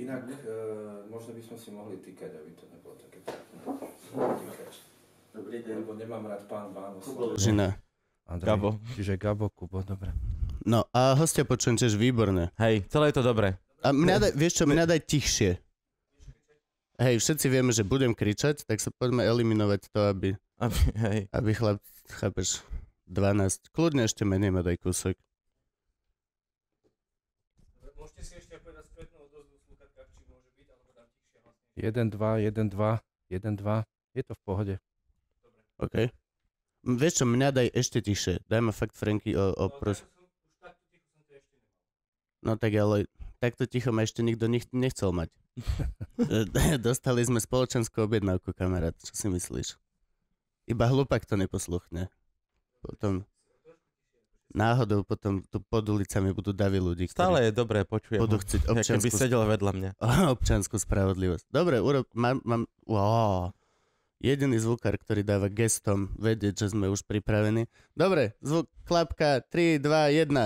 Inak e, možno by sme si mohli týkať, aby to nebolo také Dobrý deň. Lebo nemám rád pán Váno. Žina. Gabo. Čiže Gabo, Kubo, dobre. No a hostia počujem tiež výborné. Hej, celé je to dobré. A mňa daj, vieš čo, mňa daj tichšie. Hej, všetci vieme, že budem kričať, tak sa poďme eliminovať to, aby, aby, hej. aby chlap, chápeš, 12. Kľudne ešte menej ma daj kúsok. 1, 2, 1, 2, 1, 2. Je to v pohode. OK. Vieš čo, mňa daj ešte tiše. Dajme fakt Franky o, o no, pros... No tak ale takto ticho ma ešte nikto nech- nechcel mať. Eh, dostali sme spoločenskú objednávku, kamarát. Čo si myslíš? Iba hlupak to neposluchne. Potom náhodou potom tu pod ulicami budú davy ľudí, ktorí Stále je dobré, počujem. Budú chcieť občanskú... Ja sedel vedľa mňa. občanskú spravodlivosť. Dobre, urob... Mám... mám wow. Jediný zvukár, ktorý dáva gestom vedieť, že sme už pripravení. Dobre, zvuk, klapka, 3, 2, 1.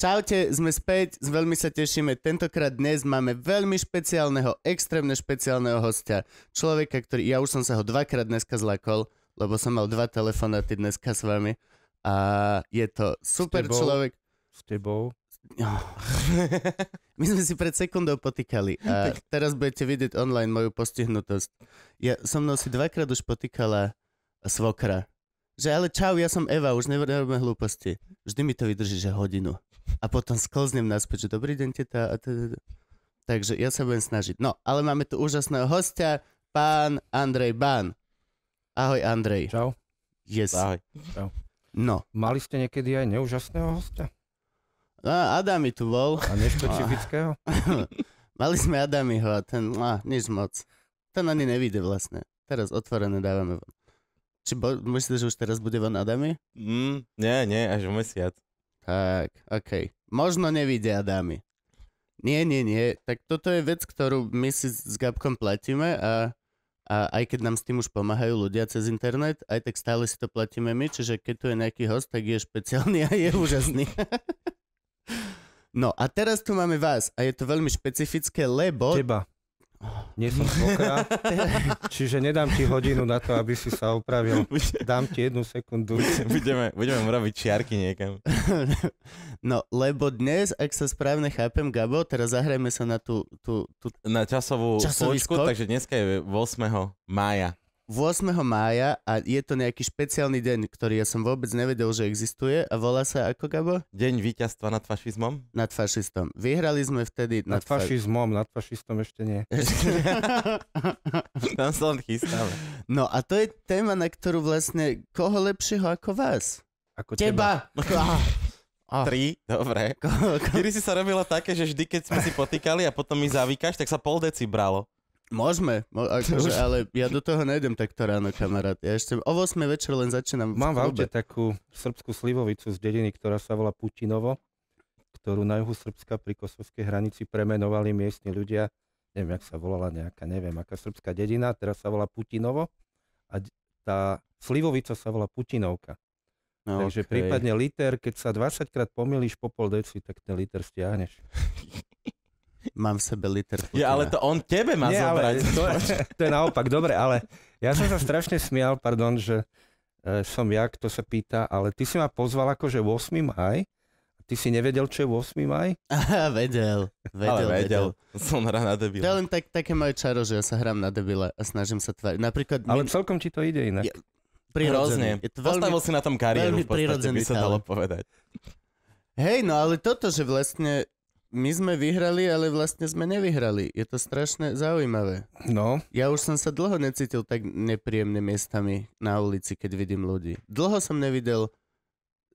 Čaute, sme späť, veľmi sa tešíme. Tentokrát dnes máme veľmi špeciálneho, extrémne špeciálneho hostia. Človeka, ktorý, ja už som sa ho dvakrát dneska zlakol, lebo som mal dva telefonáty dneska s vami a je to super s tebou, človek. S tebou. Oh. My sme si pred sekundou potýkali a teraz budete vidieť online moju postihnutosť. Ja, so mnou si dvakrát už potýkala svokra. Že ale čau, ja som Eva, už nerobíme hlúposti. Vždy mi to vydrží, že hodinu. A potom sklznem naspäť, že dobrý deň, teta. A teda. Takže ja sa budem snažiť. No, ale máme tu úžasného hostia, pán Andrej Bán. Ahoj Andrej. Čau. Yes. Ahoj. Čau. No. Mali ste niekedy aj neúžasného hostia? No, Adami tu bol. A nešpecifického? Mali sme Adamiho a ten, no, nič moc. Ten ani nevíde vlastne. Teraz otvorené dávame von. Či bo, myslíš, že už teraz bude von Adami? Mm, nie, nie, až o mesiac. Tak, OK. Možno nevíde Adami. Nie, nie, nie. Tak toto je vec, ktorú my si s Gabkom platíme a a aj keď nám s tým už pomáhajú ľudia cez internet, aj tak stále si to platíme my, čiže keď tu je nejaký host, tak je špeciálny a je úžasný. no a teraz tu máme vás a je to veľmi špecifické, lebo... Teba. Nie som mokrá, čiže nedám ti hodinu na to, aby si sa opravil. Dám ti jednu sekundu. Budeme, budeme robiť čiarky niekam. No, lebo dnes, ak sa správne chápem, Gabo, teraz zahrajme sa na tú... tú, tú... Na časovú časový takže dneska je 8. mája. 8. mája a je to nejaký špeciálny deň, ktorý ja som vôbec nevedel, že existuje a volá sa ako, Gabo? Deň víťazstva nad fašizmom? Nad fašistom. Vyhrali sme vtedy nad, nad fašizmom, fa- nad fašistom ešte nie. Tam sa len chystáme. No a to je téma, na ktorú vlastne, koho lepšieho ako vás? Ako teba. teba. Oh. Tri, dobre. Kedy si sa robilo také, že vždy, keď sme si potýkali a potom mi zavíkaš, tak sa pol deci bralo. Môžeme, mo- akože, ale ja do toho nejdem takto ráno, kamarát. Ja ešte o 8 večer len začínam. Mám v aute takú srbskú slivovicu z dediny, ktorá sa volá Putinovo, ktorú na juhu Srbska pri kosovskej hranici premenovali miestni ľudia. Neviem, jak sa volala nejaká, neviem, aká srbská dedina, teraz sa volá Putinovo a tá slivovica sa volá Putinovka. No, Takže okay. prípadne liter, keď sa 20 krát pomilíš po pol deci, tak ten liter stiahneš. Mám v sebe liter putina. Ja, ale to on tebe má Nie, zobrať. Ale to, je, to je naopak, dobre, ale ja som sa strašne smial, pardon, že e, som ja, kto sa pýta, ale ty si ma pozval akože 8. maj, Ty si nevedel, čo je 8. maj? Aha, vedel, vedel, Ale vedel. vedel. Som hra na debila. To je len tak, také moje čaro, že ja sa hrám na debila a snažím sa tvariť. Napríklad... Ale my... celkom ti to ide inak. Ja, prirodzené. Je to veľmi, Postavil si na tom kariéru, veľmi v podstate, by sa dalo povedať. Hej, no ale toto, že vlastne my sme vyhrali, ale vlastne sme nevyhrali. Je to strašne zaujímavé. No. Ja už som sa dlho necítil tak nepríjemne miestami na ulici, keď vidím ľudí. Dlho som nevidel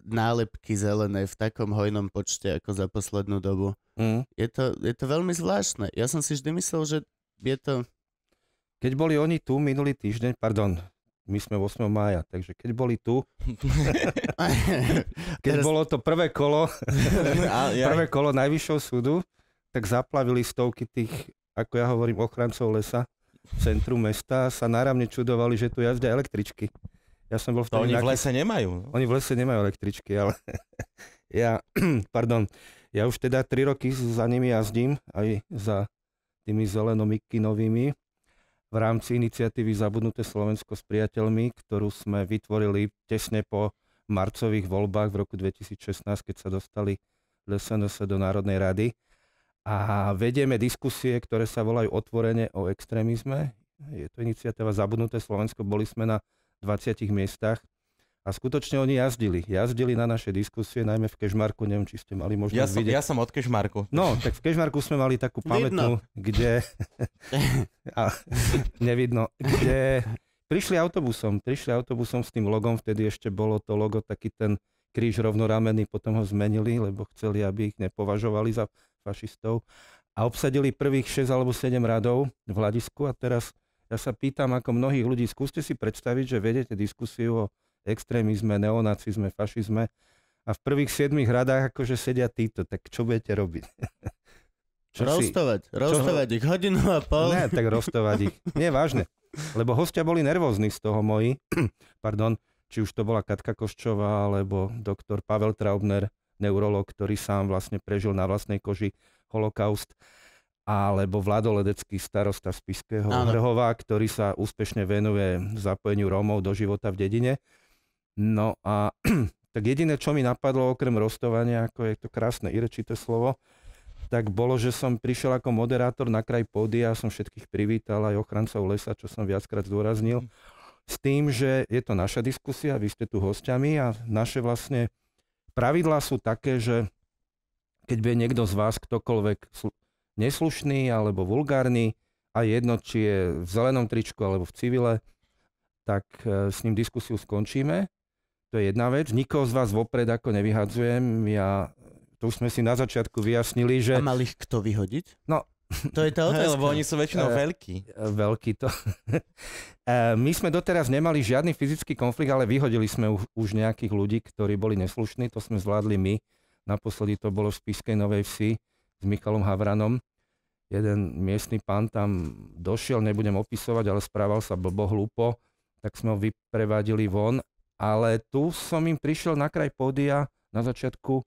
nálepky zelené v takom hojnom počte ako za poslednú dobu. Mm. Je, to, je to veľmi zvláštne. Ja som si vždy myslel, že je to... Keď boli oni tu minulý týždeň, pardon, my sme 8. mája, takže keď boli tu, keď Teraz... bolo to prvé kolo, prvé kolo najvyššieho súdu, tak zaplavili stovky tých, ako ja hovorím, ochrancov lesa v centru mesta sa náramne čudovali, že tu jazdia električky. Ja som bol v to oni v lese nemajú. No. Oni v lese nemajú električky, ale ja, pardon, ja už teda 3 roky za nimi jazdím, aj za tými zelenomikinovými. novými, v rámci iniciatívy Zabudnuté Slovensko s priateľmi, ktorú sme vytvorili tesne po marcových voľbách v roku 2016, keď sa dostali LSNS do Národnej rady. A vedieme diskusie, ktoré sa volajú otvorene o extrémizme. Je to iniciatíva Zabudnuté Slovensko. Boli sme na 20 miestach a skutočne oni jazdili. Jazdili na naše diskusie, najmä v Kešmarku, neviem, či ste mali možnosť ja som, vidieť. Ja som od Kešmarku. No, tak v Kešmarku sme mali takú pamätnú, kde... a, nevidno. Kde prišli autobusom, prišli autobusom s tým logom, vtedy ešte bolo to logo taký ten kríž rovnoramený, potom ho zmenili, lebo chceli, aby ich nepovažovali za fašistov. A obsadili prvých 6 alebo 7 radov v hľadisku a teraz ja sa pýtam, ako mnohých ľudí, skúste si predstaviť, že vedete diskusiu o extrémizme, neonacizme, fašizme. A v prvých siedmých radách akože sedia títo, tak čo budete robiť? rostovať, rostovať ich hodinu a pol. Ne, tak rostovať ich. Nie, vážne. Lebo hostia boli nervózni z toho moji, pardon, či už to bola Katka Koščová, alebo doktor Pavel Traubner, neurolog, ktorý sám vlastne prežil na vlastnej koži holokaust alebo Vlado Ledecký, starosta Spiského Áno. ktorý sa úspešne venuje zapojeniu Rómov do života v dedine. No a tak jediné, čo mi napadlo, okrem rostovania, ako je to krásne irečité slovo, tak bolo, že som prišiel ako moderátor na kraj pódia a som všetkých privítal, aj ochrancov lesa, čo som viackrát zdôraznil, mhm. s tým, že je to naša diskusia, vy ste tu hostiami a naše vlastne pravidlá sú také, že keď by niekto z vás ktokoľvek neslušný alebo vulgárny a jedno, či je v zelenom tričku alebo v civile, tak e, s ním diskusiu skončíme to je jedna vec. Nikoho z vás vopred ako nevyhadzujem. Ja, to už sme si na začiatku vyjasnili, že... A mal ich kto vyhodiť? No, to je tá otázka. Lebo oni sú väčšinou e, veľkí. Veľkí to. E, my sme doteraz nemali žiadny fyzický konflikt, ale vyhodili sme už nejakých ľudí, ktorí boli neslušní. To sme zvládli my. Naposledy to bolo v Spiskej Novej Vsi s Michalom Havranom. Jeden miestny pán tam došiel, nebudem opisovať, ale správal sa blbo, hlúpo, tak sme ho vyprevadili von ale tu som im prišiel na kraj pódia na začiatku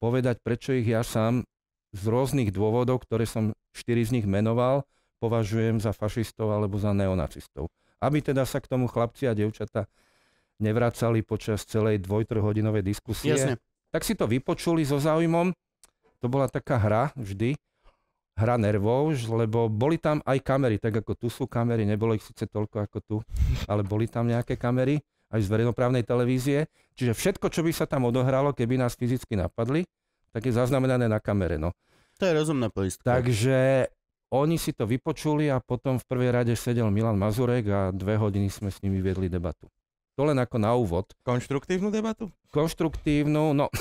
povedať, prečo ich ja sám z rôznych dôvodov, ktoré som štyri z nich menoval, považujem za fašistov alebo za neonacistov. Aby teda sa k tomu chlapci a devčata nevracali počas celej dvojtrhodinovej diskusie. Jasne. Tak si to vypočuli so záujmom. To bola taká hra vždy, hra nervov, lebo boli tam aj kamery, tak ako tu sú kamery, nebolo ich síce toľko ako tu, ale boli tam nejaké kamery aj z verejnoprávnej televízie. Čiže všetko, čo by sa tam odohralo, keby nás fyzicky napadli, tak je zaznamenané na kamere. No. To je rozumná poistka. Takže oni si to vypočuli a potom v prvej rade sedel Milan Mazurek a dve hodiny sme s nimi viedli debatu. To len ako na úvod. Konštruktívnu debatu? Konštruktívnu, no.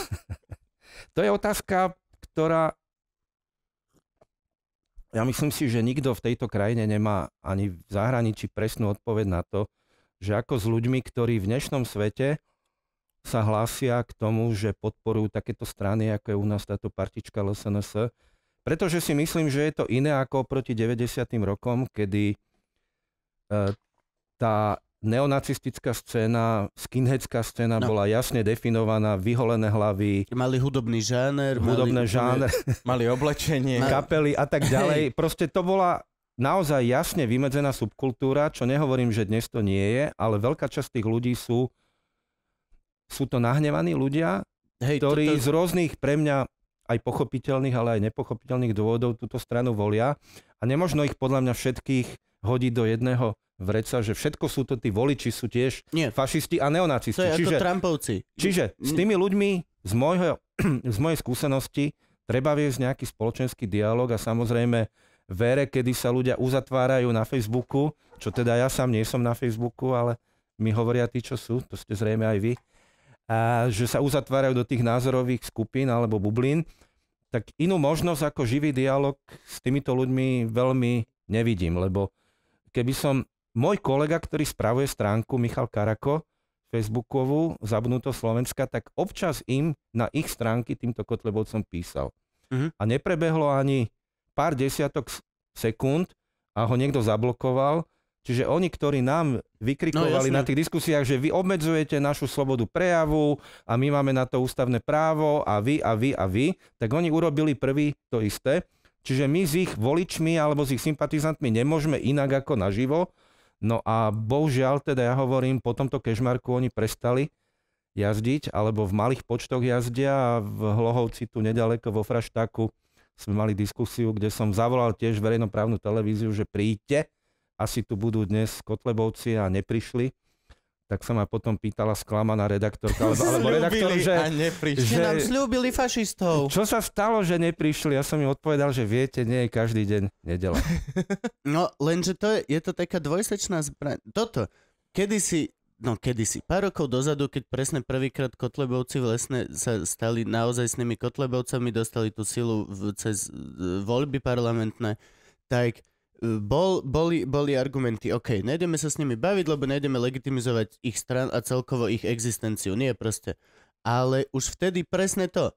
to je otázka, ktorá... Ja myslím si, že nikto v tejto krajine nemá ani v zahraničí presnú odpoveď na to, že ako s ľuďmi, ktorí v dnešnom svete sa hlásia k tomu, že podporujú takéto strany, ako je u nás táto partička LSNS, pretože si myslím, že je to iné ako proti 90. rokom, kedy e, tá neonacistická scéna, skinheadská scéna no. bola jasne definovaná, vyholené hlavy. Mali hudobný žáner. Hudobné mali, žáner. Mali oblečenie. Kapely a tak ďalej. Proste to bola naozaj jasne vymedzená subkultúra, čo nehovorím, že dnes to nie je, ale veľká časť tých ľudí sú, sú to nahnevaní ľudia, Hej, ktorí toto... z rôznych pre mňa aj pochopiteľných, ale aj nepochopiteľných dôvodov túto stranu volia. A nemožno ich podľa mňa všetkých hodiť do jedného vreca, že všetko sú to tí voliči, sú tiež Nie. fašisti a neonacisti. To je čiže, ako Trumpovci. Čiže s tými ľuďmi z, môjho, z mojej skúsenosti treba viesť nejaký spoločenský dialog a samozrejme vere, kedy sa ľudia uzatvárajú na Facebooku, čo teda ja sám nie som na Facebooku, ale mi hovoria tí, čo sú, to ste zrejme aj vy, a že sa uzatvárajú do tých názorových skupín alebo bublín, tak inú možnosť ako živý dialog s týmito ľuďmi veľmi nevidím, lebo keby som môj kolega, ktorý spravuje stránku Michal Karako, Facebookovú, Zabnuto Slovenska, tak občas im na ich stránky týmto Kotlebovcom písal. Uh-huh. A neprebehlo ani pár desiatok sekúnd a ho niekto zablokoval. Čiže oni, ktorí nám vykrikovali no, na tých diskusiách, že vy obmedzujete našu slobodu prejavu a my máme na to ústavné právo a vy a vy a vy, tak oni urobili prvý to isté. Čiže my s ich voličmi alebo s ich sympatizantmi nemôžeme inak ako naživo. No a bohužiaľ, teda ja hovorím, po tomto kešmarku oni prestali jazdiť, alebo v malých počtoch jazdia a v Hlohovci tu nedaleko vo Fraštáku sme mali diskusiu, kde som zavolal tiež verejnoprávnu televíziu, že príďte, asi tu budú dnes Kotlebovci a neprišli tak sa ma potom pýtala sklamaná redaktorka, alebo, alebo redaktor, že... A neprišli. Že nám slúbili fašistov. Čo sa stalo, že neprišli? Ja som im odpovedal, že viete, nie je každý deň nedela. No, lenže to je, je to taká dvojsečná zbraň. Toto, kedy si? no kedysi, pár rokov dozadu, keď presne prvýkrát kotlebovci v lesne sa stali naozaj s nimi kotlebovcami, dostali tú silu v, cez e, voľby parlamentné, tak e, bol, boli, boli argumenty, OK, nejdeme sa s nimi baviť, lebo nejdeme legitimizovať ich stran a celkovo ich existenciu. Nie proste. Ale už vtedy presne to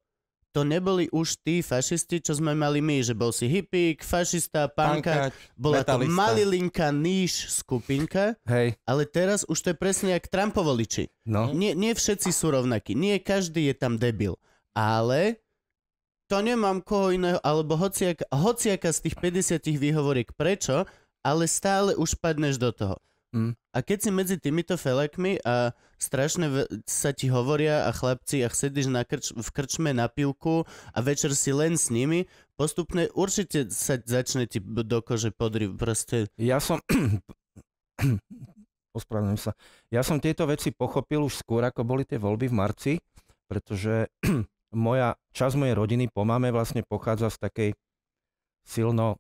to neboli už tí fašisti, čo sme mali my, že bol si hippík, fašista, panka, bola metalista. to malilinka níž skupinka, Hej. ale teraz už to je presne jak Trumpovoliči. No. Nie, nie všetci sú rovnakí, nie každý je tam debil, ale to nemám koho iného, alebo hociak, hociaka z tých 50 výhovoriek prečo, ale stále už padneš do toho. Mm. A keď si medzi týmito felekmi a strašne v- sa ti hovoria a chlapci a sedíš na krč- v krčme na pivku a večer si len s nimi, postupne určite sa začne ti do kože podriv. Proste... Ja som... Ospravedlňujem sa. Ja som tieto veci pochopil už skôr, ako boli tie voľby v marci, pretože moja, čas mojej rodiny po mame vlastne pochádza z takej silno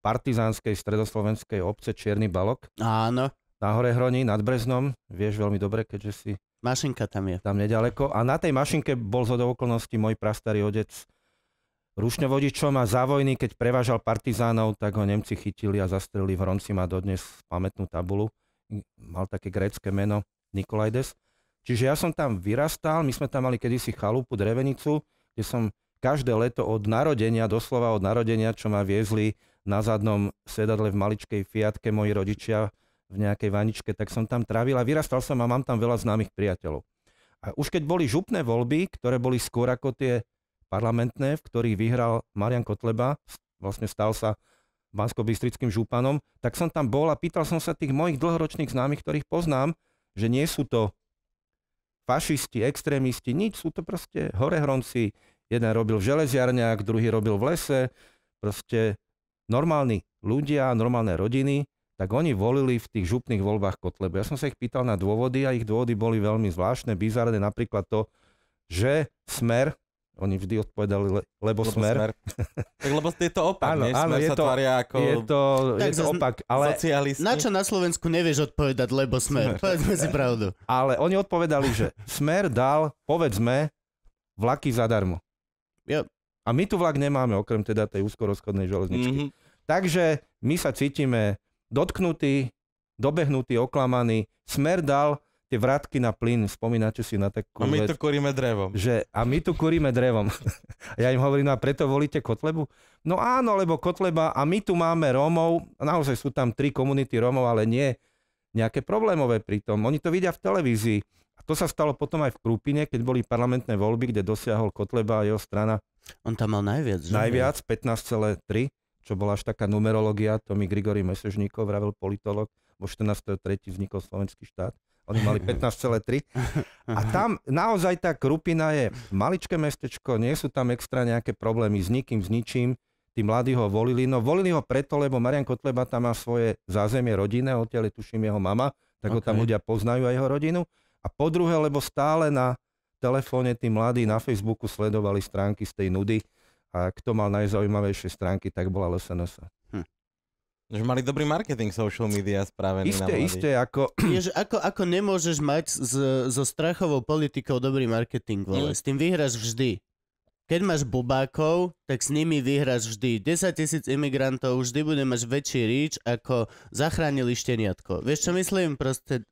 partizánskej stredoslovenskej obce Čierny balok. Áno. Na Hore Hroní, nad Breznom, vieš veľmi dobre, keďže si... Mašinka tam je. Tam nedaleko. A na tej mašinke bol zo okolností môj prastarý otec rušňovodičom a za vojny, keď prevážal partizánov, tak ho Nemci chytili a zastrelili v Hronci, má dodnes pamätnú tabulu. Mal také grécké meno Nikolajdes. Čiže ja som tam vyrastal, my sme tam mali kedysi chalupu, drevenicu, kde som každé leto od narodenia, doslova od narodenia, čo ma viezli na zadnom sedadle v maličkej fiatke moji rodičia v nejakej vaničke, tak som tam trávil a vyrastal som a mám tam veľa známych priateľov. A už keď boli župné voľby, ktoré boli skôr ako tie parlamentné, v ktorých vyhral Marian Kotleba, vlastne stal sa bansko županom, tak som tam bol a pýtal som sa tých mojich dlhoročných známych, ktorých poznám, že nie sú to fašisti, extrémisti, nič, sú to proste horehronci. Jeden robil v železiarniach, druhý robil v lese, proste normálni ľudia, normálne rodiny, tak oni volili v tých župných voľbách Kotlebu. Ja som sa ich pýtal na dôvody a ich dôvody boli veľmi zvláštne, bizarné, napríklad to, že Smer, oni vždy odpovedali, lebo, lebo smer. smer. tak lebo je to opak, áno, nie? Áno, smer je sa to, tvária ako... Je to, je to opak, ale... Socialisti. Na čo na Slovensku nevieš odpovedať, lebo smer? smer. Povedzme si pravdu. Ale oni odpovedali, že smer dal, povedzme, vlaky zadarmo. Yep. A my tu vlak nemáme, okrem teda tej úzkorozchodnej železničky. Mm-hmm. Takže my sa cítime dotknutí, dobehnutí, oklamaní. Smer dal tie vrátky na plyn, spomínate si na takú A my vec, tu kuríme drevom. Že, a my tu kuríme drevom. ja im hovorím, no a preto volíte Kotlebu? No áno, lebo Kotleba a my tu máme Rómov, naozaj sú tam tri komunity Rómov, ale nie nejaké problémové pritom. Oni to vidia v televízii. A to sa stalo potom aj v Krúpine, keď boli parlamentné voľby, kde dosiahol Kotleba a jeho strana. On tam mal najviac, Najviac, 15,3 čo bola až taká numerológia, to mi Grigory Mesežníkov vravel politolog, vo 14.3. vznikol slovenský štát. Oni mali 15,3. A tam naozaj tá Krupina je maličké mestečko, nie sú tam extra nejaké problémy s nikým, s ničím. Tí mladí ho volili. No volili ho preto, lebo Marian Kotleba tam má svoje zázemie rodinné, odtiaľ je tuším jeho mama, tak okay. ho tam ľudia poznajú a jeho rodinu. A po druhé, lebo stále na telefóne tí mladí na Facebooku sledovali stránky z tej nudy, a kto mal najzaujímavejšie stránky, tak bola LSNS. Hm. Že mali dobrý marketing social media spravený. Isté, isté, ako... Jež, ako... Ako nemôžeš mať z, so strachovou politikou dobrý marketing, vole. Hm. S tým vyhráš vždy. Keď máš bubákov, tak s nimi vyhráš vždy. 10 tisíc imigrantov vždy bude mať väčší rič, ako zachránili šteniatko. Vieš, čo myslím? Proste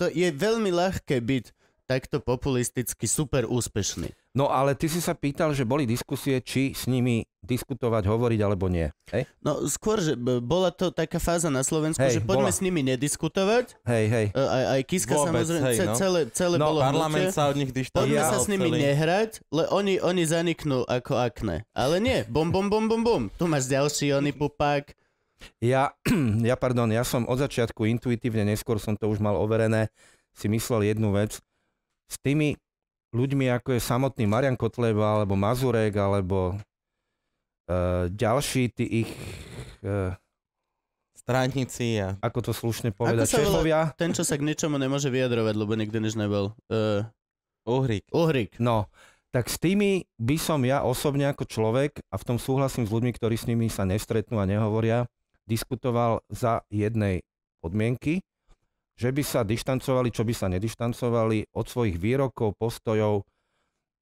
to je veľmi ľahké byť takto populisticky super úspešný. No ale ty si sa pýtal, že boli diskusie, či s nimi diskutovať, hovoriť alebo nie. Hej? No skôr, že bola to taká fáza na Slovensku, hej, že poďme bola. s nimi nediskutovať. Hej, hej. E, aj, aj Kiska Vôbec, samozrejme, hej, no. celé, celé no, bolo parlament hnutie. sa od nich Poďme ja, sa s nimi celý. nehrať, le oni, oni zaniknú ako akne. Ale nie, bom, bom, bom, bom, bom. Tu máš ďalší oný pupák. Ja, ja, pardon, ja som od začiatku intuitívne, neskôr som to už mal overené, si myslel jednu vec, s tými ľuďmi, ako je samotný Marian Kotleba, alebo Mazurek, alebo uh, ďalší tí ich... Uh, e, Strátnici a... Ako to slušne povedať, Čechovia. Bolo, ten, čo sa k ničomu nemôže vyjadrovať, lebo nikdy než nebol. E, Uhrik. Uhrik. No, tak s tými by som ja osobne ako človek, a v tom súhlasím s ľuďmi, ktorí s nimi sa nestretnú a nehovoria, diskutoval za jednej podmienky, že by sa dištancovali, čo by sa nedištancovali od svojich výrokov, postojov,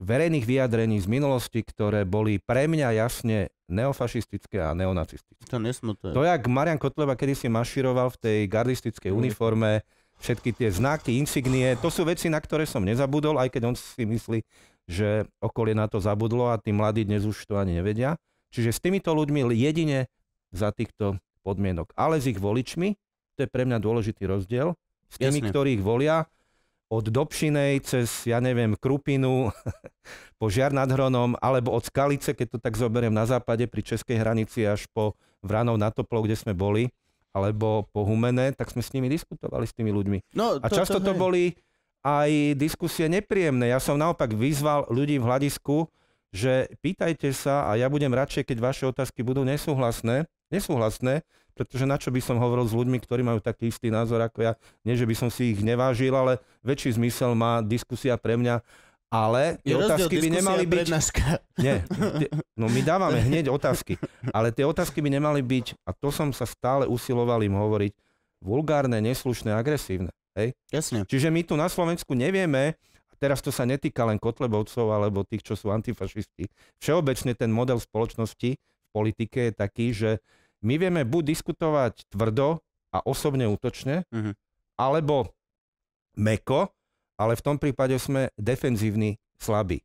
verejných vyjadrení z minulosti, ktoré boli pre mňa jasne neofašistické a neonacistické. To nesmutuje. To, jak Marian Kotleba kedysi maširoval v tej gardistickej mhm. uniforme, všetky tie znaky, insignie, to sú veci, na ktoré som nezabudol, aj keď on si myslí, že okolie na to zabudlo a tí mladí dnes už to ani nevedia. Čiže s týmito ľuďmi jedine za týchto podmienok. Ale s ich voličmi, to je pre mňa dôležitý rozdiel, s tými, Jasne. ktorých volia. Od Dobšinej cez, ja neviem, Krupinu, po Žiar nad Hronom, alebo od Skalice, keď to tak zoberiem na západe pri českej hranici až po Vranov na Toplo, kde sme boli, alebo po Humene, tak sme s nimi diskutovali, s tými ľuďmi. No, to, A často to, to, to boli aj diskusie nepríjemné. Ja som naopak vyzval ľudí v hľadisku, že pýtajte sa a ja budem radšej, keď vaše otázky budú nesúhlasné, nesúhlasné, pretože na čo by som hovoril s ľuďmi, ktorí majú taký istý názor ako ja? Nie, že by som si ich nevážil, ale väčší zmysel má diskusia pre mňa. Ale tie otázky by nemali byť... Nie, tie, no my dávame hneď otázky. Ale tie otázky by nemali byť, a to som sa stále usiloval im hovoriť, vulgárne, neslušné, agresívne. Hej? Jasne. Čiže my tu na Slovensku nevieme, teraz to sa netýka len Kotlebovcov alebo tých, čo sú antifašisti. Všeobecne ten model spoločnosti v politike je taký, že my vieme buď diskutovať tvrdo a osobne útočne, mm-hmm. alebo meko, ale v tom prípade sme defenzívni slabí.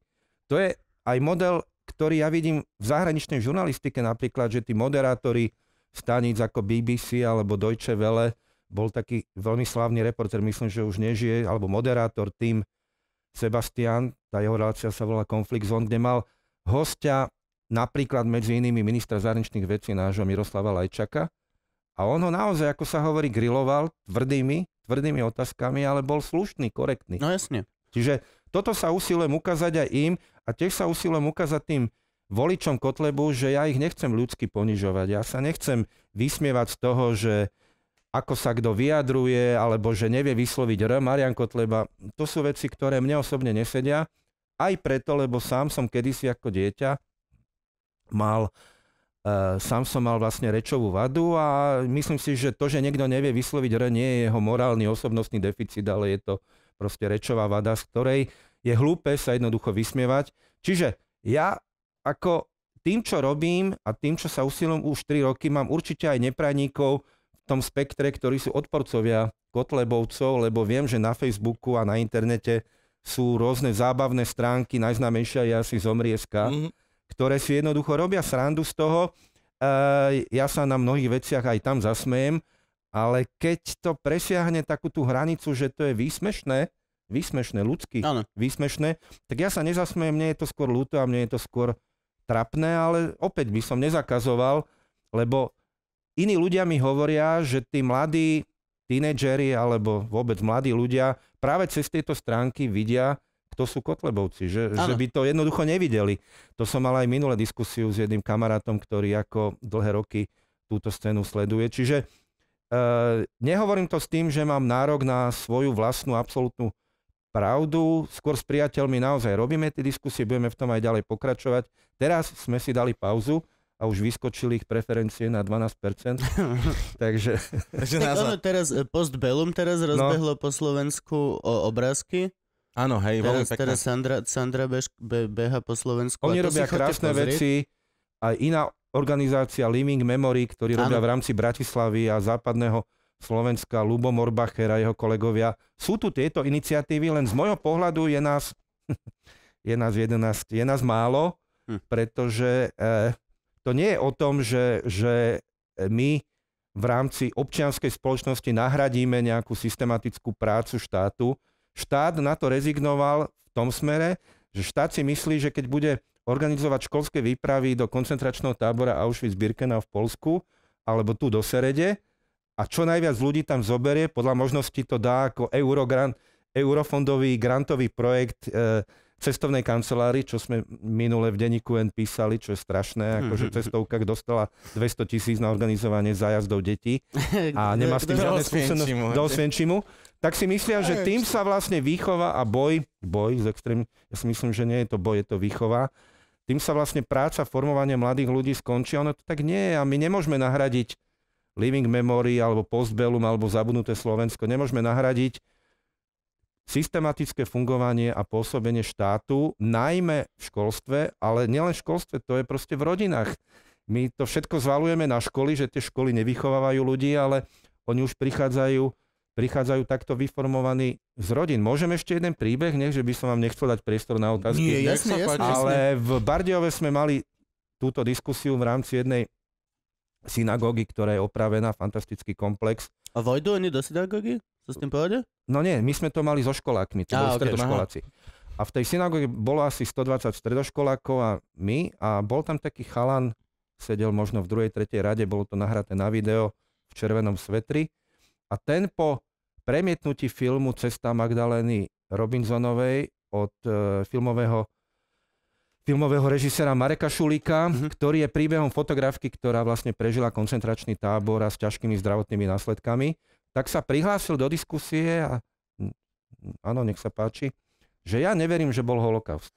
To je aj model, ktorý ja vidím v zahraničnej žurnalistike napríklad, že tí moderátori staníc ako BBC alebo Deutsche Welle, bol taký veľmi slavný reporter, myslím, že už nežije, alebo moderátor tým Sebastian, tá jeho relácia sa volá Conflict Zone, kde mal hostia napríklad medzi inými ministra zahraničných vecí nášho Miroslava Lajčaka. A on ho naozaj, ako sa hovorí, griloval tvrdými, tvrdými otázkami, ale bol slušný, korektný. No jasne. Čiže toto sa usilujem ukázať aj im a tiež sa usilujem ukázať tým voličom Kotlebu, že ja ich nechcem ľudsky ponižovať. Ja sa nechcem vysmievať z toho, že ako sa kto vyjadruje, alebo že nevie vysloviť R, Marian Kotleba. To sú veci, ktoré mne osobne nesedia. Aj preto, lebo sám som kedysi ako dieťa mal eh, sám som mal vlastne rečovú vadu a myslím si, že to, že niekto nevie vysloviť R, nie je jeho morálny osobnostný deficit, ale je to proste rečová vada, z ktorej je hlúpe sa jednoducho vysmievať. Čiže ja ako tým, čo robím a tým, čo sa usilom už 3 roky, mám určite aj nepraníkov v tom spektre, ktorí sú odporcovia Kotlebovcov, lebo viem, že na Facebooku a na internete sú rôzne zábavné stránky, najznámejšia je asi Zomrieska, mm-hmm ktoré si jednoducho robia srandu z toho. Ja sa na mnohých veciach aj tam zasmejem, ale keď to presiahne takú tú hranicu, že to je výsmešné, výsmešné, ľudsky ano. výsmešné, tak ja sa nezasmejem, mne je to skôr ľúto a mne je to skôr trapné, ale opäť by som nezakazoval, lebo iní ľudia mi hovoria, že tí mladí tínedžeri alebo vôbec mladí ľudia práve cez tieto stránky vidia, kto sú Kotlebovci, že, že by to jednoducho nevideli. To som mal aj minulé diskusiu s jedným kamarátom, ktorý ako dlhé roky túto scénu sleduje. Čiže e, nehovorím to s tým, že mám nárok na svoju vlastnú absolútnu pravdu. Skôr s priateľmi naozaj robíme tie diskusie, budeme v tom aj ďalej pokračovať. Teraz sme si dali pauzu a už vyskočili ich preferencie na 12%. takže... tak teraz, e, post Bellum teraz no. rozbehlo no. po Slovensku o obrázky. Áno, hej, veľmi pekné. Teraz Sandra, Sandra bež, be, beha po Slovensku. Oni robia krásne veci. Aj iná organizácia Living Memory, ktorí ano. robia v rámci Bratislavy a západného Slovenska, Lubo Morbacher a jeho kolegovia. Sú tu tieto iniciatívy, len z môjho pohľadu je nás, je nás 11, je nás málo, hm. pretože eh, to nie je o tom, že, že my v rámci občianskej spoločnosti nahradíme nejakú systematickú prácu štátu, štát na to rezignoval v tom smere, že štát si myslí, že keď bude organizovať školské výpravy do koncentračného tábora Auschwitz-Birkenau v Polsku, alebo tu do Serede, a čo najviac ľudí tam zoberie, podľa možnosti to dá ako Eurogrant, eurofondový grantový projekt e, cestovnej kancelárii, čo sme minule v denníku N písali, čo je strašné, akože mhm. cestovka dostala 200 tisíc na organizovanie zájazdov detí a nemá s tým žiadne skúsenosti do Osvienčimu, tak si myslia, že tým sa vlastne výchova a boj, boj s extrém, ja si myslím, že nie je to boj, je to výchova, tým sa vlastne práca, formovanie mladých ľudí skončí, ono to tak nie je a my nemôžeme nahradiť Living Memory alebo Postbellum alebo Zabudnuté Slovensko, nemôžeme nahradiť systematické fungovanie a pôsobenie štátu, najmä v školstve, ale nielen v školstve, to je proste v rodinách. My to všetko zvalujeme na školy, že tie školy nevychovávajú ľudí, ale oni už prichádzajú, prichádzajú takto vyformovaní z rodín. Môžem ešte jeden príbeh, nech, že by som vám nechcel dať priestor na otázky. Nie, jasne, jasne, ale v Bardiove sme mali túto diskusiu v rámci jednej synagógy, ktorá je opravená, fantastický komplex. A Vojdu oni do synagógy? Sa s tým povede? No nie, my sme to mali so školákmi, to boli okay, stredoškoláci. Aha. A v tej synagóge bolo asi 120 stredoškolákov a my a bol tam taký chalan, sedel možno v druhej, tretej rade, bolo to nahraté na video v červenom svetri a ten po premietnutí filmu Cesta Magdalény Robinsonovej od e, filmového filmového režisera Mareka Šulíka, mm-hmm. ktorý je príbehom fotografky, ktorá vlastne prežila koncentračný tábor a s ťažkými zdravotnými následkami, tak sa prihlásil do diskusie a áno, nech sa páči, že ja neverím, že bol holokaust.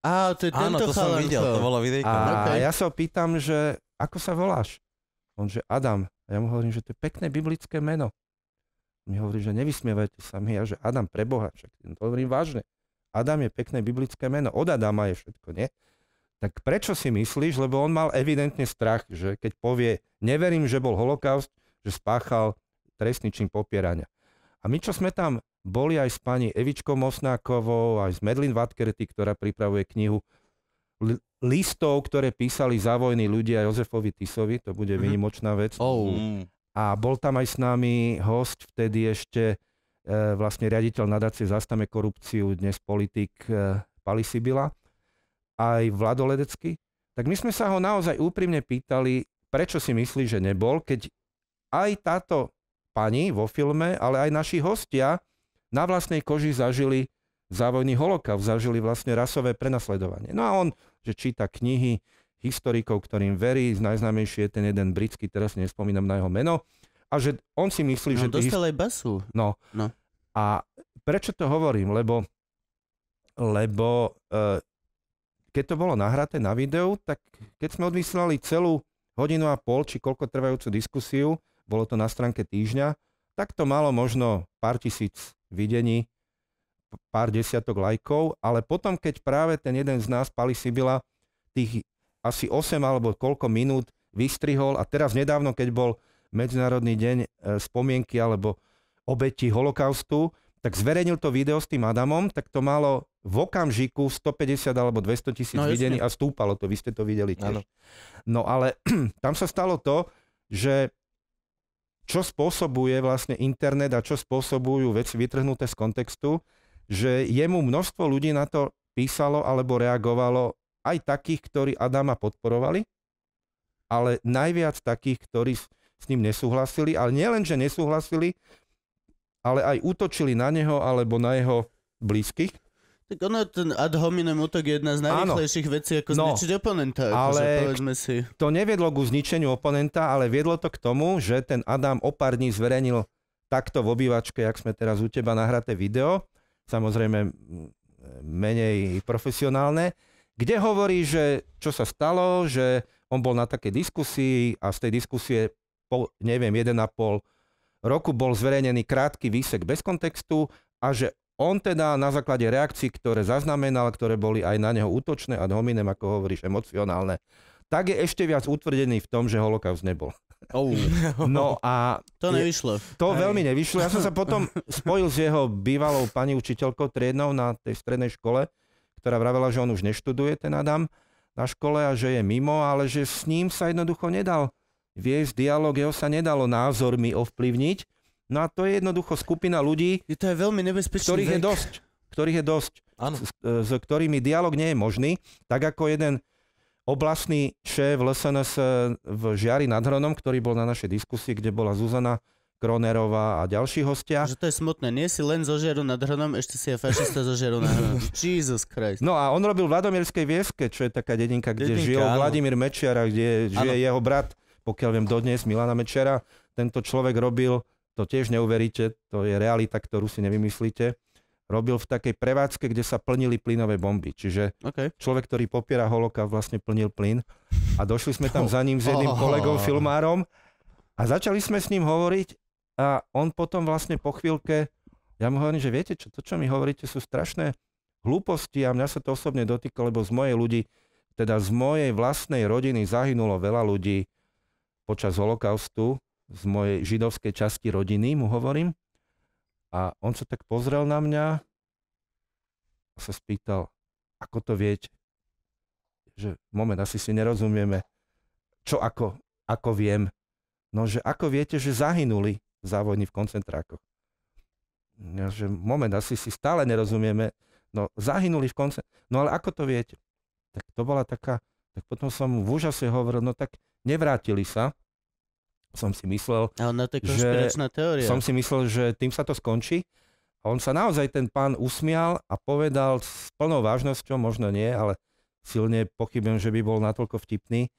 A to je tento Áno, to som videl, to bolo videjko. No. A okay. ja sa pýtam, že ako sa voláš? On, že Adam. A ja mu hovorím, že to je pekné biblické meno. On mi hovorí, že nevysmievajte sa mi. Ja, že Adam, preboha, však to hovorím vážne. Adam je pekné biblické meno. Od Adama je všetko, nie? Tak prečo si myslíš, lebo on mal evidentne strach, že keď povie, neverím, že bol holokaust, že spáchal trestný čin popierania. A my, čo sme tam boli aj s pani Evičkou Mosnákovou, aj s Medlin Vatkerty, ktorá pripravuje knihu listov, ktoré písali za vojny ľudia Jozefovi Tisovi, to bude mm-hmm. vynimočná vec. Oh. A bol tam aj s nami host vtedy ešte E, vlastne riaditeľ nadácie Zastame korupciu, dnes politik e, Pali Sibila, aj Vlado Ledecky, tak my sme sa ho naozaj úprimne pýtali, prečo si myslí, že nebol, keď aj táto pani vo filme, ale aj naši hostia na vlastnej koži zažili závojný holokaust, zažili vlastne rasové prenasledovanie. No a on, že číta knihy historikov, ktorým verí, najznámejší je ten jeden britský, teraz nespomínam na jeho meno, a že on si myslí, no, že... dostal aj basu. No. no. A prečo to hovorím? Lebo, lebo uh, keď to bolo nahraté na videu, tak keď sme odvyslali celú hodinu a pol, či koľko trvajúcu diskusiu, bolo to na stránke týždňa, tak to malo možno pár tisíc videní, pár desiatok lajkov, ale potom, keď práve ten jeden z nás, Pali Sibila, tých asi 8 alebo koľko minút vystrihol a teraz nedávno, keď bol Medzinárodný deň e, spomienky alebo obeti holokaustu, tak zverejnil to video s tým Adamom, tak to malo v okamžiku 150 alebo 200 tisíc no, videní a stúpalo to, vy ste to videli tiež. Ano. No ale tam sa stalo to, že čo spôsobuje vlastne internet a čo spôsobujú veci vytrhnuté z kontextu, že jemu množstvo ľudí na to písalo alebo reagovalo aj takých, ktorí Adama podporovali, ale najviac takých, ktorí s ním nesúhlasili, ale nielen, že nesúhlasili, ale aj útočili na neho alebo na jeho blízkych. Tak ono, ten ad hominem útok je jedna z najrýchlejších vecí, ako no, zničiť oponenta. Ale akože, si. to neviedlo ku zničeniu oponenta, ale viedlo to k tomu, že ten Adam o pár dní zverejnil takto v obývačke, jak sme teraz u teba nahraté video, samozrejme menej profesionálne, kde hovorí, že čo sa stalo, že on bol na takej diskusii a z tej diskusie pol, neviem, 1,5 roku bol zverejnený krátky výsek bez kontextu a že on teda na základe reakcií, ktoré zaznamenal, ktoré boli aj na neho útočné a hominem, ako hovoríš, emocionálne, tak je ešte viac utvrdený v tom, že holokaust nebol. Oh. No a... To nevyšlo. To Hej. veľmi nevyšlo. Ja som sa potom spojil s jeho bývalou pani učiteľkou triednou na tej strednej škole, ktorá vravela, že on už neštuduje, ten Adam, na škole a že je mimo, ale že s ním sa jednoducho nedal Vieš, dialog jeho sa nedalo názormi ovplyvniť. No a to je jednoducho skupina ľudí, je to je veľmi ktorých vek. je dosť. Ktorých je dosť. Ano. S, e, s ktorými dialog nie je možný. Tak ako jeden oblastný šéf LSNS e, v Žiari nad Hronom, ktorý bol na našej diskusii, kde bola Zuzana Kronerová a ďalší hostia. Že to je smutné, nie si len Žiaru nad Hronom, ešte si je fašista Žiaru nad Hronom. Jesus Christ. No a on robil v Vladomierskej Vieske, čo je taká dedinka, kde dedinka, žil áno. Vladimír Mečiara, kde žije áno. jeho brat pokiaľ viem dodnes, Milana Mečera. Tento človek robil, to tiež neuveríte, to je realita, ktorú si nevymyslíte, robil v takej prevádzke, kde sa plnili plynové bomby. Čiže okay. človek, ktorý popiera holoka, vlastne plnil plyn. A došli sme tam za ním s jedným oh. kolegou, filmárom a začali sme s ním hovoriť a on potom vlastne po chvíľke, ja mu hovorím, že viete čo, to, čo mi hovoríte, sú strašné hlúposti a mňa sa to osobne dotýka, lebo z mojej ľudí, teda z mojej vlastnej rodiny zahynulo veľa ľudí, počas holokaustu z mojej židovskej časti rodiny, mu hovorím. A on sa tak pozrel na mňa a sa spýtal, ako to vieť? Že moment, asi si nerozumieme. Čo ako, ako viem? No, že ako viete, že zahynuli závodní v koncentrákoch? Ja, že moment, asi si stále nerozumieme. No, zahynuli v koncentrákoch. No, ale ako to viete? Tak to bola taká, tak potom som v úžase hovoril, no tak Nevrátili sa. Som si myslel, ale na že, teória. som si myslel, že tým sa to skončí. A on sa naozaj ten pán usmial a povedal s plnou vážnosťou, možno nie, ale silne pochybujem, že by bol natoľko vtipný. E,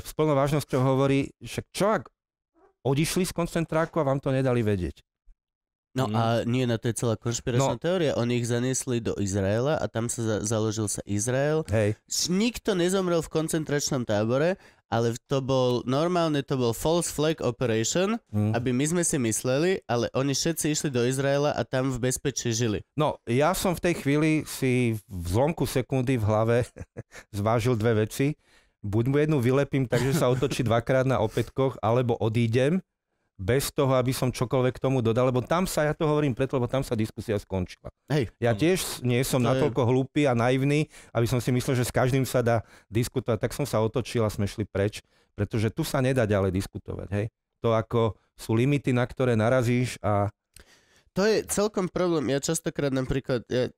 s plnou vážnosťou hovorí, že čo ak odišli z koncentráku a vám to nedali vedieť. No mhm. a nie, na no to je celá konšpiračná no. teória. Oni ich zaniesli do Izraela a tam sa za- založil sa Izrael. Hej. Nikto nezomrel v koncentračnom tábore ale to bol, normálne to bol false flag operation, mm. aby my sme si mysleli, ale oni všetci išli do Izraela a tam v bezpečí žili. No, ja som v tej chvíli si v zlomku sekundy v hlave zvážil dve veci. Buď mu jednu vylepím, takže sa otočí dvakrát na opätkoch, alebo odídem bez toho, aby som čokoľvek k tomu dodal, lebo tam sa, ja to hovorím preto, lebo tam sa diskusia skončila. Hej. Ja tiež nie som natoľko je... hlúpy a naivný, aby som si myslel, že s každým sa dá diskutovať, tak som sa otočil a sme šli preč, pretože tu sa nedá ďalej diskutovať. Hej. To ako sú limity, na ktoré narazíš a to je celkom problém. Ja častokrát napríklad, ja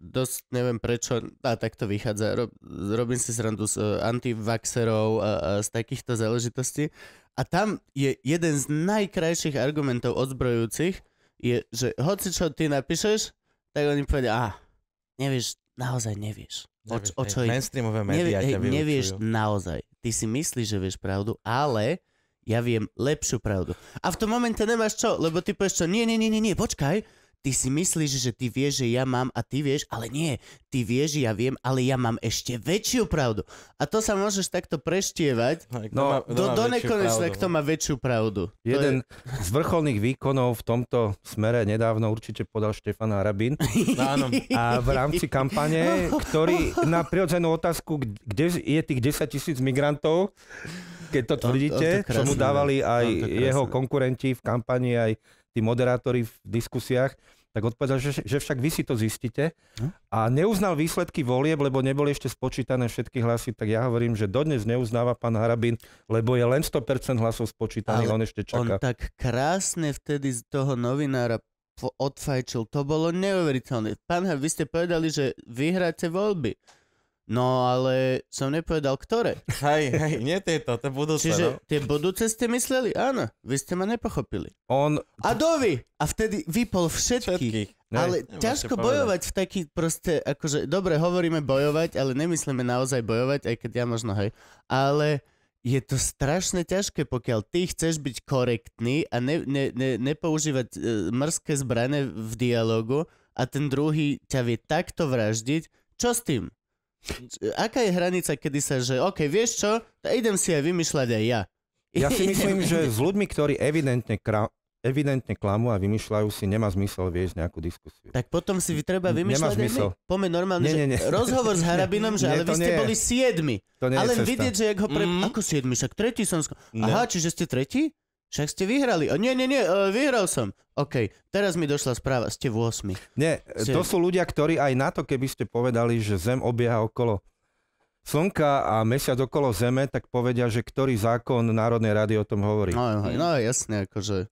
dosť neviem prečo, a tak to vychádza, rob, robím si srandu z uh, eh, antivaxerov a, a z takýchto záležitostí. A tam je jeden z najkrajších argumentov odzbrojúcich, je, že hoci čo ty napíšeš, tak oni povedia, a, nevieš, naozaj nevieš. O, o čo hej, ide. Mainstreamové médiá nevieš, hej, nevieš naozaj. Ty si myslíš, že vieš pravdu, ale ja viem lepšiu pravdu. A v tom momente nemáš čo, lebo ty povieš čo, nie, nie, nie, nie, nie, počkaj, ty si myslíš, že ty vieš, že ja mám a ty vieš, ale nie, ty vieš, ja viem, ale ja mám ešte väčšiu pravdu. A to sa môžeš takto preštievať no, kto no, má, do, do nekonečna, kto má väčšiu pravdu. Jeden je... z vrcholných výkonov v tomto smere nedávno určite podal Štefan Arabín. no, A v rámci kampane, ktorý na prirodzenú otázku, kde je tých 10 tisíc migrantov, keď to tvrdíte, on, on to čo mu dávali no. aj no, jeho konkurenti v kampani, aj tí moderátori v diskusiách, tak odpovedal, že, že však vy si to zistíte. Hm? A neuznal výsledky volieb, lebo neboli ešte spočítané všetky hlasy, tak ja hovorím, že dodnes neuznáva pán Harabin, lebo je len 100% hlasov spočítaných, Ale on ešte čaká. On tak krásne vtedy z toho novinára odfajčil, to bolo neuveriteľné. Pán Har, vy ste povedali, že vyhráte voľby. No ale som nepovedal, ktoré. Hej, hej, nie tieto, to budúce. Čiže no. tie budúce ste mysleli? Áno, vy ste ma nepochopili. On... A dovi! A vtedy vypol všetky. všetkých. Nej, ale ťažko povedať. bojovať v taký proste, akože, dobre, hovoríme bojovať, ale nemyslíme naozaj bojovať, aj keď ja možno, hej. Ale je to strašne ťažké, pokiaľ ty chceš byť korektný a ne, ne, ne, nepoužívať e, mrzké zbrane v dialogu a ten druhý ťa vie takto vraždiť, čo s tým? Aká je hranica, kedy sa, že OK, vieš čo, idem si aj vymýšľať aj ja. Ja si myslím, že s ľuďmi, ktorí evidentne kra- evidentne klamú a vymýšľajú si, nemá zmysel viesť nejakú diskusiu. Tak potom si treba vymýšľať. Nemá my? Pome normálne, nie, nie, nie. rozhovor s Harabinom, že nie, ale vy ste nie. boli siedmi. To nie ale je vidieť, že ako ho pre... Mm. Ako siedmi? Však tretí som... Sk... Aha, čiže ste tretí? Však ste vyhrali. Nie, nie, nie, e, vyhral som. OK, teraz mi došla správa, ste v 8. Nie, ste... to sú ľudia, ktorí aj na to, keby ste povedali, že Zem obieha okolo Slnka a mesiac okolo Zeme, tak povedia, že ktorý zákon Národnej rady o tom hovorí. No, no, no jasne, akože.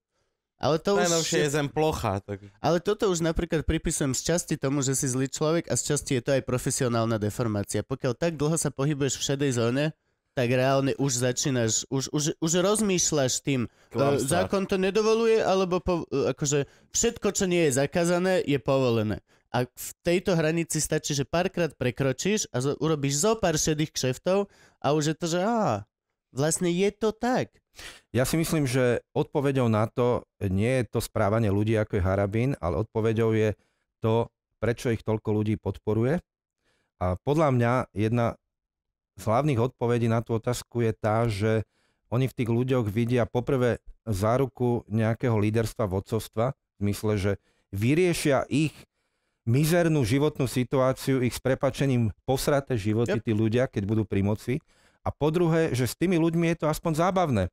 Ale to Najnovšie už... je zem plocha. Tak... Ale toto už napríklad pripisujem z časti tomu, že si zlý človek a z časti je to aj profesionálna deformácia. Pokiaľ tak dlho sa pohybuješ v šedej zóne, tak reálne už začínaš, už, už, už rozmýšľaš tým. E, Klamstvá. Zákon to nedovoluje, alebo po, e, akože všetko, čo nie je zakázané, je povolené. A v tejto hranici stačí, že párkrát prekročíš a zo, urobíš zo pár šedých kšeftov a už je to, že á, vlastne je to tak. Ja si myslím, že odpovedou na to nie je to správanie ľudí ako je Harabín, ale odpovedou je to, prečo ich toľko ľudí podporuje. A podľa mňa jedna z hlavných odpovedí na tú otázku je tá, že oni v tých ľuďoch vidia poprvé záruku nejakého líderstva, vodcovstva, v mysle, že vyriešia ich mizernú životnú situáciu, ich s prepačením posraté životy yep. tí ľudia, keď budú pri moci. A po druhé, že s tými ľuďmi je to aspoň zábavné.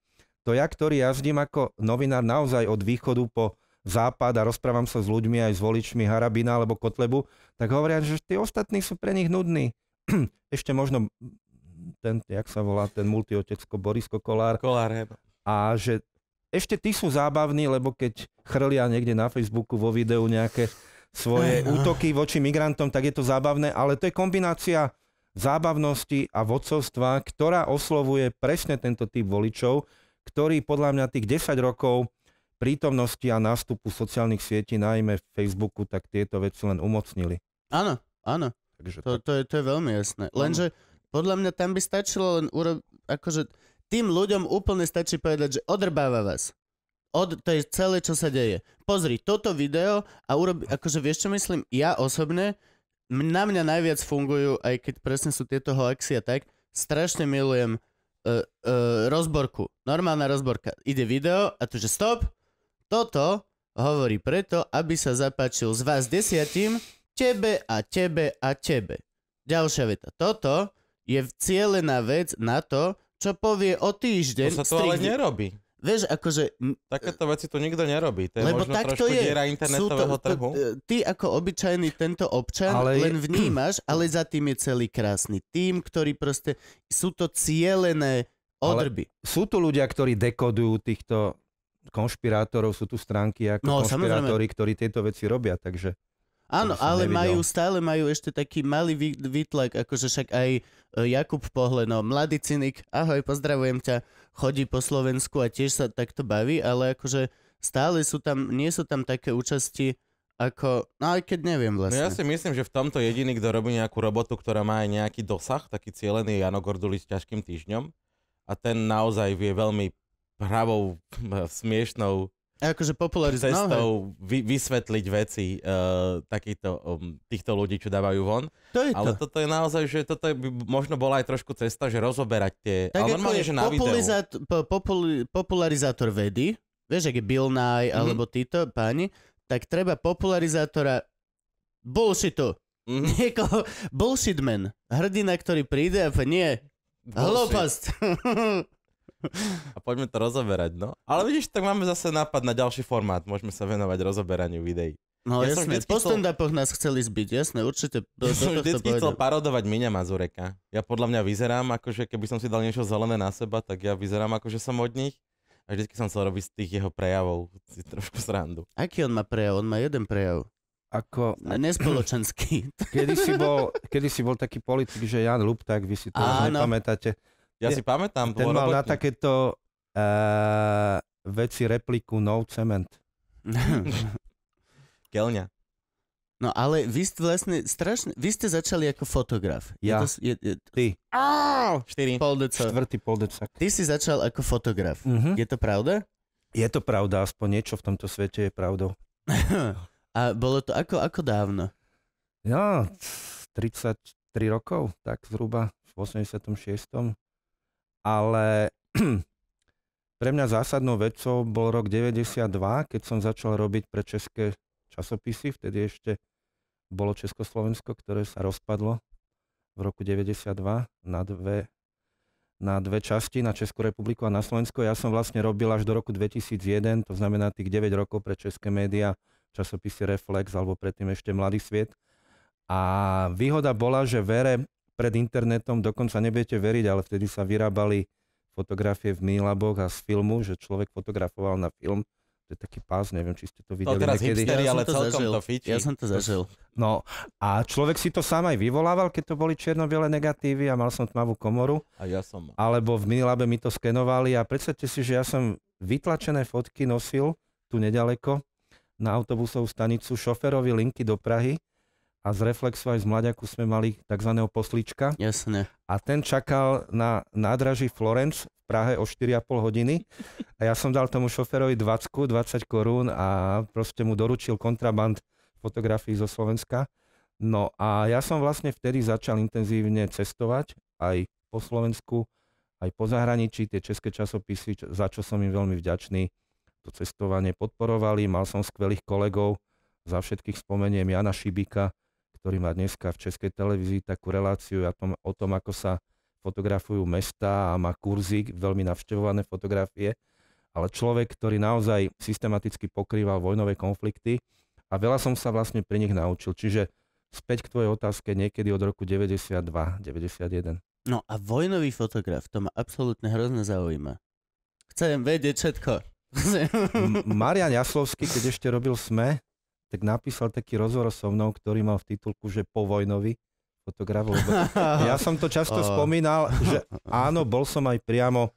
To ja, ktorý jazdím ako novinár naozaj od východu po západ a rozprávam sa s ľuďmi aj s voličmi Harabina alebo Kotlebu, tak hovoria, že tí ostatní sú pre nich nudní. Ešte možno ten, jak sa volá, ten multiotecko Borisko Kolár. Kolár, hej. A že ešte tí sú zábavní, lebo keď chrlia niekde na Facebooku vo videu nejaké svoje Ej, no. útoky voči migrantom, tak je to zábavné, ale to je kombinácia zábavnosti a vodcovstva, ktorá oslovuje presne tento typ voličov, ktorý podľa mňa tých 10 rokov prítomnosti a nástupu sociálnych sietí, najmä Facebooku, tak tieto veci len umocnili. Áno, áno. Takže to, to, je, to je veľmi jasné. Lenže podľa mňa tam by stačilo len urobiť, akože tým ľuďom úplne stačí povedať, že odrbáva vás. Od, to je celé, čo sa deje. Pozri toto video a urobi, akože vieš, čo myslím? Ja osobne, na mňa najviac fungujú, aj keď presne sú tieto hoaxy a tak, strašne milujem uh, uh, rozborku. Normálna rozborka. Ide video a tu, že stop, toto hovorí preto, aby sa zapáčil z vás desiatím, tebe a tebe a tebe. Ďalšia veta. Toto je cieľená vec na to, čo povie o týždeň. To sa to ale nerobí. Vieš, akože... Takéto veci to nikto nerobí. To je lebo možno tak to je. diera internetového to, trhu. E, ty ako obyčajný tento občan ale len je... vnímaš, ale za tým je celý krásny tým, ktorý proste... Sú to cielené odrby. Ale sú tu ľudia, ktorí dekodujú týchto konšpirátorov, sú tu stránky ako no, konšpirátori, samozrejme. ktorí tieto veci robia, takže... Áno, ale nevidel. majú, stále majú ešte taký malý výtlak, akože však aj e, Jakub Pohleno, mladý cynik, ahoj, pozdravujem ťa, chodí po Slovensku a tiež sa takto baví, ale akože stále sú tam, nie sú tam také účasti, ako, no aj keď neviem vlastne. No ja vlastne. si myslím, že v tomto jediný, kto robí nejakú robotu, ktorá má aj nejaký dosah, taký cieľený Jano Gorduli s ťažkým týždňom a ten naozaj vie veľmi pravou, smiešnou akože popularizovať. Cestou no, vy, vysvetliť veci uh, eh, takýchto, um, týchto ľudí, čo dávajú von. To je Ale to. toto je naozaj, že toto je, možno bola aj trošku cesta, že rozoberať tie... Tak ale normálne, že na populizát, popularizátor vedy, vieš, ak je Bill Nye mm-hmm. alebo títo páni, tak treba popularizátora bullshitu. Mm-hmm. Niekoho, bullshitman. Hrdina, ktorý príde a nie, hlopast. A poďme to rozoberať, no. Ale vidíš, tak máme zase nápad na ďalší formát. Môžeme sa venovať rozoberaniu videí. No ja jasne, po stand nás chceli zbiť, jasné, určite. Do, ja som vždycky chcel parodovať Miňa Mazureka. Ja podľa mňa vyzerám, akože keby som si dal niečo zelené na seba, tak ja vyzerám akože som od nich. A vždycky som chcel robiť z tých jeho prejavov si trošku srandu. Aký on má prejav? On má jeden prejav. Ako... A nespoločenský. kedy si bol, kedy si bol taký politik, že Jan Lupták, tak vy si to nepamätáte. Ja Nie, si pamätám. Ten mal robotník. na takéto uh, veci repliku No Cement. Kelňa. No ale vy ste vlastne strašne, vy ste začali ako fotograf. Ja. Je to, je, je, Ty. štyri. Poldeco. Štvrtý poldecak. Ty si začal ako fotograf. Mhm. Je to pravda? Je to pravda, aspoň niečo v tomto svete je pravdou. A bolo to ako, ako dávno? Ja, no, 33 rokov, tak zhruba v 86 ale pre mňa zásadnou vecou bol rok 92, keď som začal robiť pre české časopisy, vtedy ešte bolo Československo, ktoré sa rozpadlo v roku 92 na dve, na dve časti, na Českú republiku a na Slovensko. Ja som vlastne robil až do roku 2001, to znamená tých 9 rokov pre české médiá, časopisy Reflex alebo predtým ešte Mladý sviet. A výhoda bola, že Vere pred internetom dokonca nebudete veriť, ale vtedy sa vyrábali fotografie v Milaboch a z filmu, že človek fotografoval na film. To je taký pás, neviem, či ste to videli. To teraz niekedy. hipsteri, ja ale to celkom zažil. to fičí. Ja som to zažil. No a človek si to sám aj vyvolával, keď to boli čierno-biele negatívy a mal som tmavú komoru. A ja som. Alebo v Minilabe mi to skenovali a predstavte si, že ja som vytlačené fotky nosil tu nedaleko na autobusovú stanicu šoferovi linky do Prahy a z reflexu aj z mladiaku sme mali tzv. poslička. Jasne. A ten čakal na nádraží Florence v Prahe o 4,5 hodiny a ja som dal tomu šoferovi 20, 20 korún a proste mu doručil kontraband fotografií zo Slovenska. No a ja som vlastne vtedy začal intenzívne cestovať aj po Slovensku, aj po zahraničí, tie české časopisy, za čo som im veľmi vďačný. To cestovanie podporovali, mal som skvelých kolegov, za všetkých spomeniem Jana Šibika, ktorý má dneska v Českej televízii takú reláciu o tom, o tom ako sa fotografujú mesta a má kurzy, veľmi navštevované fotografie, ale človek, ktorý naozaj systematicky pokrýval vojnové konflikty a veľa som sa vlastne pri nich naučil. Čiže späť k tvojej otázke niekedy od roku 92, 91. No a vojnový fotograf, to ma absolútne hrozne zaujíma. Chcem vedieť všetko. M- Marian Jaslovský, keď ešte robil SME, tak napísal taký rozhovor so mnou, ktorý mal v titulku, že po fotograf. ja som to často spomínal, že áno, bol som aj priamo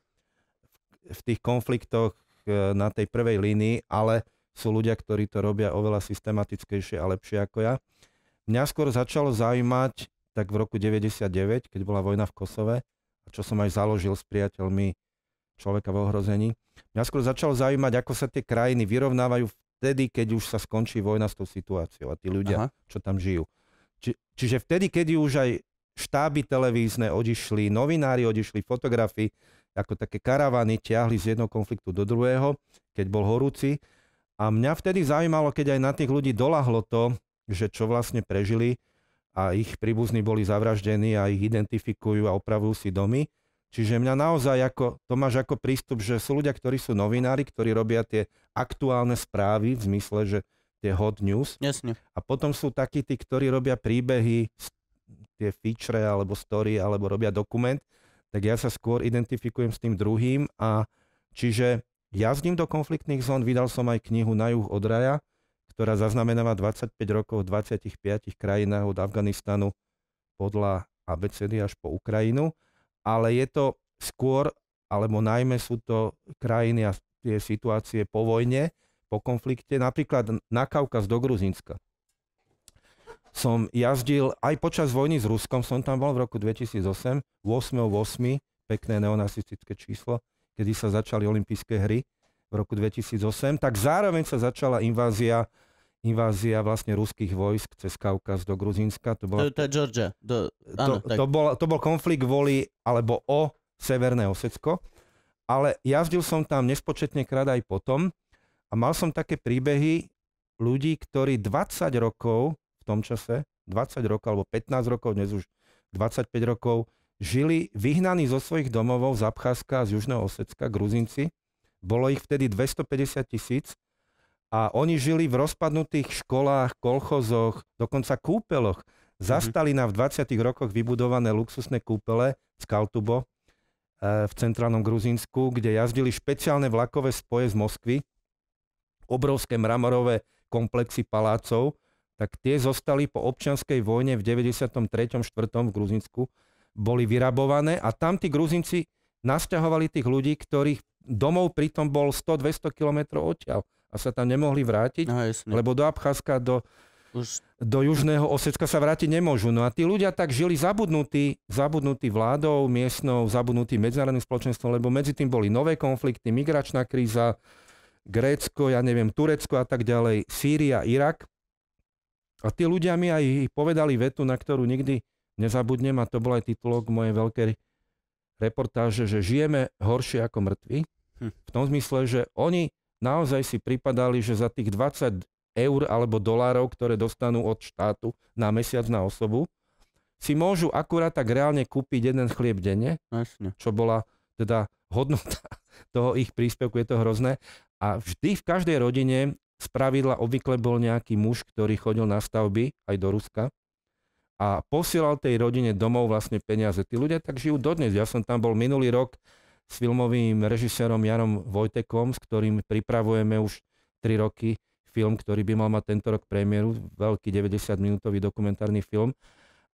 v tých konfliktoch e, na tej prvej línii, ale sú ľudia, ktorí to robia oveľa systematickejšie a lepšie ako ja. Mňa skôr začalo zaujímať tak v roku 99, keď bola vojna v Kosove, a čo som aj založil s priateľmi človeka v ohrození. Mňa skôr začalo zaujímať, ako sa tie krajiny vyrovnávajú v vtedy, keď už sa skončí vojna s tou situáciou a tí ľudia, Aha. čo tam žijú. Či, čiže vtedy, keď už aj štáby televízne odišli, novinári odišli, fotografi, ako také karavany ťahli z jedného konfliktu do druhého, keď bol horúci. A mňa vtedy zaujímalo, keď aj na tých ľudí dolahlo to, že čo vlastne prežili a ich príbuzní boli zavraždení a ich identifikujú a opravujú si domy. Čiže mňa naozaj ako, to máš ako prístup, že sú ľudia, ktorí sú novinári, ktorí robia tie aktuálne správy v zmysle, že tie hot news. Jasne. A potom sú takí tí, ktorí robia príbehy, tie feature alebo story, alebo robia dokument, tak ja sa skôr identifikujem s tým druhým a čiže jazdím do konfliktných zón, vydal som aj knihu Na juh od raja, ktorá zaznamenáva 25 rokov v 25 krajinách od Afganistanu podľa ABCD až po Ukrajinu, ale je to skôr, alebo najmä sú to krajiny a tie situácie po vojne, po konflikte, napríklad na Kaukaz do Gruzínska. Som jazdil, aj počas vojny s Ruskom som tam bol v roku 2008, 8.8., pekné neonacistické číslo, kedy sa začali olympijské hry v roku 2008, tak zároveň sa začala invázia invázia vlastne ruských vojsk cez Kaukaz do Gruzínska. To, bola, to, to Georgia. Do, áno, to, tak. To, bol, to bol konflikt voli alebo o Severné Osecko ale jazdil som tam nespočetne krát aj potom a mal som také príbehy ľudí, ktorí 20 rokov v tom čase, 20 rokov alebo 15 rokov, dnes už 25 rokov, žili vyhnaní zo svojich domovov z Abcházska, z Južného Osecka, Gruzinci. Bolo ich vtedy 250 tisíc a oni žili v rozpadnutých školách, kolchozoch, dokonca kúpeloch. Mhm. Zastali na v 20 rokoch vybudované luxusné kúpele z Kaltubo, E, v centrálnom Gruzínsku, kde jazdili špeciálne vlakové spoje z Moskvy, obrovské mramorové komplexy palácov, tak tie zostali po občianskej vojne v 93. 4. v Gruzinsku, boli vyrabované a tam tí Gruzinci nasťahovali tých ľudí, ktorých domov pritom bol 100-200 kilometrov odtiaľ a sa tam nemohli vrátiť, no, lebo do Abcházska, do už... Do Južného Osecka sa vrátiť nemôžu. No a tí ľudia tak žili zabudnutí, zabudnutí vládou miestnou, zabudnutí medzinárodným spoločenstvom, lebo medzi tým boli nové konflikty, migračná kríza, Grécko, ja neviem, Turecko a tak ďalej, Sýria, Irak. A tí ľudia mi aj povedali vetu, na ktorú nikdy nezabudnem, a to bol aj titulok mojej veľkej reportáže, že žijeme horšie ako mŕtvi. Hm. V tom zmysle, že oni naozaj si pripadali, že za tých 20 eur alebo dolárov, ktoré dostanú od štátu na mesiac na osobu, si môžu akurát tak reálne kúpiť jeden chlieb denne, Jasne. čo bola teda hodnota toho ich príspevku, je to hrozné. A vždy v každej rodine z pravidla obvykle bol nejaký muž, ktorý chodil na stavby aj do Ruska a posielal tej rodine domov vlastne peniaze. Tí ľudia tak žijú dodnes. Ja som tam bol minulý rok s filmovým režisérom Janom Vojtekom, s ktorým pripravujeme už 3 roky film, ktorý by mal mať tento rok premiéru, veľký 90-minútový dokumentárny film.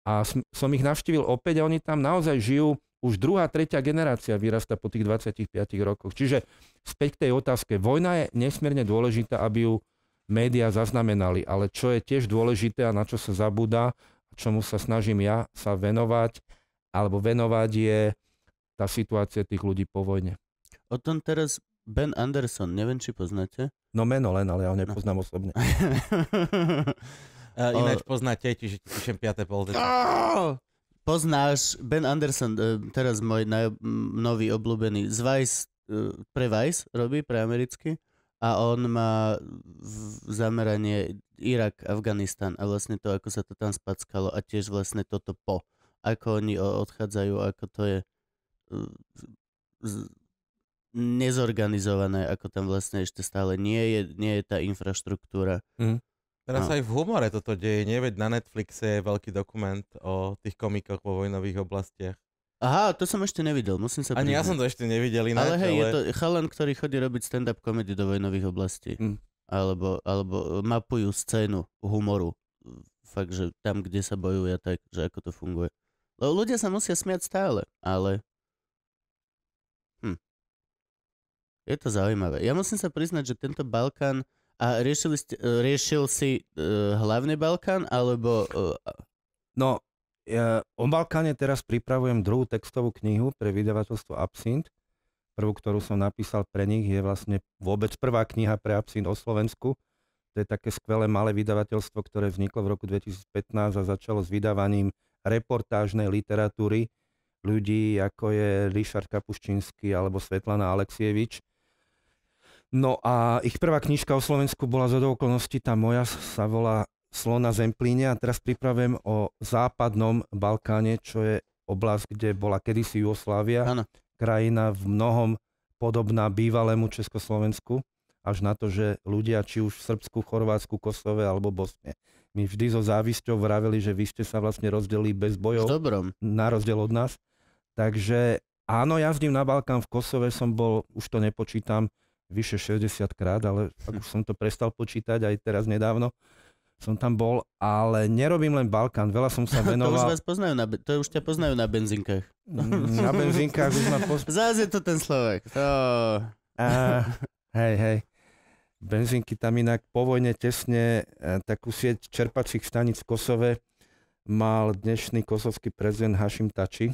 A som ich navštívil opäť a oni tam naozaj žijú, už druhá, tretia generácia vyrasta po tých 25 rokoch. Čiže späť k tej otázke. Vojna je nesmierne dôležitá, aby ju médiá zaznamenali, ale čo je tiež dôležité a na čo sa zabúda, čomu sa snažím ja sa venovať, alebo venovať je tá situácia tých ľudí po vojne. O tom teraz Ben Anderson, neviem, či poznáte. No meno len, ale ja ho nepoznám no. osobne. uh, ináč uh, poznáte, čiže ti píšem piaté polde. Uh, poznáš Ben Anderson, uh, teraz môj naj, nový obľúbený, z Vice, uh, pre Vice robí, pre americky. A on má zameranie Irak, Afganistan a vlastne to, ako sa to tam spackalo a tiež vlastne toto po. Ako oni odchádzajú, ako to je e, nezorganizované, ako tam vlastne ešte stále nie je, nie je tá infraštruktúra. Mm. Teraz no. aj v humore toto deje, nie? Veď na Netflixe je veľký dokument o tých komikoch vo vojnových oblastiach. Aha, to som ešte nevidel, musím sa Ani priznať. ja som to ešte nevidel ináč, ale... hej, ale... je to chalan, ktorý chodí robiť stand-up komedy do vojnových oblastí. Mm. Alebo, alebo e, mapujú scénu humoru. Fakt, že tam, kde sa bojuje, tak, že ako to funguje. Lebo ľudia sa musia smiať stále, ale Je to zaujímavé. Ja musím sa priznať, že tento Balkán, a riešili ste, riešil si uh, hlavný Balkán, alebo... Uh... No, ja, o Balkáne teraz pripravujem druhú textovú knihu pre vydavateľstvo Absint. Prvú, ktorú som napísal pre nich, je vlastne vôbec prvá kniha pre Absint o Slovensku. To je také skvelé malé vydavateľstvo, ktoré vzniklo v roku 2015 a začalo s vydávaním reportážnej literatúry ľudí, ako je Richard Kapuščínsky alebo Svetlana Alexievič No a ich prvá knižka o Slovensku bola z okolností, tá moja sa volá Slona Zemplíne a teraz pripravujem o západnom Balkáne, čo je oblasť, kde bola kedysi Jugoslávia. ano. Krajina v mnohom podobná bývalému Československu, až na to, že ľudia či už v Srbsku, Chorvátsku, Kosove alebo Bosne mi vždy so závisťou vraveli, že vy ste sa vlastne rozdelili bez bojov. dobrom. Na rozdiel od nás. Takže áno, jazdím na Balkán v Kosove, som bol, už to nepočítam, vyše 60 krát, ale tak už som to prestal počítať aj teraz nedávno som tam bol, ale nerobím len Balkán, veľa som sa venoval. To už vás poznajú, na, to už ťa poznajú na benzinkách. Mm, na benzinkách už ma poznajú. Zás je to ten človek. To... A, hej, hej. Benzinky tam inak po vojne tesne e, takú sieť čerpacích staníc v Kosove mal dnešný kosovský prezident Hašim Tači.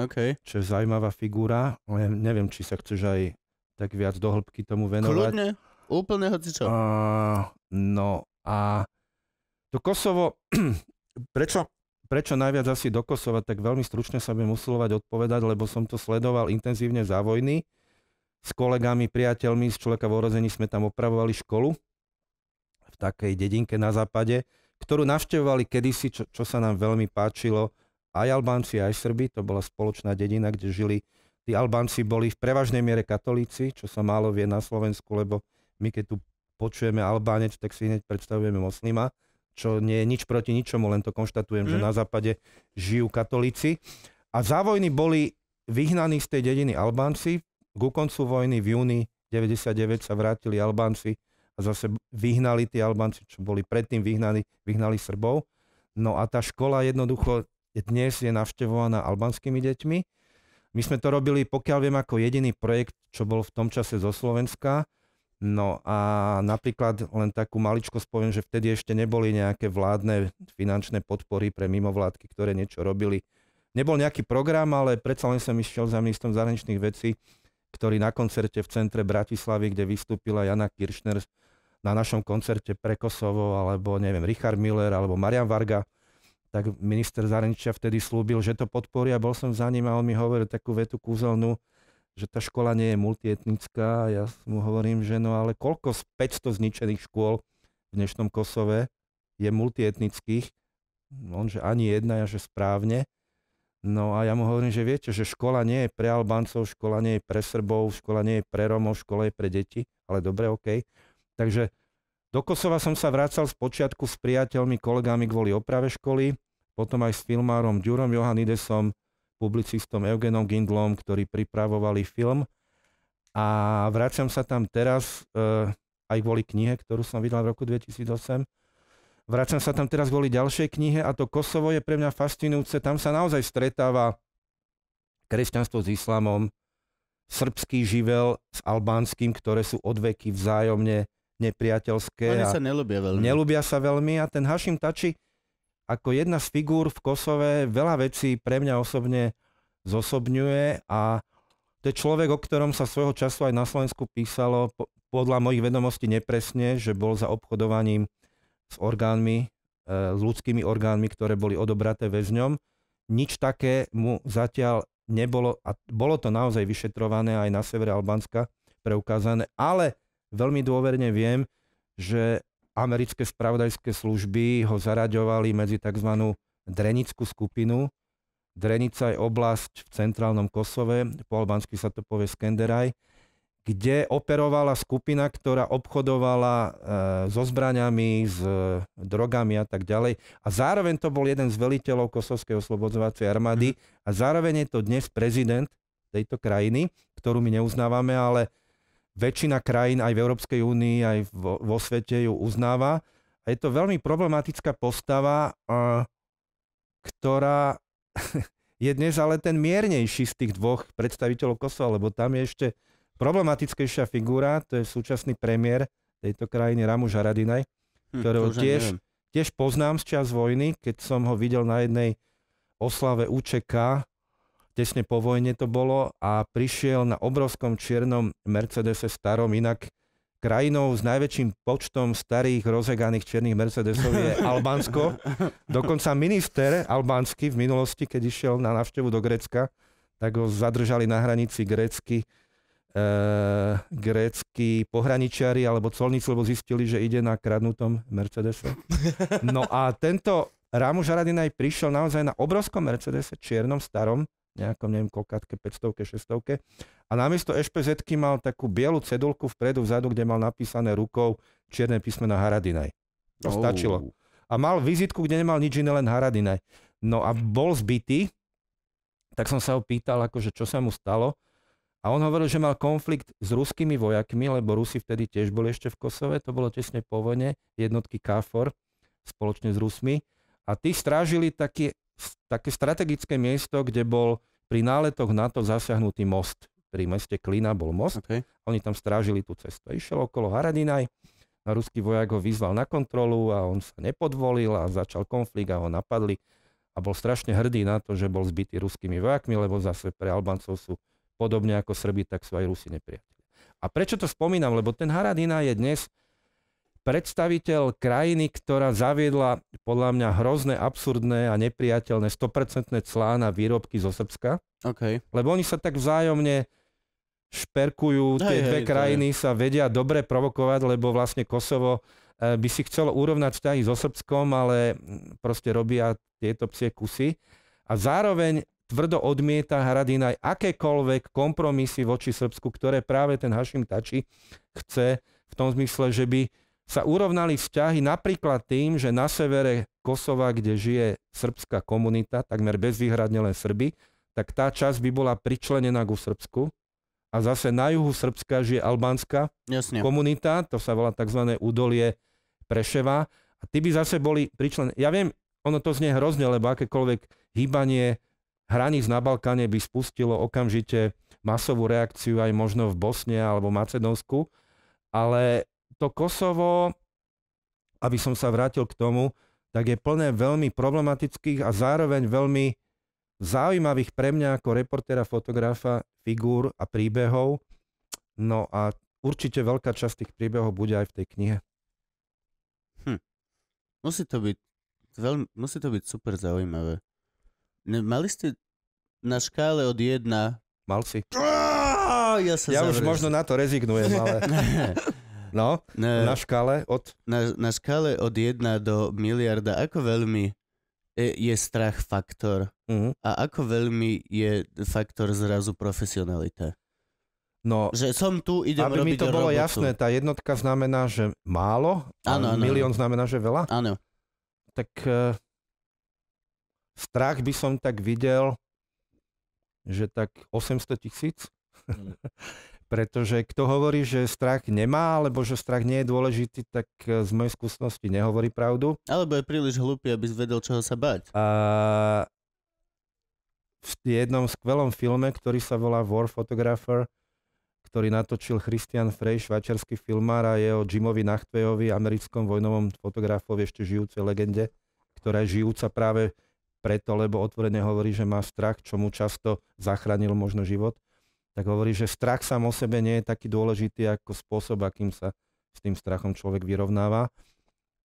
Okay. Čo je zaujímavá figura, len neviem, či sa chceš aj tak viac do hĺbky tomu venovať. Kľudne, úplne hocičo. Uh, no a to Kosovo, prečo, prečo najviac asi do Kosova, tak veľmi stručne sa budem usilovať odpovedať, lebo som to sledoval intenzívne za vojny. S kolegami, priateľmi z človeka v orození sme tam opravovali školu v takej dedinke na západe, ktorú navštevovali kedysi, čo, čo sa nám veľmi páčilo, aj Albánci, aj Srbi, to bola spoločná dedina, kde žili Tí Albánci boli v prevažnej miere katolíci, čo sa málo vie na Slovensku, lebo my keď tu počujeme Albánec, tak si hneď predstavujeme moslima, čo nie je nič proti ničomu, len to konštatujem, mm. že mhm. na západe žijú katolíci. A za vojny boli vyhnaní z tej dediny Albánci. Ku koncu vojny v júni 99 sa vrátili Albánci a zase vyhnali tí Albánci, čo boli predtým vyhnaní, vyhnali Srbov. No a tá škola jednoducho dnes je navštevovaná albanskými deťmi my sme to robili, pokiaľ viem, ako jediný projekt, čo bol v tom čase zo Slovenska. No a napríklad len takú maličko spoviem, že vtedy ešte neboli nejaké vládne finančné podpory pre mimovládky, ktoré niečo robili. Nebol nejaký program, ale predsa len som išiel za ministrom zahraničných vecí, ktorý na koncerte v centre Bratislavy, kde vystúpila Jana Kiršner na našom koncerte pre Kosovo, alebo neviem, Richard Miller, alebo Marian Varga, tak minister zahraničia vtedy slúbil, že to podporia. Bol som za ním a on mi hovoril takú vetu kúzelnú, že tá škola nie je multietnická. Ja mu hovorím, že no ale koľko z 500 zničených škôl v dnešnom Kosove je multietnických? On, že ani jedna, ja, že správne. No a ja mu hovorím, že viete, že škola nie je pre Albáncov, škola nie je pre Srbov, škola nie je pre Romov, škola je pre deti, ale dobre, OK. Takže do Kosova som sa vracal z počiatku s priateľmi, kolegami kvôli oprave školy, potom aj s filmárom Ďurom Johanidesom, publicistom Eugenom Gindlom, ktorí pripravovali film. A vraciam sa tam teraz, e, aj kvôli knihe, ktorú som vydal v roku 2008. Vraciam sa tam teraz kvôli ďalšej knihe a to Kosovo je pre mňa fascinujúce. Tam sa naozaj stretáva kresťanstvo s islamom, srbský živel s Albánským, ktoré sú odveky vzájomne nepriateľské. Oni sa nelúbia veľmi. Nelúbia sa veľmi a ten Hašim Tači ako jedna z figúr v Kosove veľa vecí pre mňa osobne zosobňuje a to je človek, o ktorom sa svojho času aj na Slovensku písalo podľa mojich vedomostí nepresne, že bol za obchodovaním s orgánmi, e, s ľudskými orgánmi, ktoré boli odobraté väzňom. Nič také mu zatiaľ nebolo a bolo to naozaj vyšetrované aj na severe Albánska preukázané, ale veľmi dôverne viem, že americké spravodajské služby ho zaraďovali medzi tzv. drenickú skupinu. Drenica je oblasť v centrálnom Kosove, po albánsky sa to povie Skenderaj, kde operovala skupina, ktorá obchodovala e, so zbraniami, s e, drogami a tak ďalej. A zároveň to bol jeden z veliteľov Kosovskej oslobodzovacej armády mhm. a zároveň je to dnes prezident tejto krajiny, ktorú my neuznávame, ale väčšina krajín aj v Európskej únii, aj vo, vo svete ju uznáva. A je to veľmi problematická postava, ktorá je dnes ale ten miernejší z tých dvoch predstaviteľov Kosova, lebo tam je ešte problematickejšia figura, to je súčasný premiér tejto krajiny Ramu Žaradinaj, hm, ktorého hm, tiež, tiež poznám z čas vojny, keď som ho videl na jednej oslave UČK tesne po vojne to bolo a prišiel na obrovskom čiernom Mercedese starom, inak krajinou s najväčším počtom starých rozeganých čiernych Mercedesov je Albánsko. Dokonca minister albánsky v minulosti, keď išiel na návštevu do Grécka, tak ho zadržali na hranici grécky e, grécky pohraničiari alebo colníci, lebo zistili, že ide na kradnutom Mercedese. No a tento Rámu Žaradinaj prišiel naozaj na obrovskom Mercedese, čiernom, starom, nejakom, neviem, koľkátke, 500, 600. A namiesto špz mal takú bielu cedulku vpredu, vzadu, kde mal napísané rukou čierne písmena Haradinaj. To oh. stačilo. A mal vizitku, kde nemal nič iné, len Haradinaj. No a bol zbytý, tak som sa ho pýtal, akože čo sa mu stalo. A on hovoril, že mal konflikt s ruskými vojakmi, lebo Rusi vtedy tiež boli ešte v Kosove, to bolo tesne po vojne, jednotky KFOR spoločne s Rusmi. A tí strážili také, také strategické miesto, kde bol pri náletoch na to zasiahnutý most. Pri meste Klina bol most. Okay. Oni tam strážili tú cestu. Išiel okolo Haradinaj, a ruský vojak ho vyzval na kontrolu a on sa nepodvolil a začal konflikt a ho napadli. A bol strašne hrdý na to, že bol zbytý ruskými vojakmi, lebo zase pre Albancov sú podobne ako Srbi, tak sú aj Rusi nepriatelia. A prečo to spomínam? Lebo ten Haradina je dnes predstaviteľ krajiny, ktorá zaviedla podľa mňa hrozné, absurdné a nepriateľné 100% clá na výrobky zo Srbska. Okay. Lebo oni sa tak vzájomne šperkujú, hej, tie hej, dve hej, krajiny sa vedia dobre provokovať, lebo vlastne Kosovo e, by si chcelo urovnať vzťahy so Srbskom, ale mm, proste robia tieto psie kusy. A zároveň tvrdo odmieta hradina aj akékoľvek kompromisy voči Srbsku, ktoré práve ten Hašim Tači chce v tom zmysle, že by sa urovnali vzťahy napríklad tým, že na severe Kosova, kde žije srbská komunita, takmer bezvýhradne len Srby, tak tá časť by bola pričlenená ku Srbsku. A zase na juhu Srbska žije albánska Jasne. komunita, to sa volá tzv. údolie Preševa. A ty by zase boli pričlené. Ja viem, ono to znie hrozne, lebo akékoľvek hýbanie hraníc na Balkáne by spustilo okamžite masovú reakciu aj možno v Bosne alebo Macedónsku, ale to Kosovo, aby som sa vrátil k tomu, tak je plné veľmi problematických a zároveň veľmi zaujímavých pre mňa ako reportéra, fotografa, figúr a príbehov. No a určite veľká časť tých príbehov bude aj v tej knihe. Hm. Musí to byť veľmi, musí to byť super zaujímavé. Ne, mali ste na škále od jedna. Mal si. ja sa ja už možno na to rezignujem, ale... No, na, na škále od... Na, na škále od 1 do miliarda, ako veľmi e, je strach faktor uh-huh. a ako veľmi je faktor zrazu profesionalita? No, že som tu, idem aby robiť mi to bolo robotu. jasné, tá jednotka znamená, že málo ano, a ano, milión ano. znamená, že veľa? Áno. Tak e, strach by som tak videl, že tak 800 tisíc. Mhm. Pretože kto hovorí, že strach nemá, alebo že strach nie je dôležitý, tak eh, z mojej skúsenosti nehovorí pravdu. Alebo je príliš hlupý, aby vedel, čoho sa bať. A v jednom skvelom filme, ktorý sa volá War Photographer, ktorý natočil Christian Frey, švajčiarsky filmár a je o Jimovi Nachtvejovi, americkom vojnovom fotografovi, ešte žijúcej legende, ktorá je žijúca práve preto, lebo otvorene hovorí, že má strach, čo mu často zachránil možno život tak hovorí, že strach sám o sebe nie je taký dôležitý ako spôsob, akým sa s tým strachom človek vyrovnáva.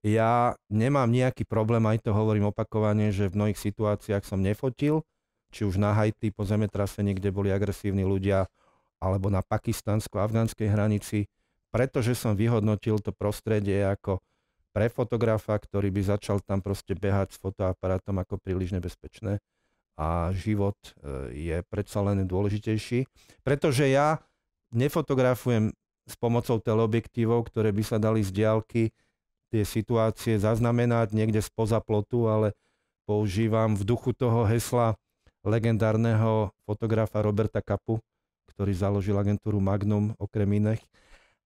Ja nemám nejaký problém, aj to hovorím opakovane, že v mnohých situáciách som nefotil, či už na Haiti po zemetrasení, kde boli agresívni ľudia, alebo na pakistansko-afgánskej hranici, pretože som vyhodnotil to prostredie ako pre fotografa, ktorý by začal tam proste behať s fotoaparátom ako príliš nebezpečné a život e, je predsa len dôležitejší, pretože ja nefotografujem s pomocou teleobjektívov, ktoré by sa dali z diálky tie situácie zaznamenať niekde spoza plotu, ale používam v duchu toho hesla legendárneho fotografa Roberta Kapu, ktorý založil agentúru Magnum okrem iných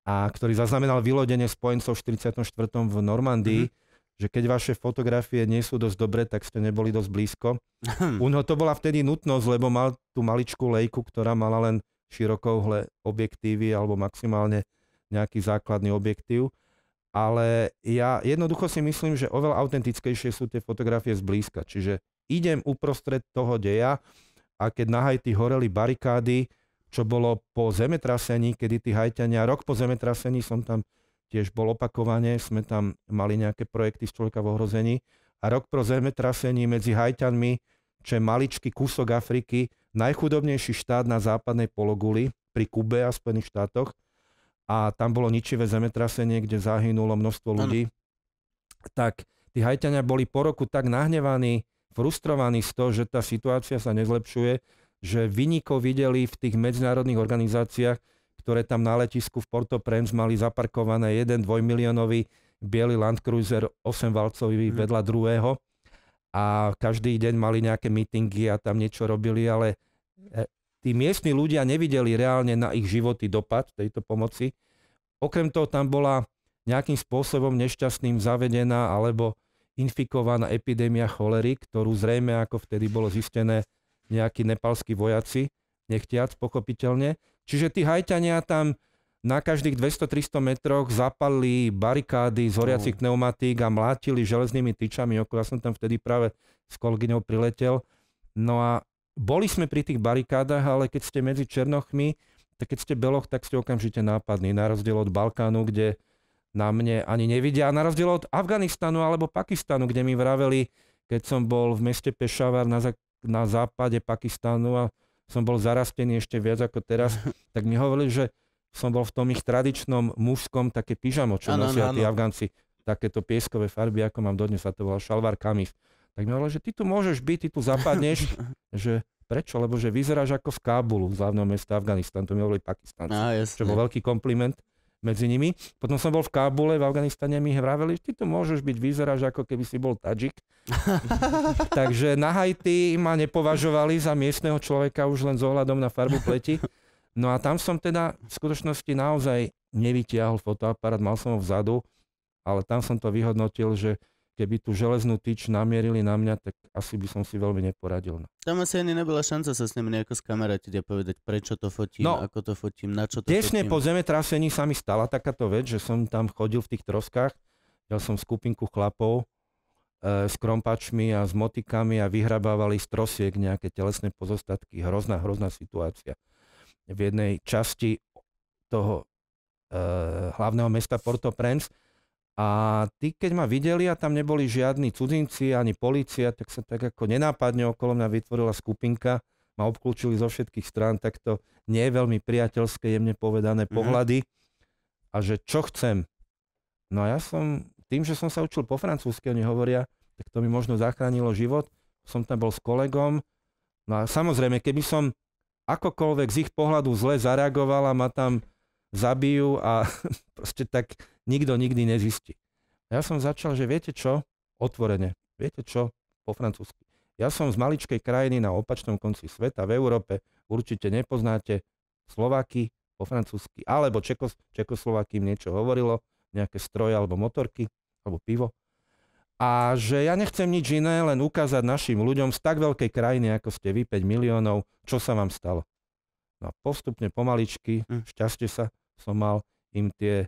a ktorý zaznamenal vylodenie spojencov v 44. v Normandii. Mm-hmm že keď vaše fotografie nie sú dosť dobre, tak ste neboli dosť blízko. U neho to bola vtedy nutnosť, lebo mal tú maličkú lejku, ktorá mala len širokouhle objektívy alebo maximálne nejaký základný objektív. Ale ja jednoducho si myslím, že oveľa autentickejšie sú tie fotografie zblízka. Čiže idem uprostred toho deja a keď na Haiti horeli barikády, čo bolo po zemetrasení, kedy tí hajťania, rok po zemetrasení som tam tiež bol opakovane, sme tam mali nejaké projekty z človeka v ohrození a rok pro zemetrasení medzi Hajťanmi, čo je maličký kúsok Afriky, najchudobnejší štát na západnej pologuli, pri Kube a Spojených štátoch a tam bolo ničivé zemetrasenie, kde zahynulo množstvo ľudí. Ano. Tak tí Hajťania boli po roku tak nahnevaní, frustrovaní z toho, že tá situácia sa nezlepšuje, že vynikov videli v tých medzinárodných organizáciách, ktoré tam na letisku v Porto Prens mali zaparkované jeden dvojmiliónový biely Land Cruiser 8-valcový mm. vedľa druhého a každý deň mali nejaké mítingy a tam niečo robili, ale e, tí miestni ľudia nevideli reálne na ich životy dopad tejto pomoci. Okrem toho tam bola nejakým spôsobom nešťastným zavedená alebo infikovaná epidémia cholery, ktorú zrejme, ako vtedy bolo zistené, nejakí nepalskí vojaci, nechtiac pochopiteľne, Čiže tí hajťania tam na každých 200-300 metroch zapali barikády z horiacich uh. No. pneumatík a mlátili železnými tyčami okolo. Ja som tam vtedy práve s kolegyňou priletel. No a boli sme pri tých barikádach, ale keď ste medzi Černochmi, tak keď ste Beloch, tak ste okamžite nápadní. Na rozdiel od Balkánu, kde na mne ani nevidia. A na rozdiel od Afganistanu alebo Pakistanu, kde mi vraveli, keď som bol v meste Pešavar na, zá- na západe Pakistanu a som bol zarastený ešte viac ako teraz, tak mi hovorili, že som bol v tom ich tradičnom mužskom také pyžamo, čo ano, nosia ano. tí Afgánci, takéto pieskové farby, ako mám dodnes, a to bol, šalvar kamis. Tak mi hovorili, že ty tu môžeš byť, ty tu zapadneš, že Prečo? Lebo že vyzeráš ako v Kábulu, v hlavnom meste Afganistan, to mi hovorili Pakistan. no, čo bol veľký kompliment medzi nimi. Potom som bol v Kábule, v Afganistane mi hraveli, ty tu môžeš byť, vyzeráš ako keby si bol Tadžik. Takže na Haiti ma nepovažovali za miestneho človeka už len s ohľadom na farbu pleti. No a tam som teda v skutočnosti naozaj nevytiahol fotoaparát, mal som ho vzadu, ale tam som to vyhodnotil, že keby tú železnú tyč namierili na mňa, tak asi by som si veľmi neporadil. No. Tam asi ani nebola šanca sa s nimi nejako skamarátiť a povedať, prečo to fotím, no, ako to fotím, na čo to tesne fotím. Tesne po zemetrasení sa mi stala takáto vec, že som tam chodil v tých troskách, dal som skupinku chlapov e, s krompačmi a s motikami a vyhrabávali z trosiek nejaké telesné pozostatky. Hrozná, hrozná situácia. V jednej časti toho e, hlavného mesta Porto prince a tí, keď ma videli a tam neboli žiadni cudzinci ani policia, tak sa tak ako nenápadne okolo mňa vytvorila skupinka, ma obklúčili zo všetkých strán, tak to nie je veľmi priateľské, jemne povedané mm-hmm. pohľady. A že čo chcem? No a ja som, tým, že som sa učil po francúzsky, oni hovoria, tak to mi možno zachránilo život. Som tam bol s kolegom. No a samozrejme, keby som akokoľvek z ich pohľadu zle zareagoval a ma tam zabijú a proste tak nikto nikdy nezistí. Ja som začal, že viete čo? Otvorene. Viete čo? Po francúzsky. Ja som z maličkej krajiny na opačnom konci sveta, v Európe. Určite nepoznáte Slováky po francúzsky, alebo Čekos, Čekoslováky im niečo hovorilo, nejaké stroje alebo motorky, alebo pivo. A že ja nechcem nič iné, len ukázať našim ľuďom z tak veľkej krajiny, ako ste vy, 5 miliónov, čo sa vám stalo. No a postupne, pomaličky, mm. šťastie sa, som mal im tie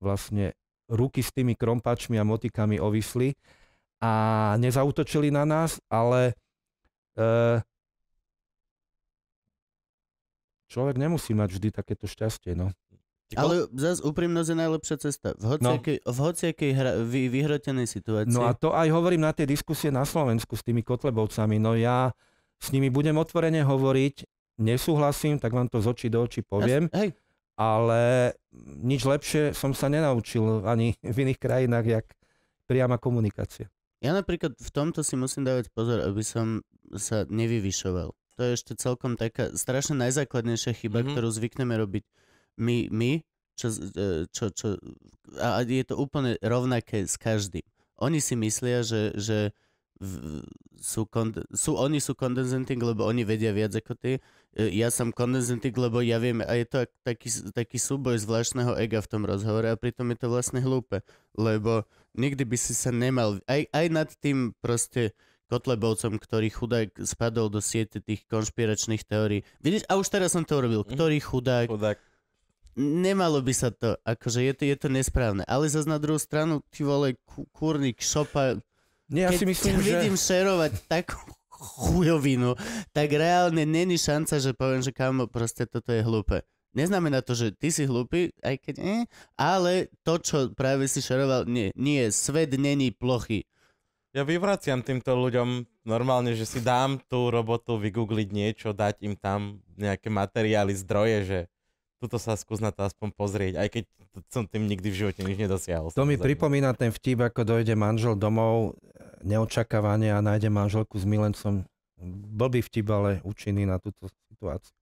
vlastne ruky s tými krompačmi a motikami ovisli a nezautočili na nás, ale e, človek nemusí mať vždy takéto šťastie, no. Ale zase úprimnosť je najlepšia cesta. V no. hociakej, no. v hociakej hra, vy, vyhrotenej situácii. No a to aj hovorím na tie diskusie na Slovensku s tými kotlebovcami. No ja s nimi budem otvorene hovoriť nesúhlasím, tak vám to z očí do očí poviem. Yes, hej. Ale nič lepšie som sa nenaučil ani v iných krajinách, jak priama komunikácia. Ja napríklad v tomto si musím dávať pozor, aby som sa nevyvyšoval. To je ešte celkom taká strašne najzákladnejšia chyba, mm-hmm. ktorú zvykneme robiť my, my čo, e, čo, čo, a je to úplne rovnaké s každým. Oni si myslia, že, že sú, kond- sú, oni sú condescending, lebo oni vedia viac ako ty. E, ja som condescending, lebo ja viem, a je to taký, taký súboj zvláštneho ega v tom rozhovore a pritom je to vlastne hlúpe, lebo nikdy by si sa nemal, aj, aj nad tým proste Kotlebovcom, ktorý chudák spadol do siete tých konšpiračných teórií. Vidíš, a už teraz som to urobil. Mhm. Ktorý chudák? Chudák. Nemalo by sa to, akože je to, je to nesprávne. Ale zase na druhú stranu, ty vole, kúrnik, šopa, nie, ja si myslím, že... vidím šerovať takú chujovinu, tak reálne není šanca, že poviem, že kamo, proste toto je hlúpe. Neznamená to, že ty si hlúpy, aj keď nie, ale to, čo práve si šeroval, nie, nie, svet není plochý. Ja vyvraciam týmto ľuďom normálne, že si dám tú robotu vygoogliť niečo, dať im tam nejaké materiály, zdroje, že túto sa skús na to aspoň pozrieť, aj keď som tým nikdy v živote nič nedosiahol. To mi pripomína ten vtip, ako dojde manžel domov e, neočakávanie a nájde manželku s milencom. Blbý vtip, ale účinný na túto situáciu.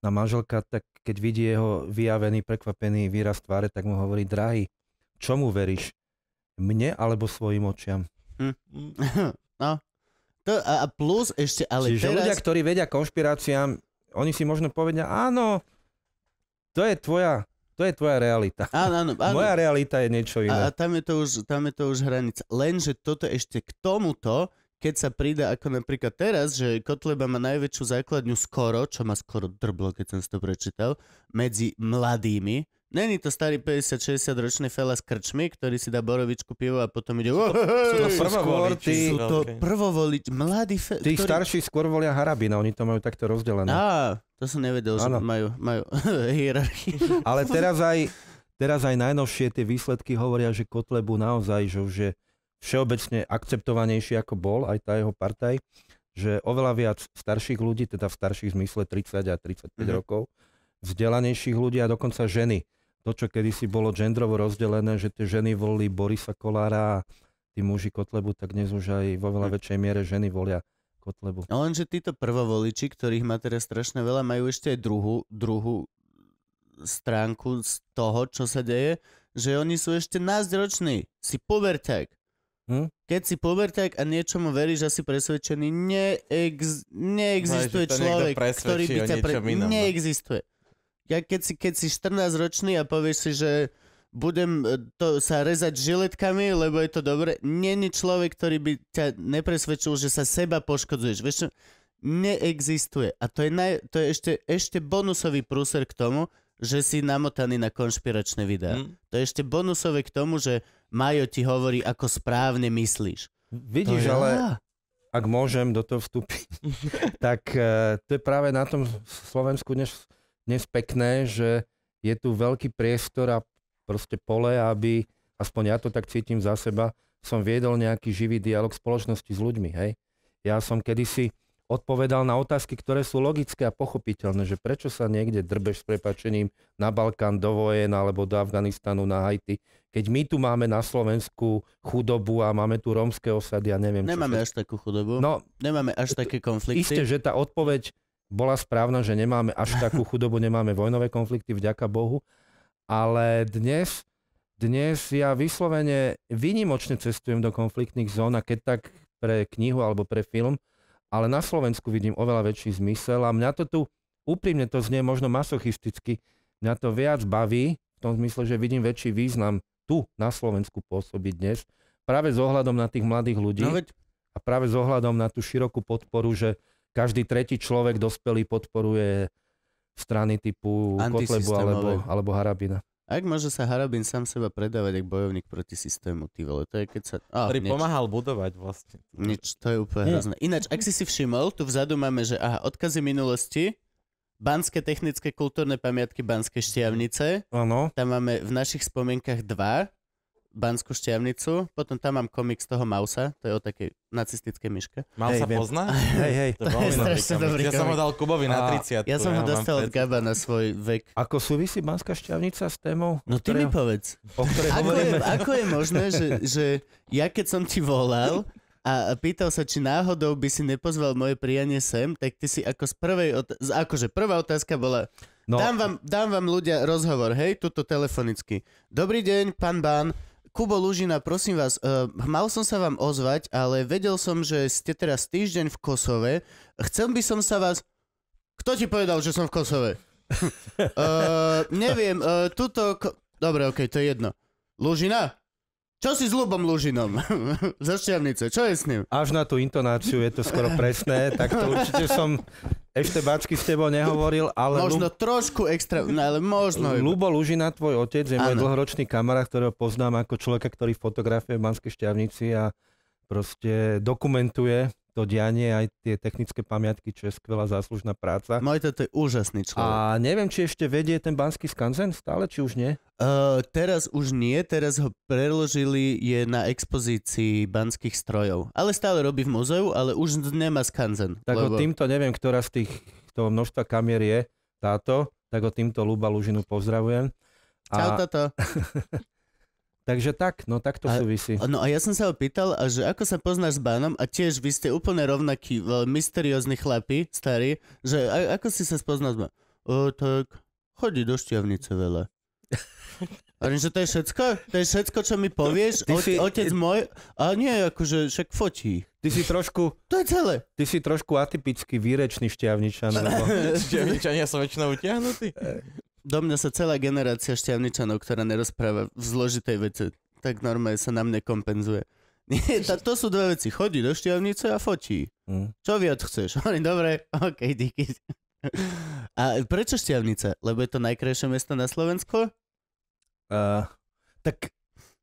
Na manželka, tak keď vidí jeho vyjavený, prekvapený výraz tváre, tak mu hovorí, drahý, čomu veríš? Mne alebo svojim očiam? Hm. No. To, a plus ešte, ale Čiže teraz... ľudia, ktorí vedia konšpiráciám, oni si možno povedia, áno, to je tvoja to je tvoja realita. Áno, áno, áno. Moja realita je niečo iné. A, a tam, je to už, tam je to už hranica. Lenže toto ešte k tomuto, keď sa prída ako napríklad teraz, že Kotleba má najväčšiu základňu skoro, čo má skoro drblo, keď som si to prečítal, medzi mladými, Není to starý 50-60 ročný fela s krčmi, ktorý si dá borovičku pivo a potom ide... Sú to, sú to prvovoliči. Tí, sú to prvovoliči, mladí fe... Tí ktorý... starší skôr volia harabina, oni to majú takto rozdelené. Á, to som nevedel, ano. že majú, majú hierarchii. Ale teraz aj, teraz aj najnovšie tie výsledky hovoria, že Kotlebu naozaj, že už je všeobecne akceptovanejší ako bol aj tá jeho partaj, že oveľa viac starších ľudí, teda v starších zmysle 30 a 35 mm-hmm. rokov, vzdelanejších ľudí a dokonca ženy to, čo kedysi bolo gendrovo rozdelené, že tie ženy volili Borisa Kolára a tí muži Kotlebu, tak dnes už aj vo veľa hm. väčšej miere ženy volia Kotlebu. No lenže títo prvovoliči, ktorých má teraz strašne veľa, majú ešte aj druhú, druhú stránku z toho, čo sa deje, že oni sú ešte názdroční. Si puberták. Hm? Keď si puberták a niečomu veríš že si presvedčený, neex, no, neexistuje Aj, človek, ktorý by ťa pre... No. neexistuje ja keď si, keď si 14 ročný a povieš si, že budem e, to, sa rezať žiletkami, lebo je to dobre, není človek, ktorý by ťa nepresvedčil, že sa seba poškodzuješ. Vieš čo? Neexistuje. A to je, naj, to je ešte, ešte bonusový prúser k tomu, že si namotaný na konšpiračné videá. Mm. To je ešte bonusové k tomu, že Majo ti hovorí, ako správne myslíš. Vidíš, je... ale ak môžem do toho vstúpiť, tak e, to je práve na tom v Slovensku dnes dnes pekné, že je tu veľký priestor a proste pole, aby, aspoň ja to tak cítim za seba, som viedol nejaký živý dialog spoločnosti s ľuďmi. Hej? Ja som kedysi odpovedal na otázky, ktoré sú logické a pochopiteľné, že prečo sa niekde drbeš s prepačením na Balkán, do vojen alebo do Afganistanu, na Haiti, keď my tu máme na Slovensku chudobu a máme tu rómske osady a ja neviem. Nemáme čo až takú chudobu, no, nemáme až e, také konflikty. Isté, že tá odpoveď bola správna, že nemáme až takú chudobu, nemáme vojnové konflikty, vďaka Bohu. Ale dnes, dnes ja vyslovene vynimočne cestujem do konfliktných zón a keď tak pre knihu alebo pre film, ale na Slovensku vidím oveľa väčší zmysel a mňa to tu, úprimne to znie možno masochisticky, mňa to viac baví, v tom zmysle, že vidím väčší význam tu na Slovensku pôsobiť dnes, práve s ohľadom na tých mladých ľudí no, veď... a práve s ohľadom na tú širokú podporu, že každý tretí človek dospelý podporuje strany typu Kotlebu alebo, alebo Harabina. Ak môže sa Harabin sám seba predávať ako bojovník proti systému, ty vole, to je keď sa... Oh, Ktorý nič. pomáhal budovať vlastne. Nič, to je úplne hrozné. Ináč, ak si si všimol, tu vzadu máme, že aha, odkazy minulosti, Banské technické kultúrne pamiatky Banskej štiavnice. Áno. Tam máme v našich spomienkach dva. Banskú šťavnicu, potom tam mám komik z toho Mausa, to je o takej nacistickej myške. Mausa hey, pozná? Hej, hej. To, to je strašne dobrý Ja som ho dal Kubovi na 30. Ja som ho ja dostal od Gaba na svoj vek. Ako súvisí Banská šťavnica s témou? No ty mi povedz. O ktorej ako, je, ako je možné, že, že ja keď som ti volal, a pýtal sa, či náhodou by si nepozval moje prijanie sem, tak ty si ako z prvej, ot- akože prvá otázka bola, no. dám, vám, dám vám ľudia rozhovor, hej, tuto telefonicky. Dobrý deň, pán Bán, Kubo Lužina, prosím vás, uh, mal som sa vám ozvať, ale vedel som, že ste teraz týždeň v Kosove. Chcel by som sa vás... Kto ti povedal, že som v Kosove? uh, neviem, uh, tuto... Dobre, okej, okay, to je jedno. Lužina? Čo si s Lubom Lužinom zo Šťavnice? Čo je s ním? Až na tú intonáciu je to skoro presné, tak to určite som ešte Bačky s tebou nehovoril, ale... Možno Lu... trošku extra, no, ale možno... Lubo Lužina, tvoj otec, je môj ano. dlhoročný kamarát, ktorého poznám ako človeka, ktorý fotografuje v Banskej Šťavnici a proste dokumentuje to dianie, aj tie technické pamiatky, čo je skvelá záslužná práca. Majte, no to je úžasný človek. A neviem, či ešte vedie ten banský skanzen stále, či už nie? Uh, teraz už nie, teraz ho preložili, je na expozícii banských strojov. Ale stále robí v muzeu, ale už nemá skanzen. Tak lebo... o týmto neviem, ktorá z tých toho množstva kamier je táto, tak o týmto Luba Lužinu pozdravujem. A... toto. Takže tak, no tak to a, súvisí. No a ja som sa ho pýtal, a že ako sa poznáš s Bánom a tiež vy ste úplne rovnakí, e, mysteriózni chlapi, starí, že a, ako si sa spoznal s Bánom? O, tak chodí do šťavnice veľa. A že to je všetko? To je všetko, čo mi povieš? Ty o, si... Otec môj? A nie, akože však fotí. Ty si trošku... To je celé. Ty si trošku atypický výrečný šťavničan. Lebo... Šťavničania sú väčšinou utiahnutí. do mňa sa celá generácia šťavničanov, ktorá nerozpráva v zložitej veci, tak normálne sa na mne kompenzuje. Nie, to, to sú dve veci. Chodí do šťavnice a fotí. Mm. Čo viac chceš? Oni, dobre, ok, díky. A prečo šťavnice? Lebo je to najkrajšie mesto na Slovensku? Uh, tak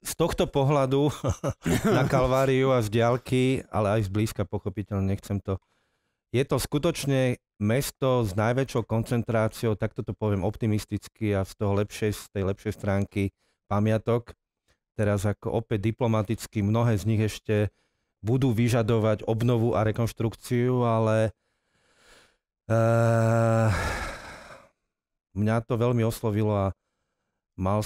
z tohto pohľadu na Kalváriu a z diaľky, ale aj z blízka pochopiteľne, nechcem to. Je to skutočne mesto s najväčšou koncentráciou, takto to poviem optimisticky a z toho lepšej, z tej lepšej stránky pamiatok. Teraz ako opäť diplomaticky mnohé z nich ešte budú vyžadovať obnovu a rekonštrukciu, ale uh, mňa to veľmi oslovilo a mal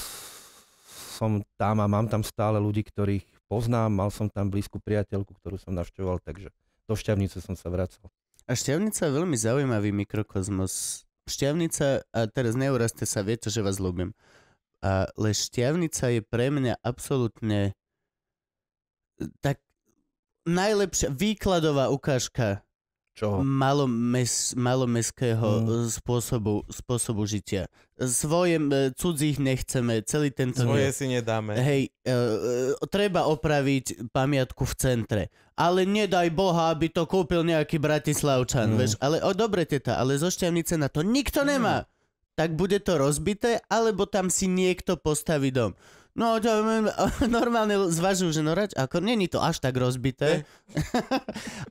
som tam a mám tam stále ľudí, ktorých poznám, mal som tam blízku priateľku, ktorú som navštevoval, takže do Šťavnice som sa vracal. A šťavnica je veľmi zaujímavý mikrokozmos. Šťavnica, a teraz neurazte sa, viete, že vás ľúbim, Le šťavnica je pre mňa absolútne e, tak najlepšia výkladová ukážka Čoho? Malomes, malomeského mm. E, spôsobu, spôsobu žitia. Svoje, cudzích nechceme, celý tento... Svoje si nedáme. Hej, uh, treba opraviť pamiatku v centre. Ale nedaj Boha, aby to kúpil nejaký Bratislavčan, mm. vieš. Ale, o, dobre teta, ale zo Šťavnice na to nikto mm. nemá. Tak bude to rozbité, alebo tam si niekto postaví dom. No, to, normálne zvažujú, že norať, ako není to až tak rozbité.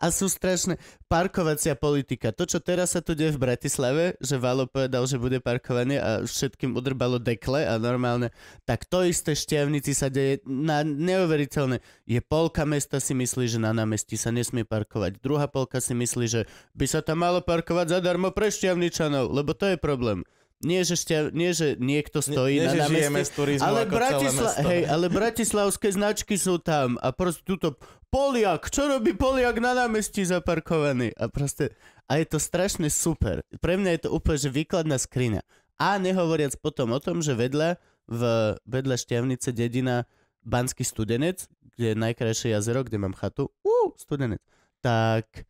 a sú strašné. Parkovacia politika. To, čo teraz sa tu deje v Bratislave, že Valo povedal, že bude parkovanie a všetkým udrbalo dekle a normálne, tak to isté šťavnici sa deje na neuveriteľné. Je polka mesta si myslí, že na námestí sa nesmie parkovať. Druhá polka si myslí, že by sa tam malo parkovať zadarmo pre šťavničanov, lebo to je problém. Nie, že, šťa, nie, že niekto stojí nie, nie, na námestí, z turizmu ale, Bratisla- hej, ale bratislavské značky sú tam a proste túto Poliak, čo robí Poliak na námestí zaparkovaný? A proste, a je to strašne super. Pre mňa je to úplne, že výkladná skrina. A nehovoriac potom o tom, že vedľa, v, vedľa Šťavnice dedina Banský studenec, kde je najkrajšie jazero, kde mám chatu, uh, studenec, tak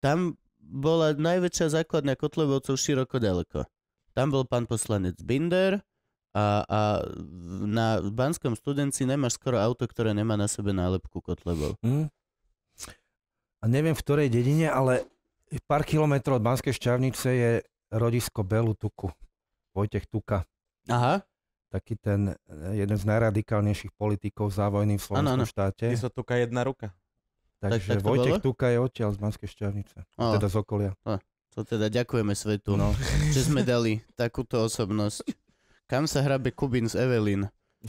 tam bola najväčšia základňa kotlebovcov široko ďaleko. Tam bol pán poslanec Binder a, a na Banskom studenci nemáš skoro auto, ktoré nemá na sebe nálepku Kotlebov. Mm. A neviem v ktorej dedine, ale pár kilometrov od Banskej šťavnice je rodisko Belu Tuku. Vojtech Tuka. Aha taký ten e, jeden z najradikálnejších politikov vojny v slovenskom ano, ano. štáte. Je sa Tuka jedna ruka. Takže tak, tak Vojtech bolo? Tuka je odtiaľ z Banskej šťavnice, teda z okolia. A. To teda ďakujeme svetu, no. no. že sme dali takúto osobnosť. Kam sa hrabe Kubin z Evelyn?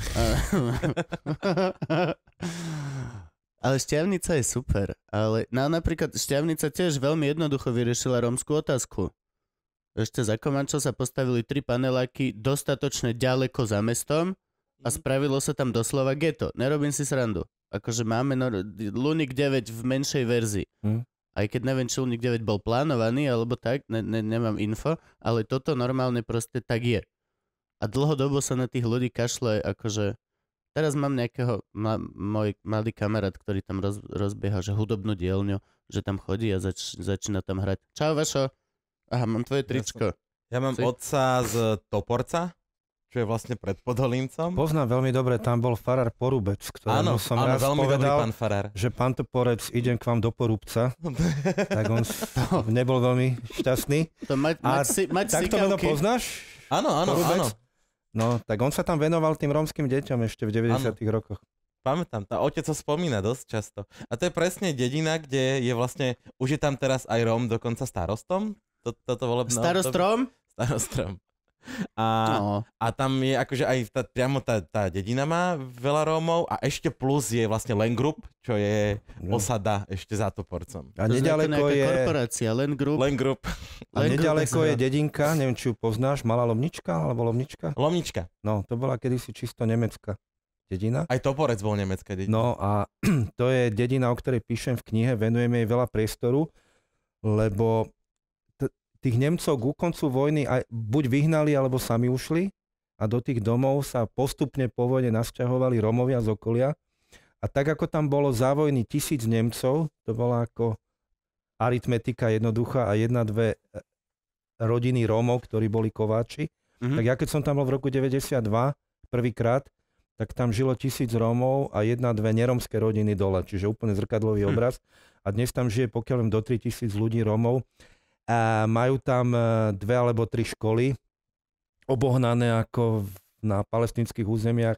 ale šťavnica je super. Ale no, napríklad šťavnica tiež veľmi jednoducho vyriešila rómskú otázku. Ešte za Komančo sa postavili tri paneláky dostatočne ďaleko za mestom a mhm. spravilo sa tam doslova geto. Nerobím si srandu. Akože máme no, Lunik 9 v menšej verzii. Hmm aj keď neviem, či nikde 9 bol plánovaný alebo tak, ne, ne, nemám info, ale toto normálne proste tak je. A dlhodobo sa na tých ľudí kašle, akože Teraz mám nejakého, ma, môj malý kamarát, ktorý tam roz, rozbieha, že hudobnú dielňu, že tam chodí a zač, začína tam hrať. Čau, Vašo. Aha, mám tvoje tričko. Ja, ja mám Chci? otca z Toporca čo je vlastne pred Podolincom. Poznám veľmi dobre, tam bol farár Porubec, ktorý áno, som áno, raz veľmi povedal, pán farár. že pán Porec, idem k vám do Porubca, tak on nebol veľmi šťastný. To ma, A si, ma, tak to meno poznáš? Áno, áno, Porubec? áno. No, tak on sa tam venoval tým rómskym deťom ešte v 90 rokoch. Pamätám, tá otec sa spomína dosť často. A to je presne dedina, kde je vlastne, už je tam teraz aj Róm dokonca starostom, to, toto volebné Starostrom? Obdobie. Starostrom. A, no. a tam je akože aj tá, priamo tá, tá dedina má veľa Rómov a ešte plus je vlastne Lengrup, čo je osada ešte za Toporcom. A to nedaleko je... korporácia, Lengrup. Lengrup. A nedaleko je dedinka, neviem či ju poznáš, Malá Lomnička alebo Lomnička? Lomnička. No, to bola kedysi čisto nemecká dedina. Aj Toporec bol nemecká dedina. No a to je dedina, o ktorej píšem v knihe, venujem jej veľa priestoru, lebo tých Nemcov ku koncu vojny aj buď vyhnali, alebo sami ušli a do tých domov sa postupne po vojne nasťahovali Romovia z okolia. A tak ako tam bolo za vojny tisíc Nemcov, to bola ako aritmetika jednoduchá a jedna, dve e, rodiny Rómov, ktorí boli kováči. Mm-hmm. Tak ja keď som tam bol v roku 92 prvýkrát, tak tam žilo tisíc Rómov a jedna, dve neromské rodiny dole, čiže úplne zrkadlový mm. obraz. A dnes tam žije pokiaľ len do 3000 ľudí Rómov a majú tam e, dve alebo tri školy obohnané ako na palestinských územiach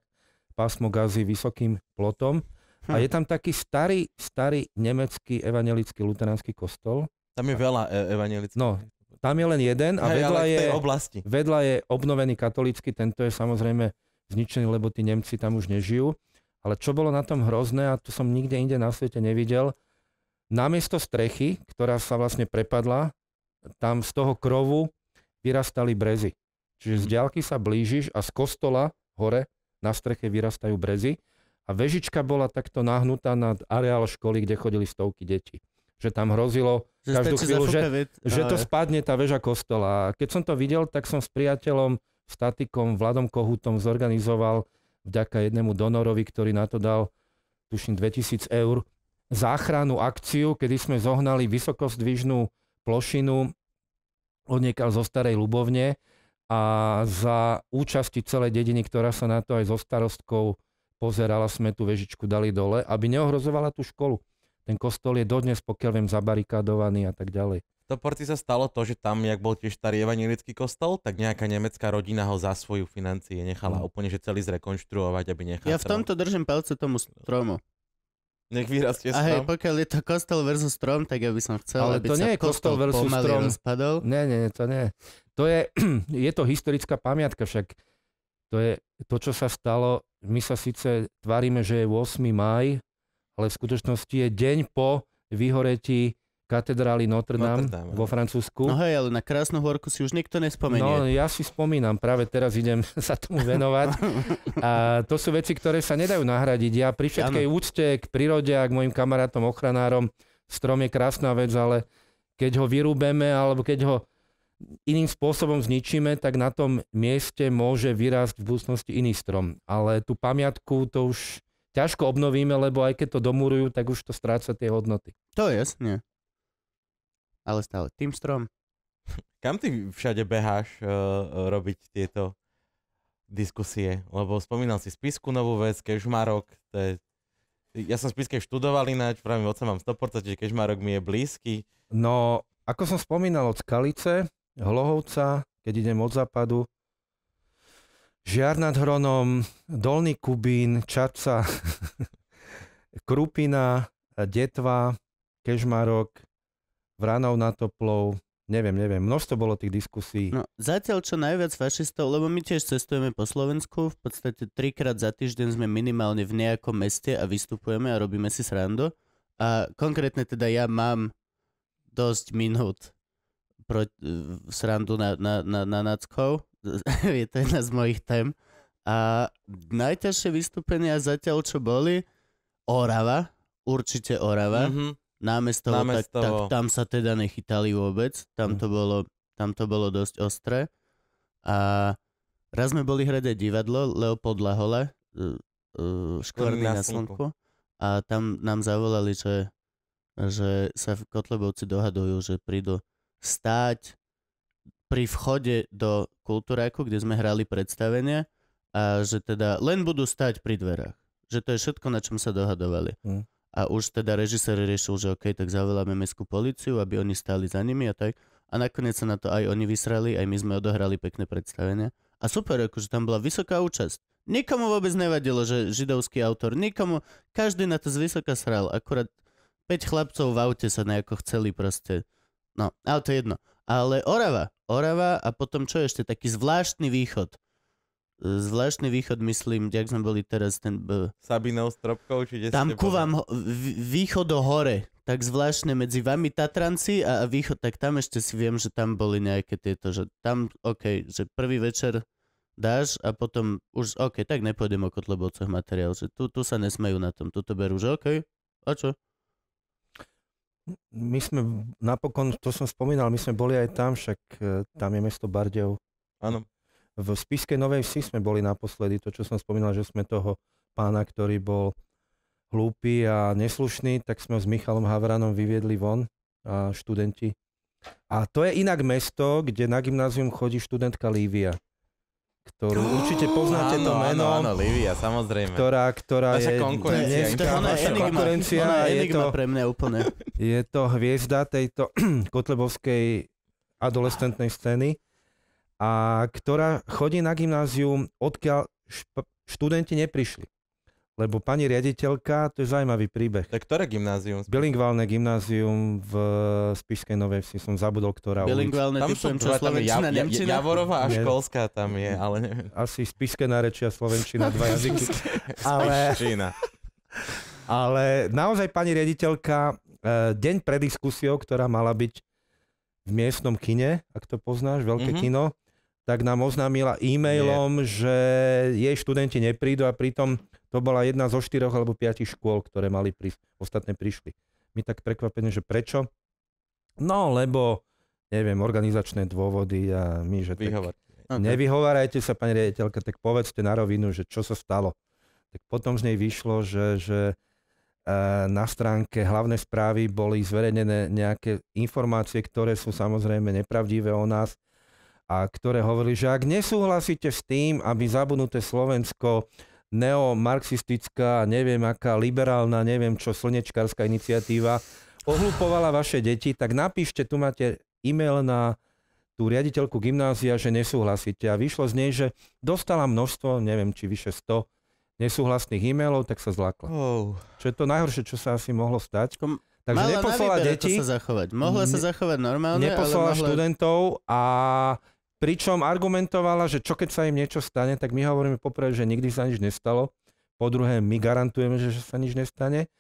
pásmo gazy vysokým plotom. Hm. A je tam taký starý, starý nemecký evangelický luteránsky kostol. Tam je veľa e, evangelických. No, tam je len jeden a vedľa, je, oblasti. vedľa je obnovený katolícky, tento je samozrejme zničený, lebo tí Nemci tam už nežijú. Ale čo bolo na tom hrozné, a to som nikde inde na svete nevidel, namiesto strechy, ktorá sa vlastne prepadla tam z toho krovu vyrastali brezy. Čiže z mhm. diaľky sa blížiš a z kostola hore na streche vyrastajú brezy a vežička bola takto nahnutá nad areál školy, kde chodili stovky detí. Že tam hrozilo že každú chvíľu, že, že to spadne tá väža kostola. A keď som to videl, tak som s priateľom, statikom Vladom Kohutom zorganizoval vďaka jednému donorovi, ktorý na to dal tuším 2000 eur, záchranu akciu, kedy sme zohnali vysokozdvižnú plošinu odniekal zo Starej Lubovne a za účasti celej dediny, ktorá sa na to aj so starostkou pozerala, sme tú vežičku dali dole, aby neohrozovala tú školu. Ten kostol je dodnes, pokiaľ viem, zabarikádovaný a tak ďalej. V Toporci sa stalo to, že tam, jak bol tiež starý evanilický kostol, tak nejaká nemecká rodina ho za svoju financie nechala mm. úplne, že celý zrekonštruovať, aby nechal. Ja v tomto držím palce tomu stromu. Nech vyrastie strom. A hej, pokiaľ je to kostol versus strom, tak ja by som chcel, Ale aby to nie je kostol versus strom. Rozpadol. Nie, nie, to nie. To je, je to historická pamiatka, však to je to, čo sa stalo. My sa síce tvárime, že je 8. maj, ale v skutočnosti je deň po vyhoretí katedrály Notre Dame, Notre Dame vo Francúzsku. No hej, ale na krásnu horku si už nikto nespomenie. No ja si spomínam, práve teraz idem sa tomu venovať. A to sú veci, ktoré sa nedajú nahradiť. Ja pri všetkej ano. úcte k prírode a k mojim kamarátom, ochranárom, strom je krásna vec, ale keď ho vyrúbeme alebo keď ho iným spôsobom zničíme, tak na tom mieste môže vyrásť v budúcnosti iný strom. Ale tú pamiatku to už ťažko obnovíme, lebo aj keď to domurujú, tak už to stráca tie hodnoty. To je jasne ale stále tým strom. Kam ty všade beháš uh, robiť tieto diskusie? Lebo spomínal si spisku novú vec, kežmarok, to je ja som Spiske študoval ináč, pravým oca mám 100%, čiže Kežmarok mi je blízky. No, ako som spomínal, od Skalice, Hlohovca, keď idem od západu, Žiar nad Hronom, Dolný Kubín, Čaca, Krupina, Detva, Kežmarok, Vranov na Toplov, neviem, neviem, množstvo bolo tých diskusí. No, zatiaľ čo najviac fašistov, lebo my tiež cestujeme po Slovensku, v podstate trikrát za týždeň sme minimálne v nejakom meste a vystupujeme a robíme si srandu. A konkrétne teda ja mám dosť minút pro, srandu na, na, na, na nackov. je to jedna z mojich tém. A najťažšie vystúpenia zatiaľ, čo boli, Orava, určite Orava. Mm-hmm námestovo, námestovo. Tak, tak tam sa teda nechytali vôbec, tam to mhm. bolo, tam to bolo dosť ostré. A raz sme boli hradať divadlo Leopold Lahole, e, e, škvrny na, na slnku. A tam nám zavolali, že, že sa v Kotlebovci dohadujú, že prídu stáť pri vchode do kultúráku, kde sme hrali predstavenie a že teda len budú stať pri dverách. Že to je všetko, na čom sa dohadovali. Mm. A už teda režisér riešil, že OK, tak zavoláme mestskú policiu, aby oni stáli za nimi a tak. A nakoniec sa na to aj oni vysrali, aj my sme odohrali pekné predstavenia. A super, akože tam bola vysoká účasť. Nikomu vôbec nevadilo, že židovský autor, nikomu, každý na to zvysoka sral, akurát 5 chlapcov v aute sa nejako chceli proste. No, ale to je jedno. Ale Orava, Orava a potom čo ešte, taký zvláštny východ zvláštny východ, myslím, jak sme boli teraz ten... B... Sabinov stropkou, či Tam ku vám východo hore, tak zvláštne medzi vami Tatranci a, východ, tak tam ešte si viem, že tam boli nejaké tieto, že tam, OK, že prvý večer dáš a potom už, OK, tak nepôjdem o kotlobovcoch materiál, že tu, tu sa nesmejú na tom, tu to berú, že OK, a čo? My sme napokon, to som spomínal, my sme boli aj tam, však e, tam je mesto Bardejov. Áno. V spiske Novej Vsi sme boli naposledy, to čo som spomínal, že sme toho pána, ktorý bol hlúpy a neslušný, tak sme s Michalom Havranom vyviedli von a študenti. A to je inak mesto, kde na gymnázium chodí študentka Lívia, ktorú oh, určite poznáte áno, to meno. Áno, áno, Lívia, samozrejme. Ktorá, ktorá je konkurencia. je, to je konkurencia. Ona je, enigma je to, pre mňa úplne. Je to hviezda tejto kotlebovskej adolescentnej scény a ktorá chodí na gymnázium, odkiaľ študenti neprišli. Lebo pani riaditeľka, to je zaujímavý príbeh. To je ktoré gymnázium? Bilingválne gymnázium v Spišskej Novej Vsi, som zabudol, ktorá Bilingválne, tam som čo, Slovenčina, ja, Nemčina? Javorová a školská tam je, ale neviem. Asi Spišské nárečia, Slovenčina, dva jazyky. ale, ale naozaj pani riaditeľka, e, deň pred diskusiou, ktorá mala byť v miestnom kine, ak to poznáš, veľké mm-hmm. kino, tak nám oznámila e-mailom, Nie. že jej študenti neprídu a pritom to bola jedna zo štyroch alebo piatich škôl, ktoré mali prísť. Ostatné prišli. My tak prekvapené, že prečo? No, lebo, neviem, organizačné dôvody a my, že Vyhovor. tak, okay. nevyhovárajte sa, pani riaditeľka, tak povedzte na rovinu, že čo sa stalo. Tak potom z nej vyšlo, že, že e, na stránke hlavnej správy boli zverejnené nejaké informácie, ktoré sú samozrejme nepravdivé o nás a ktoré hovorili, že ak nesúhlasíte s tým, aby zabudnuté Slovensko neomarxistická, neviem aká, liberálna, neviem čo, slnečkárska iniciatíva ohlupovala vaše deti, tak napíšte, tu máte e-mail na tú riaditeľku gymnázia, že nesúhlasíte. A vyšlo z nej, že dostala množstvo, neviem či vyše 100 nesúhlasných e-mailov, tak sa zlakla. Oh. Čo je to najhoršie, čo sa asi mohlo stať. Takže Mala neposlala deti. sa zachovať. Mohla sa zachovať normálne, neposlala ale mohla... študentov a Pričom argumentovala, že čo keď sa im niečo stane, tak my hovoríme poprvé, že nikdy sa nič nestalo. Po druhé, my garantujeme, že sa nič nestane.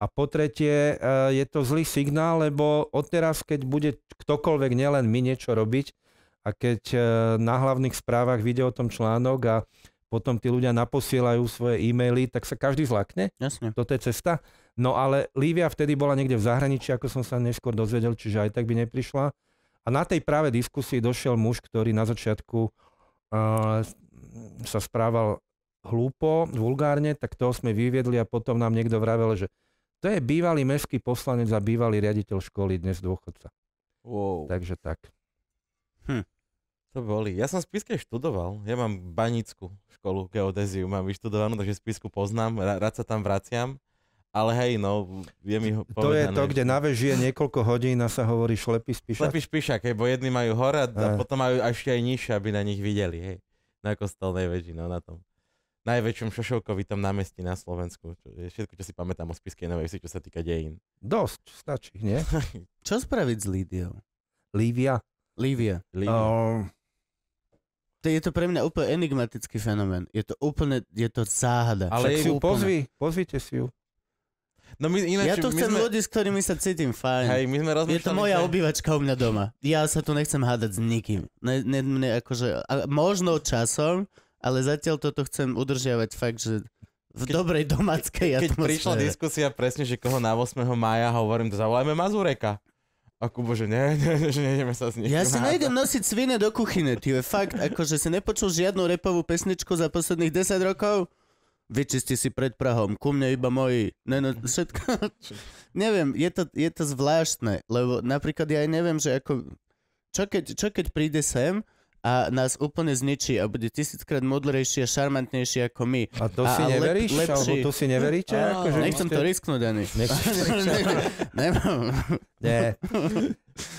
A po tretie, e, je to zlý signál, lebo odteraz, keď bude ktokoľvek, nielen my, niečo robiť, a keď e, na hlavných správach vyjde o tom článok a potom tí ľudia naposielajú svoje e-maily, tak sa každý zlakne. Jasne. Toto je cesta. No ale Lívia vtedy bola niekde v zahraničí, ako som sa neskôr dozvedel, čiže aj tak by neprišla. A na tej práve diskusii došiel muž, ktorý na začiatku uh, sa správal hlúpo, vulgárne, tak toho sme vyviedli a potom nám niekto vravel, že to je bývalý mestský poslanec a bývalý riaditeľ školy, dnes dôchodca. Wow. Takže tak. Hm. To boli. Ja som v Spiske študoval. Ja mám banickú školu geodéziu, mám vyštudovanú, takže Spisku poznám, rád sa tam vraciam. Ale hej, no, vie mi ho To je to, kde na veži je niekoľko hodín a sa hovorí šlepý spíšak. Šlepý špišak, hej, bo jedni majú hore a, a eh. potom majú ešte aj nižšie, aby na nich videli, hej. Na kostolnej veži, no na tom najväčšom šošovkovitom námestí na Slovensku. Čo je všetko, čo si pamätám o Spiskej Novej Vsi, čo sa týka dejín. Dosť, stačí, nie? čo spraviť s Lídiou? Lívia. Lívia. Lívia. Uh... To je to pre mňa úplne enigmatický fenomén. Je to úplne, je to záhada. Ale ju úplne... pozvi, pozvite si ju. No my, ináč, ja tu chcem my sme... ľudí, s ktorými sa cítim fajn. Hej, my sme rozmýšľali... Je to moja obývačka u mňa doma. Ja sa tu nechcem hádať s nikým. Ne, ne, ne, akože, a možno časom, ale zatiaľ toto chcem udržiavať fakt, že v keď, dobrej domáckej keď, atmosfére. Keď prišla diskusia presne, že koho na 8. mája hovorím, to zavolajme Mazureka. A Kubo, že nie, nie, že nejdeme sa s Ja si nejdem nosiť svine do kuchyne, ty fakt, akože si nepočul žiadnu repovú pesničku za posledných 10 rokov? vyčisti si pred Prahom, ku mne iba moji, ne, no, všetko. neviem, je to, je to zvláštne, lebo napríklad ja aj neviem, že ako, čo keď, čo keď príde sem a nás úplne zničí a bude tisíckrát modrejší a šarmantnejší ako my. A to a, si a neveríš? Lep, lepší. Alebo to si neveríte? A, mm. ako, že nechcem ste... to risknúť, Dani. Nemám. Nie.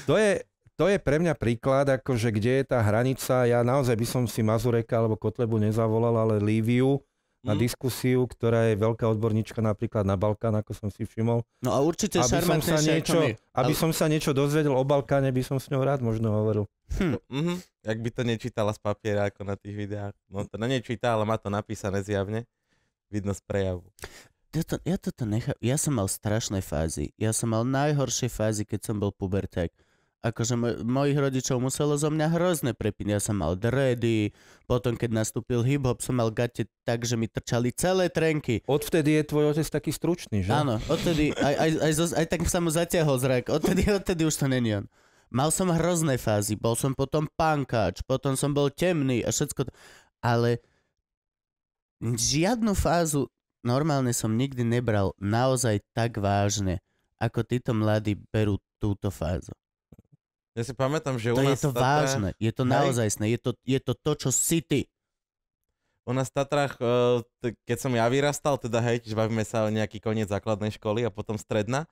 To je, to je pre mňa príklad, akože kde je tá hranica. Ja naozaj by som si Mazureka alebo Kotlebu nezavolal, ale Líviu na mhm. diskusiu, ktorá je veľká odborníčka napríklad na Balkán, ako som si všimol. No a určite aby som sa niečo, Aby ale... som sa niečo dozvedel o Balkáne, by som s ňou rád možno hovoril. Hm. Mm-hmm. Ak by to nečítala z papiera, ako na tých videách. No to nečíta, ale má to napísané zjavne. Vidno z prejavu. Ja, to, ja toto nechám. Ja som mal strašné fázy. Ja som mal najhoršej fázy, keď som bol puberták akože moj, mojich rodičov muselo zo mňa hrozne prepiť. Ja som mal dredy, potom keď nastúpil hip-hop som mal gate tak, že mi trčali celé trenky. Odvtedy je tvoj otec taký stručný, že? Áno, odtedy, aj, aj, aj, aj, aj tak sa mu zatiahol zrak, odtedy, odtedy už to není on. Mal som hrozné fázy, bol som potom pankáč, potom som bol temný a všetko to, ale žiadnu fázu normálne som nikdy nebral naozaj tak vážne, ako títo mladí berú túto fázu. Ja si pamätám, že to u nás... Je to tatra... vážne, je to naozaj, je to, je to to, čo si ty. U nás v Tatrách, e, keď som ja vyrastal, teda hej, čiže bavíme sa o nejaký koniec základnej školy a potom stredná,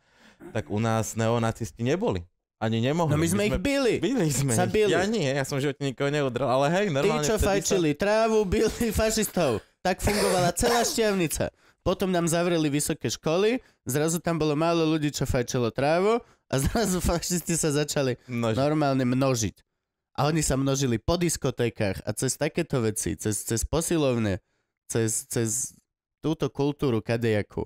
tak u nás neonacisti neboli. Ani nemohli. No my sme, my sme ich byli. Byli sme sa byli. Ja nie, ja som v nikoho neudrel, ale hej, normálne. Tí, čo fajčili sa... trávu, byli fašistov. Tak fungovala celá šťavnica. Potom nám zavreli vysoké školy, zrazu tam bolo málo ľudí, čo fajčilo trávu a zrazu fašisti sa začali Množiť. normálne množiť. A oni sa množili po diskotékach a cez takéto veci, cez, cez posilovne, cez, cez túto kultúru kadejakú.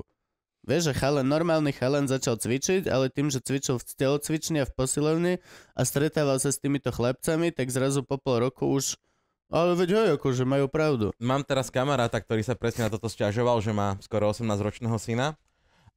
Vieš, že chalan, normálny chalan začal cvičiť, ale tým, že cvičil v telocvični a v posilovni a stretával sa s týmito chlapcami, tak zrazu po pol roku už ale veď hej, akože majú pravdu. Mám teraz kamaráta, ktorý sa presne na toto sťažoval, že má skoro 18-ročného syna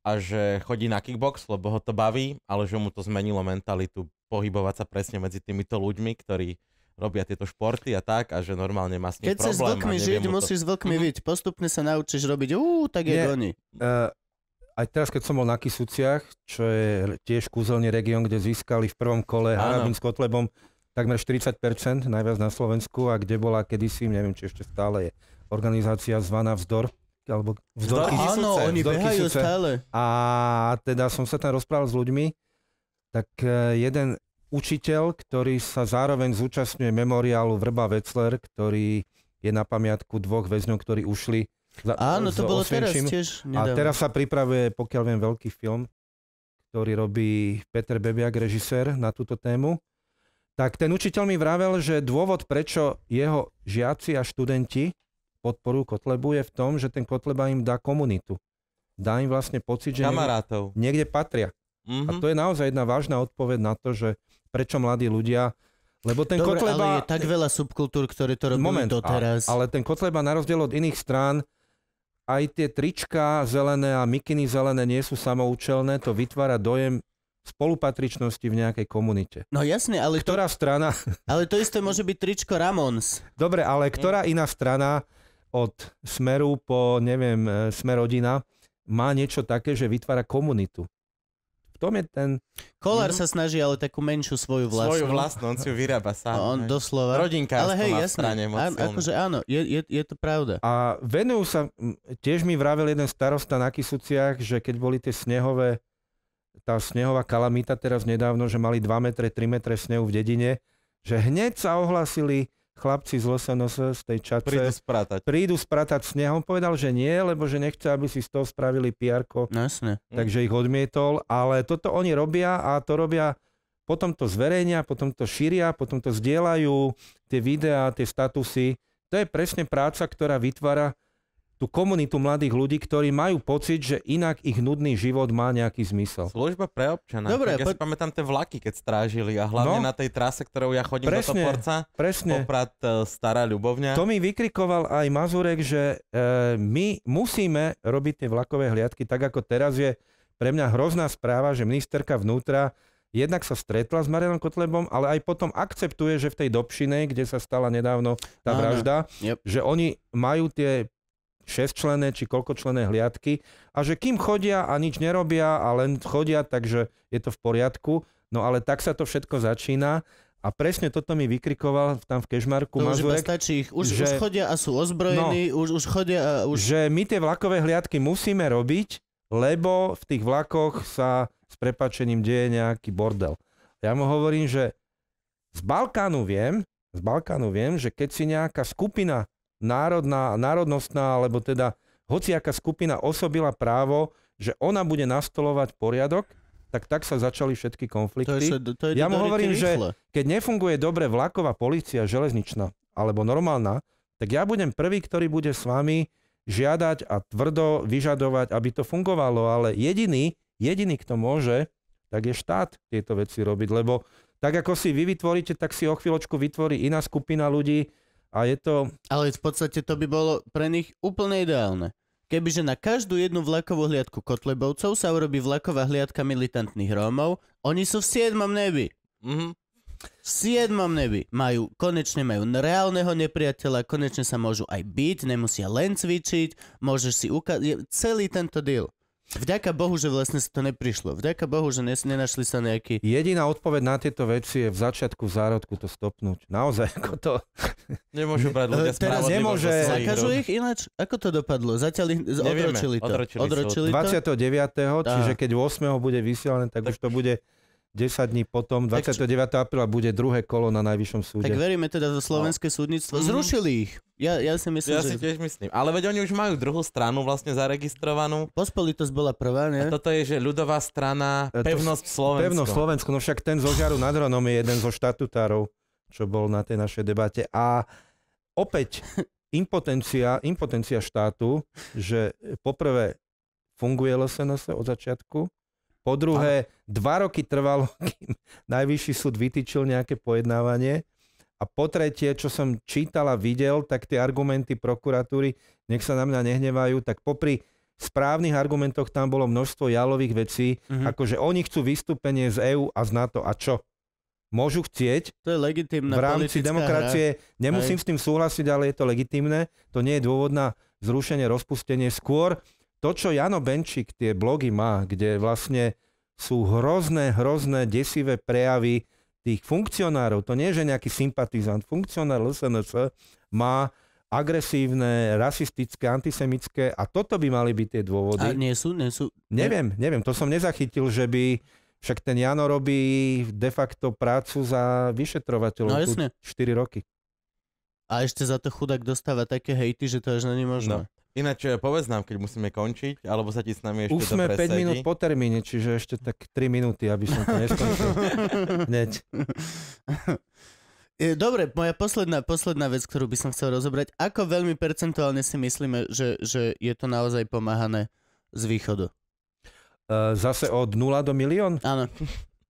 a že chodí na kickbox, lebo ho to baví, ale že mu to zmenilo mentalitu pohybovať sa presne medzi týmito ľuďmi, ktorí robia tieto športy a tak a že normálne má s ním Keď problém. Keď chceš s vlkmi žiť, to... musíš s vlkmi mm-hmm. byť. Postupne sa naučíš robiť, ú, tak je oni. Uh, e, aj teraz, keď som bol na Kisuciach, čo je tiež kúzelný región, kde získali v prvom kole Harabin s Kotlebom takmer 40%, najviac na Slovensku a kde bola kedysi, neviem, či ešte stále je, organizácia zvaná Vzdor, alebo vzorky. Áno, oni vzorky behajú stále. A teda som sa tam rozprával s ľuďmi, tak e, jeden učiteľ, ktorý sa zároveň zúčastňuje memoriálu Vrba Vecler, ktorý je na pamiatku dvoch väzňov, ktorí ušli za, Áno, to bolo Osvienčím. teraz tiež nedávno. A teraz sa pripravuje, pokiaľ viem, veľký film, ktorý robí Peter Bebiak, režisér, na túto tému. Tak ten učiteľ mi vravel, že dôvod, prečo jeho žiaci a študenti podporu Kotlebu je v tom, že ten Kotleba im dá komunitu. Dá im vlastne pocit, že Kamarátov. niekde patria. Mm-hmm. A mhm. to je naozaj jedna vážna odpoveď na to, že prečo mladí ľudia lebo ten Dobre, Kotleba... ale je tak veľa subkultúr, ktoré to robili moment, doteraz. A, ale ten Kotleba na rozdiel od iných strán aj tie trička zelené a mikiny zelené nie sú samoučelné, to vytvára dojem spolupatričnosti v nejakej komunite. No jasne, ale... Ktorá to... strana... Ale to isté môže byť tričko Ramons. Dobre, ale ktorá iná strana od Smeru po, neviem, e, Smer rodina, má niečo také, že vytvára komunitu. V tom je ten... Kolár mm sa snaží, ale takú menšiu svoju vlastnú. Svoju vlastnú, on si ju vyrába sám. No, on doslova. Rodinka ale hej, jasné. áno, akože áno, je, je, je, to pravda. A venujú sa, tiež mi vravil jeden starosta na Kisuciach, že keď boli tie snehové, tá snehová kalamita teraz nedávno, že mali 2 metre, 3 metre snehu v dedine, že hneď sa ohlasili chlapci z LSNS z tej čace prídu spratať. prídu spratať sneh. On povedal, že nie, lebo že nechce, aby si z toho spravili pr No jasne. Takže ich odmietol, ale toto oni robia a to robia potom to zverejnia, potom to šíria, potom to zdieľajú, tie videá, tie statusy. To je presne práca, ktorá vytvára tú komunitu mladých ľudí, ktorí majú pocit, že inak ich nudný život má nejaký zmysel. Služba pre občana. Dobre, tak ja po... si pamätám tie vlaky, keď strážili a hlavne no, na tej trase, ktorou ja chodím presne, do Toporca, presne. Poprad e, Stará Ľubovňa. To mi vykrikoval aj Mazurek, že e, my musíme robiť tie vlakové hliadky tak, ako teraz je pre mňa hrozná správa, že ministerka vnútra jednak sa stretla s Marianom Kotlebom, ale aj potom akceptuje, že v tej Dobšine, kde sa stala nedávno tá Áno, vražda, yep. že oni majú tie šestčlené či koľkočlené hliadky a že kým chodia a nič nerobia a len chodia, takže je to v poriadku. No ale tak sa to všetko začína a presne toto mi vykrikoval tam v Kešmarku no, Mazurek. Už stačí Už, že, už chodia a sú ozbrojení, no, už, už chodia a už... Že my tie vlakové hliadky musíme robiť, lebo v tých vlakoch sa s prepačením deje nejaký bordel. Ja mu hovorím, že z Balkánu viem, z Balkánu viem, že keď si nejaká skupina národná, národnostná, alebo teda hociaká skupina osobila právo, že ona bude nastolovať poriadok, tak tak sa začali všetky konflikty. To je, to je ja mu hovorím, že keď nefunguje dobre vlaková policia, železničná alebo normálna, tak ja budem prvý, ktorý bude s vami žiadať a tvrdo vyžadovať, aby to fungovalo, ale jediný, jediný, kto môže, tak je štát tieto veci robiť, lebo tak ako si vy vytvoríte, tak si o chvíľočku vytvorí iná skupina ľudí a je to... Ale v podstate to by bolo pre nich úplne ideálne. Kebyže na každú jednu vlakovú hliadku Kotlebovcov sa urobí vlaková hliadka militantných Rómov, oni sú v siedmom nebi. Mm-hmm. V siedmom nebi majú, konečne majú reálneho nepriateľa, konečne sa môžu aj byť, nemusia len cvičiť, môžeš si ukázať, celý tento deal. Vďaka Bohu, že vlastne sa to neprišlo. Vďaka Bohu, že nes- nenašli sa nejaký... Jediná odpoveď na tieto veci je v začiatku v zárodku to stopnúť. Naozaj, ako to... Nemôžu brať ľudia Teraz nemôže... Zakažu ich ináč? Ako to dopadlo? Zatiaľ ich odročili, to. odročili 29. To? Čiže keď 8. bude vysielané, tak, tak už to bude 10 dní potom, 29. apríla, bude druhé kolo na najvyššom súde. Tak veríme teda za slovenské no. súdnictvo. Mhm. Zrušili ich. Ja, ja si myslím, ja že... si tiež myslím. Ale veď oni už majú druhú stranu vlastne zaregistrovanú. Pospolitosť bola prvá, nie? A toto je, že ľudová strana, e, pevnosť Slovensko. Pevnosť Slovensko, no však ten zo žiaru nad Hronom je jeden zo štatutárov, čo bol na tej našej debate. A opäť impotencia, impotencia štátu, že poprvé funguje LSNS od začiatku, po druhé, ano. dva roky trvalo, kým najvyšší súd vytýčil nejaké pojednávanie. A po tretie, čo som čítal a videl, tak tie argumenty prokuratúry, nech sa na mňa nehnevajú, tak popri správnych argumentoch tam bolo množstvo jalových vecí, mm-hmm. že akože oni chcú vystúpenie z EÚ a z NATO a čo? Môžu chcieť. To je legitimné. V rámci demokracie hra. nemusím Aj. s tým súhlasiť, ale je to legitimné. To nie je dôvod na zrušenie, rozpustenie. Skôr to, čo Jano Benčík tie blogy má, kde vlastne sú hrozné, hrozné, desivé prejavy tých funkcionárov, to nie je, že nejaký sympatizant, funkcionár LSNC má agresívne, rasistické, antisemické a toto by mali byť tie dôvody. A nie sú, nie sú. Neviem, neviem, to som nezachytil, že by však ten Jano robí de facto prácu za vyšetrovateľov no, jasne. 4 roky. A ešte za to chudák dostáva také hejty, že to až na nemôžno. No. Ináč e, povedz nám, keď musíme končiť, alebo sa ti s nami ešte Už sme 5 minút po termíne, čiže ešte tak 3 minúty, aby som to neskončil. Hneď. E, dobre, moja posledná, posledná vec, ktorú by som chcel rozobrať. Ako veľmi percentuálne si myslíme, že, že je to naozaj pomáhané z východu? E, zase od 0 do milión? Áno.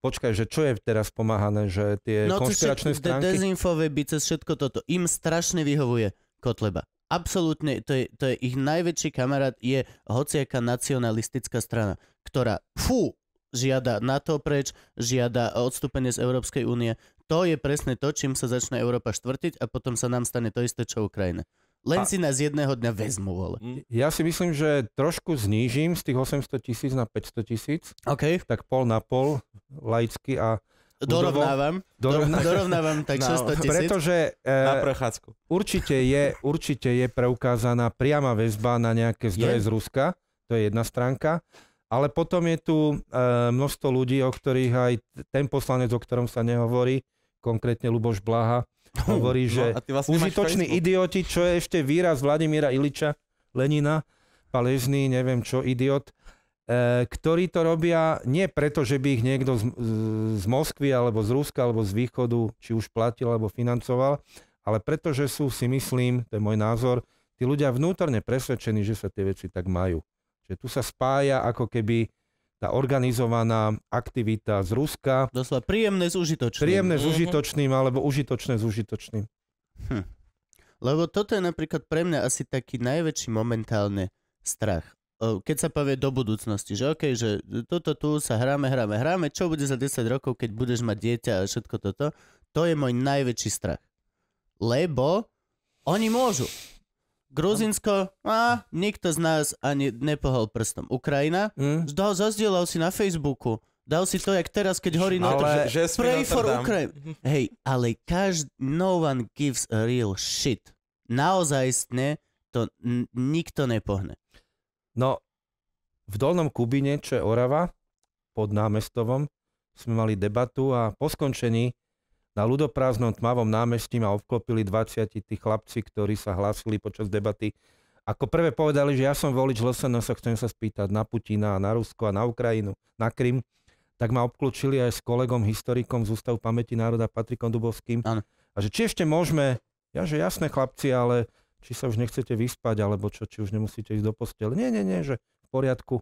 Počkaj, že čo je teraz pomáhané? Že tie no, konšpiračné stránky? Dezinfové by cez všetko toto. Im strašne vyhovuje Kotleba absolútne, to je, to je ich najväčší kamarát, je hociaká nacionalistická strana, ktorá, fú, žiada NATO preč, žiada odstúpenie z Európskej únie. To je presne to, čím sa začne Európa štvrtiť a potom sa nám stane to isté, čo Ukrajina. Len a... si nás jedného dňa vezmu, vole. Mm. Ja si myslím, že trošku znížim z tých 800 tisíc na 500 tisíc. Okay. Tak pol na pol, laicky a Dorovnávam. Dorovnávam, dorovnávam tak no, 600 tisíc. Pretože e, na prechádzku. Určite, je, určite je preukázaná priama väzba na nejaké zdroje je. z Ruska. To je jedna stránka. Ale potom je tu e, množstvo ľudí, o ktorých aj ten poslanec, o ktorom sa nehovorí, konkrétne Luboš Blaha, hovorí, no že no, vlastne užitoční idioti, čo je ešte výraz Vladimíra Iliča, Lenina, palezný, neviem čo, idiot, E, ktorí to robia nie preto, že by ich niekto z, z Moskvy alebo z Ruska alebo z východu či už platil alebo financoval, ale preto, že sú si myslím, to je môj názor, tí ľudia vnútorne presvedčení, že sa tie veci tak majú. Čiže tu sa spája ako keby tá organizovaná aktivita z Ruska. Doslova príjemné s užitočným. Príjemné s mhm. užitočným alebo užitočné s užitočným. Hm. Lebo toto je napríklad pre mňa asi taký najväčší momentálne strach keď sa povie do budúcnosti, že OK, že toto tu sa hráme, hráme, hráme, čo bude za 10 rokov, keď budeš mať dieťa a všetko toto, to je môj najväčší strach. Lebo oni môžu. Gruzinsko, a nikto z nás ani nepohol prstom. Ukrajina, mm. dal, zazdielal si na Facebooku, dal si to, jak teraz, keď horí no, Notre že Pray for Ukraine. Hej, ale každý, no one gives a real shit. Naozaj to n- nikto nepohne. No, v Dolnom Kubine, čo je Orava, pod námestovom, sme mali debatu a po skončení na ľudoprázdnom tmavom námestí ma obklopili 20 tí chlapci, ktorí sa hlásili počas debaty. Ako prvé povedali, že ja som volič Leseno, sa chcem sa spýtať na Putina, na Rusko a na Ukrajinu, na Krym, tak ma obklúčili aj s kolegom, historikom z Ústavu pamäti národa Patrikom Dubovským. Ano. A že či ešte môžeme, ja že jasné chlapci, ale či sa už nechcete vyspať, alebo čo, či už nemusíte ísť do postele. Nie, nie, nie, že v poriadku.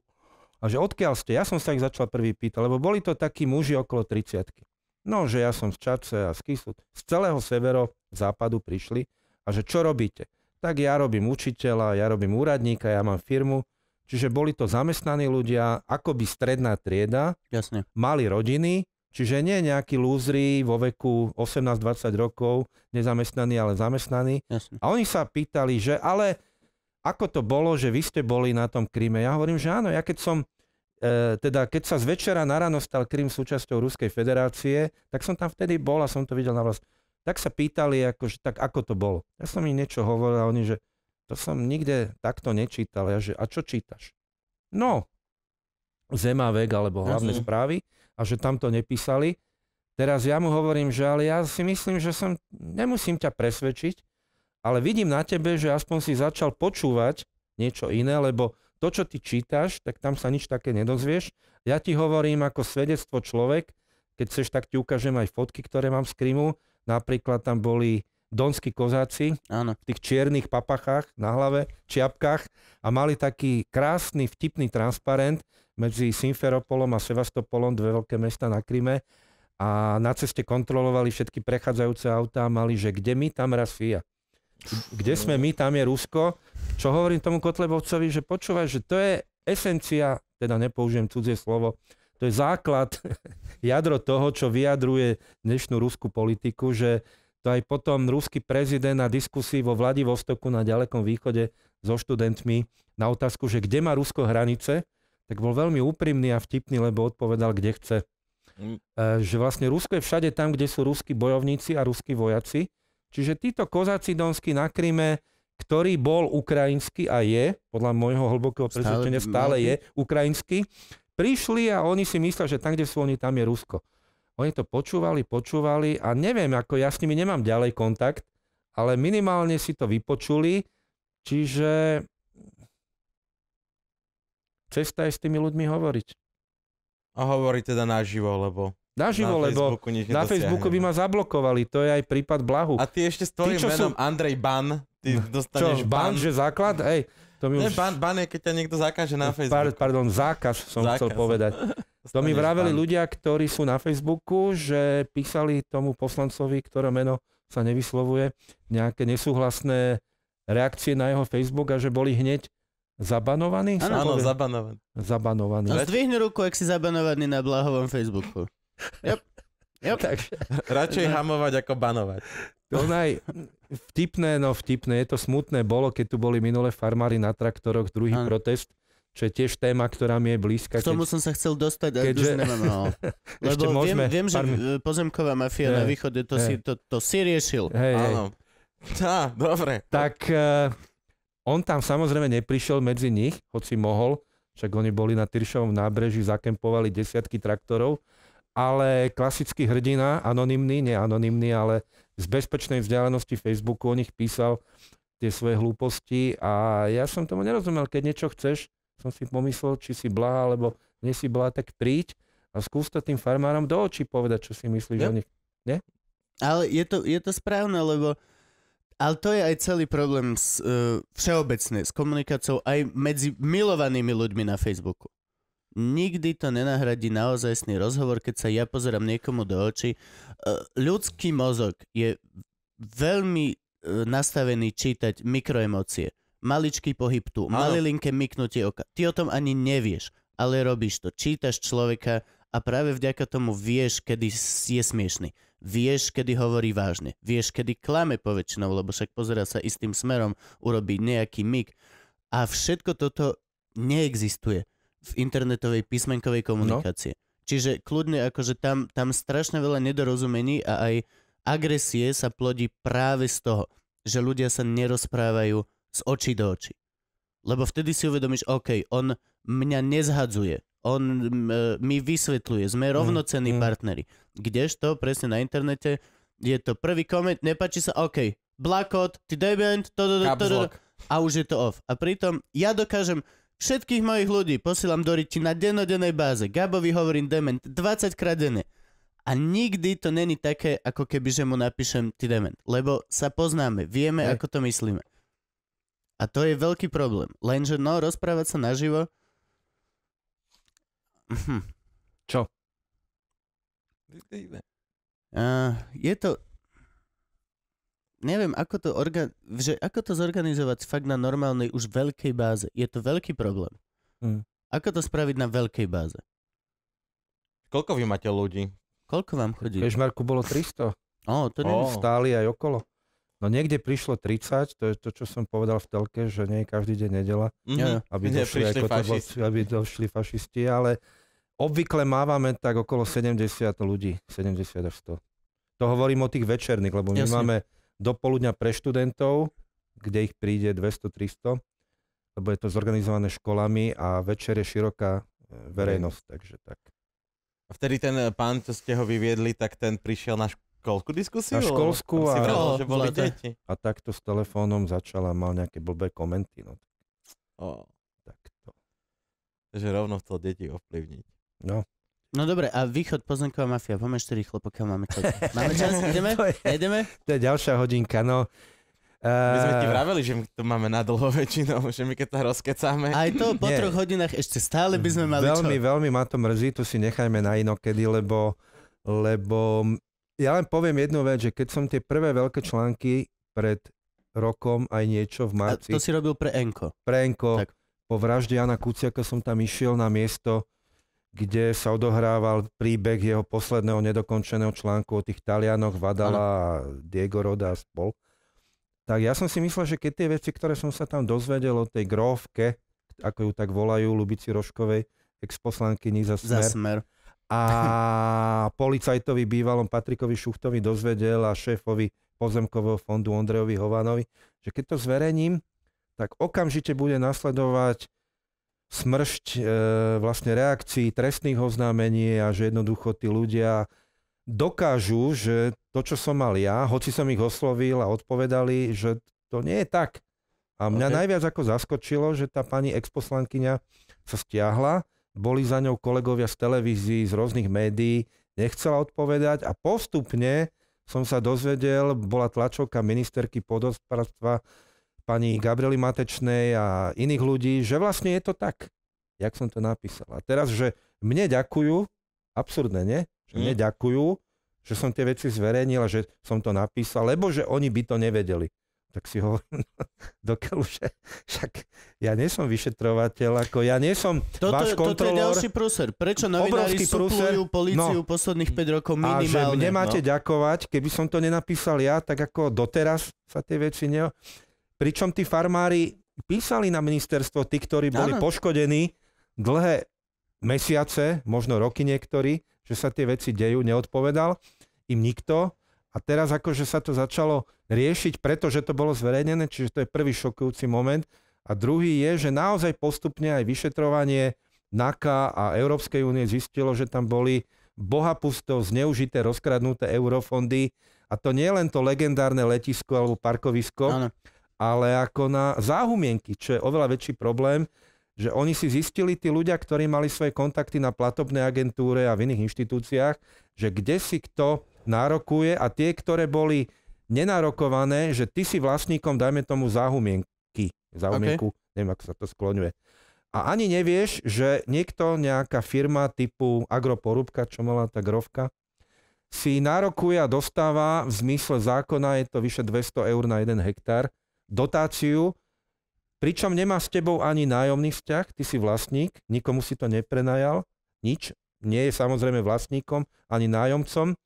A že odkiaľ ste? Ja som sa ich začal prvý pýtať, lebo boli to takí muži okolo 30 No, že ja som z Čace a z Kisu, z celého severo západu prišli a že čo robíte? Tak ja robím učiteľa, ja robím úradníka, ja mám firmu. Čiže boli to zamestnaní ľudia, akoby stredná trieda, Jasne. mali rodiny, Čiže nie nejakí lúzri vo veku 18-20 rokov, nezamestnaní, ale zamestnaní. Jasne. A oni sa pýtali, že ale ako to bolo, že vy ste boli na tom kríme. Ja hovorím, že áno, ja keď som, e, teda keď sa z večera na ráno stal Krím súčasťou Ruskej federácie, tak som tam vtedy bol a som to videl na vlast. Tak sa pýtali, akože, tak ako to bolo. Ja som im niečo hovoril a oni, že to som nikde takto nečítal. Ja, že, a čo čítaš? No, Zemavek alebo hlavné Jasne. správy a že tam to nepísali. Teraz ja mu hovorím, že ale ja si myslím, že som, nemusím ťa presvedčiť, ale vidím na tebe, že aspoň si začal počúvať niečo iné, lebo to, čo ty čítaš, tak tam sa nič také nedozvieš. Ja ti hovorím ako svedectvo človek, keď chceš, tak ti ukážem aj fotky, ktoré mám z Krymu. Napríklad tam boli donskí kozáci Áno. v tých čiernych papachách na hlave, čiapkách a mali taký krásny, vtipný transparent, medzi Simferopolom a Sevastopolom, dve veľké mesta na Kryme. A na ceste kontrolovali všetky prechádzajúce autá a mali, že kde my, tam raz FIA. Kde sme my, tam je Rusko. Čo hovorím tomu Kotlebovcovi, že počúvaj, že to je esencia, teda nepoužijem cudzie slovo, to je základ, jadro toho, čo vyjadruje dnešnú ruskú politiku, že to aj potom ruský prezident na diskusii vo Vladivostoku na ďalekom východe so študentmi na otázku, že kde má Rusko hranice, tak bol veľmi úprimný a vtipný, lebo odpovedal, kde chce. Mm. E, že vlastne Rusko je všade tam, kde sú ruskí bojovníci a ruskí vojaci. Čiže títo kozáci donskí na Kryme, ktorý bol ukrajinský a je, podľa môjho hlbokého presvedčenia stále je ukrajinský, prišli a oni si myslia, že tam, kde sú oni, tam je Rusko. Oni to počúvali, počúvali a neviem, ako ja s nimi nemám ďalej kontakt, ale minimálne si to vypočuli, čiže cesta je s tými ľuďmi hovoriť. A hovorí teda naživo, lebo... Naživo, na lebo Facebooku nič na Facebooku by ma zablokovali, to je aj prípad Blahu. A ty ešte s tvojim ty, menom sú... Andrej Ban, ty dostaneš čo, ban. ban, že základ? Ej, to mi ne, už... ban, ban je, keď ťa niekto zakáže na Facebooku. Par, pardon, zákaz som zákaz. chcel povedať. to mi vraveli ban. ľudia, ktorí sú na Facebooku, že písali tomu poslancovi, ktoré meno sa nevyslovuje, nejaké nesúhlasné reakcie na jeho Facebook a že boli hneď Zabanovaný? Áno, áno zabanovaný. Zabanovaný. No, zdvihni ruku, ak si zabanovaný na Blahovom Facebooku. Yep. Yep. Tak, radšej hamovať ako banovať. To naj, vtipné, no vtipné, je to smutné, bolo, keď tu boli minulé farmári na traktoroch, druhý ano. protest, čo je tiež téma, ktorá mi je blízka. K tomu keď, som sa chcel dostať, a keďže... nemal. Lebo môžeme, viem, viem, že pozemková mafia hey, na východe, to, hey. si, to, to si riešil. Hey, Áno. Tá, dobre. Tak uh, on tam samozrejme neprišiel medzi nich, hoci mohol, však oni boli na Tyršovom nábreží, zakempovali desiatky traktorov, ale klasický hrdina, anonymný, neanonimný, anonymný, ale z bezpečnej vzdialenosti Facebooku o nich písal tie svoje hlúposti a ja som tomu nerozumel, keď niečo chceš, som si pomyslel, či si blá, alebo nie si blá, tak príď a skús to tým farmárom do očí povedať, čo si myslíš ja. o nich. Nie? Ale je to, je to správne, lebo ale to je aj celý problém s, uh, všeobecne, s komunikáciou aj medzi milovanými ľuďmi na Facebooku. Nikdy to nenahradí naozajstný rozhovor, keď sa ja pozerám niekomu do očí. Uh, ľudský mozog je veľmi uh, nastavený čítať mikroemócie. Maličký pohyb tu, ano. malilinké myknutie oka. Ty o tom ani nevieš, ale robíš to. Čítaš človeka a práve vďaka tomu vieš, kedy je smiešný Vieš, kedy hovorí vážne. Vieš, kedy klame poväčšinou, lebo však pozera sa istým smerom, urobí nejaký mik. A všetko toto neexistuje v internetovej písmenkovej no. komunikácie. No. Čiže kľudne akože tam, tam strašne veľa nedorozumení a aj agresie sa plodí práve z toho, že ľudia sa nerozprávajú z očí do očí. Lebo vtedy si uvedomíš, OK, on mňa nezhadzuje on e, mi vysvetľuje, sme mm, rovnocenní mm. partneri. Kdežto presne na internete je to prvý koment, nepáči sa, OK, blackout, ty debent, to, to, to, to, a už je to off. A pritom ja dokážem všetkých mojich ľudí posielam do riti na dennodennej báze. Gabovi hovorím dement 20 krát denne. A nikdy to není také, ako keby, že mu napíšem ty dement. Lebo sa poznáme, vieme, Aj. ako to myslíme. A to je veľký problém. Lenže no, rozprávať sa naživo, Mhm. Čo? Uh, je to... Neviem, ako to, orga... že ako to zorganizovať fakt na normálnej už veľkej báze. Je to veľký problém. Mm. Ako to spraviť na veľkej báze? Koľko vy máte ľudí? Koľko vám chodí? Kešmarku bolo 300. oh, to neviem. Oh. Stáli aj okolo. No niekde prišlo 30, to je to, čo som povedal v telke, že nie je každý deň nedela, mm-hmm. aby, došli, ako To, vlastne, aby došli fašisti, ale obvykle mávame tak okolo 70 ľudí, 70 až 100. To hovorím o tých večerných, lebo my Jasne. máme dopoludňa pre študentov, kde ich príde 200-300, lebo je to zorganizované školami a večer je široká e, verejnosť, takže tak. Vtedy ten pán, čo ste ho vyviedli, tak ten prišiel na šk- školskú diskusiu? Na školskú a... Si vral, že boli deti. A takto s telefónom začala, mal nejaké blbé komenty. No. Oh. Takto. Takže rovno chcel deti ovplyvniť. No. No dobre, a východ pozemková mafia, poďme ešte rýchlo, pokiaľ máme čas. Máme čas, ideme? to je, ideme? To je ďalšia hodinka, no. Uh... My sme ti eh, vraveli, že my to máme na dlho väčšinou, že my keď to rozkecáme. Aj to po Nie. troch hodinách ešte stále by sme mali Veľmi, čo? veľmi ma to mrzí, to si nechajme na inokedy, lebo lebo ja len poviem jednu vec, že keď som tie prvé veľké články pred rokom aj niečo v marci... A to si robil pre Enko. Pre Enko. Tak. Po vražde Jana Kuciaka som tam išiel na miesto, kde sa odohrával príbeh jeho posledného nedokončeného článku o tých Talianoch, Vadala, ano. Diego Roda a spol. Tak ja som si myslel, že keď tie veci, ktoré som sa tam dozvedel o tej grófke, ako ju tak volajú, Lubici Roškovej, exposlankyni za smer, za smer a policajtovi bývalom Patrikovi Šuchtovi dozvedel a šéfovi pozemkového fondu Ondrejovi Hovanovi, že keď to zverejním, tak okamžite bude nasledovať smršť e, vlastne reakcií, trestných oznámení a že jednoducho tí ľudia dokážu, že to, čo som mal ja, hoci som ich oslovil a odpovedali, že to nie je tak. A mňa okay. najviac ako zaskočilo, že tá pani exposlankyňa sa stiahla, boli za ňou kolegovia z televízií, z rôznych médií, nechcela odpovedať a postupne som sa dozvedel, bola tlačovka ministerky podospodárstva pani Gabrieli Matečnej a iných ľudí, že vlastne je to tak, jak som to napísal. A teraz, že mne ďakujú, absurdne nie? Že mne mhm. ďakujú, že som tie veci zverejnil a že som to napísal, lebo že oni by to nevedeli tak si hovorím, dokiaľ však, však ja nie som vyšetrovateľ, ako ja nie som toto, váš kontrolór. Toto je ďalší prúser. Prečo novinári suplujú no. políciu no, posledných 5 rokov minimálne? A že nemáte no. ďakovať, keby som to nenapísal ja, tak ako doteraz sa tie veci ne... Pričom tí farmári písali na ministerstvo, tí, ktorí boli ano. poškodení dlhé mesiace, možno roky niektorí, že sa tie veci dejú, neodpovedal im nikto. A teraz akože sa to začalo riešiť, pretože to bolo zverejnené, čiže to je prvý šokujúci moment. A druhý je, že naozaj postupne aj vyšetrovanie NAKA a Európskej únie zistilo, že tam boli bohapusto zneužité, rozkradnuté eurofondy. A to nie len to legendárne letisko alebo parkovisko, ano. ale ako na záhumienky, čo je oveľa väčší problém, že oni si zistili, tí ľudia, ktorí mali svoje kontakty na platobnej agentúre a v iných inštitúciách, že kde si kto nárokuje a tie, ktoré boli nenárokované, že ty si vlastníkom, dajme tomu, záhumienky. Záhumienku, okay. neviem, ako sa to skloňuje. A ani nevieš, že niekto, nejaká firma typu Agroporúbka, čo mala tá grovka, si nárokuje a dostáva v zmysle zákona, je to vyše 200 eur na jeden hektár, dotáciu, pričom nemá s tebou ani nájomný vzťah, ty si vlastník, nikomu si to neprenajal, nič, nie je samozrejme vlastníkom ani nájomcom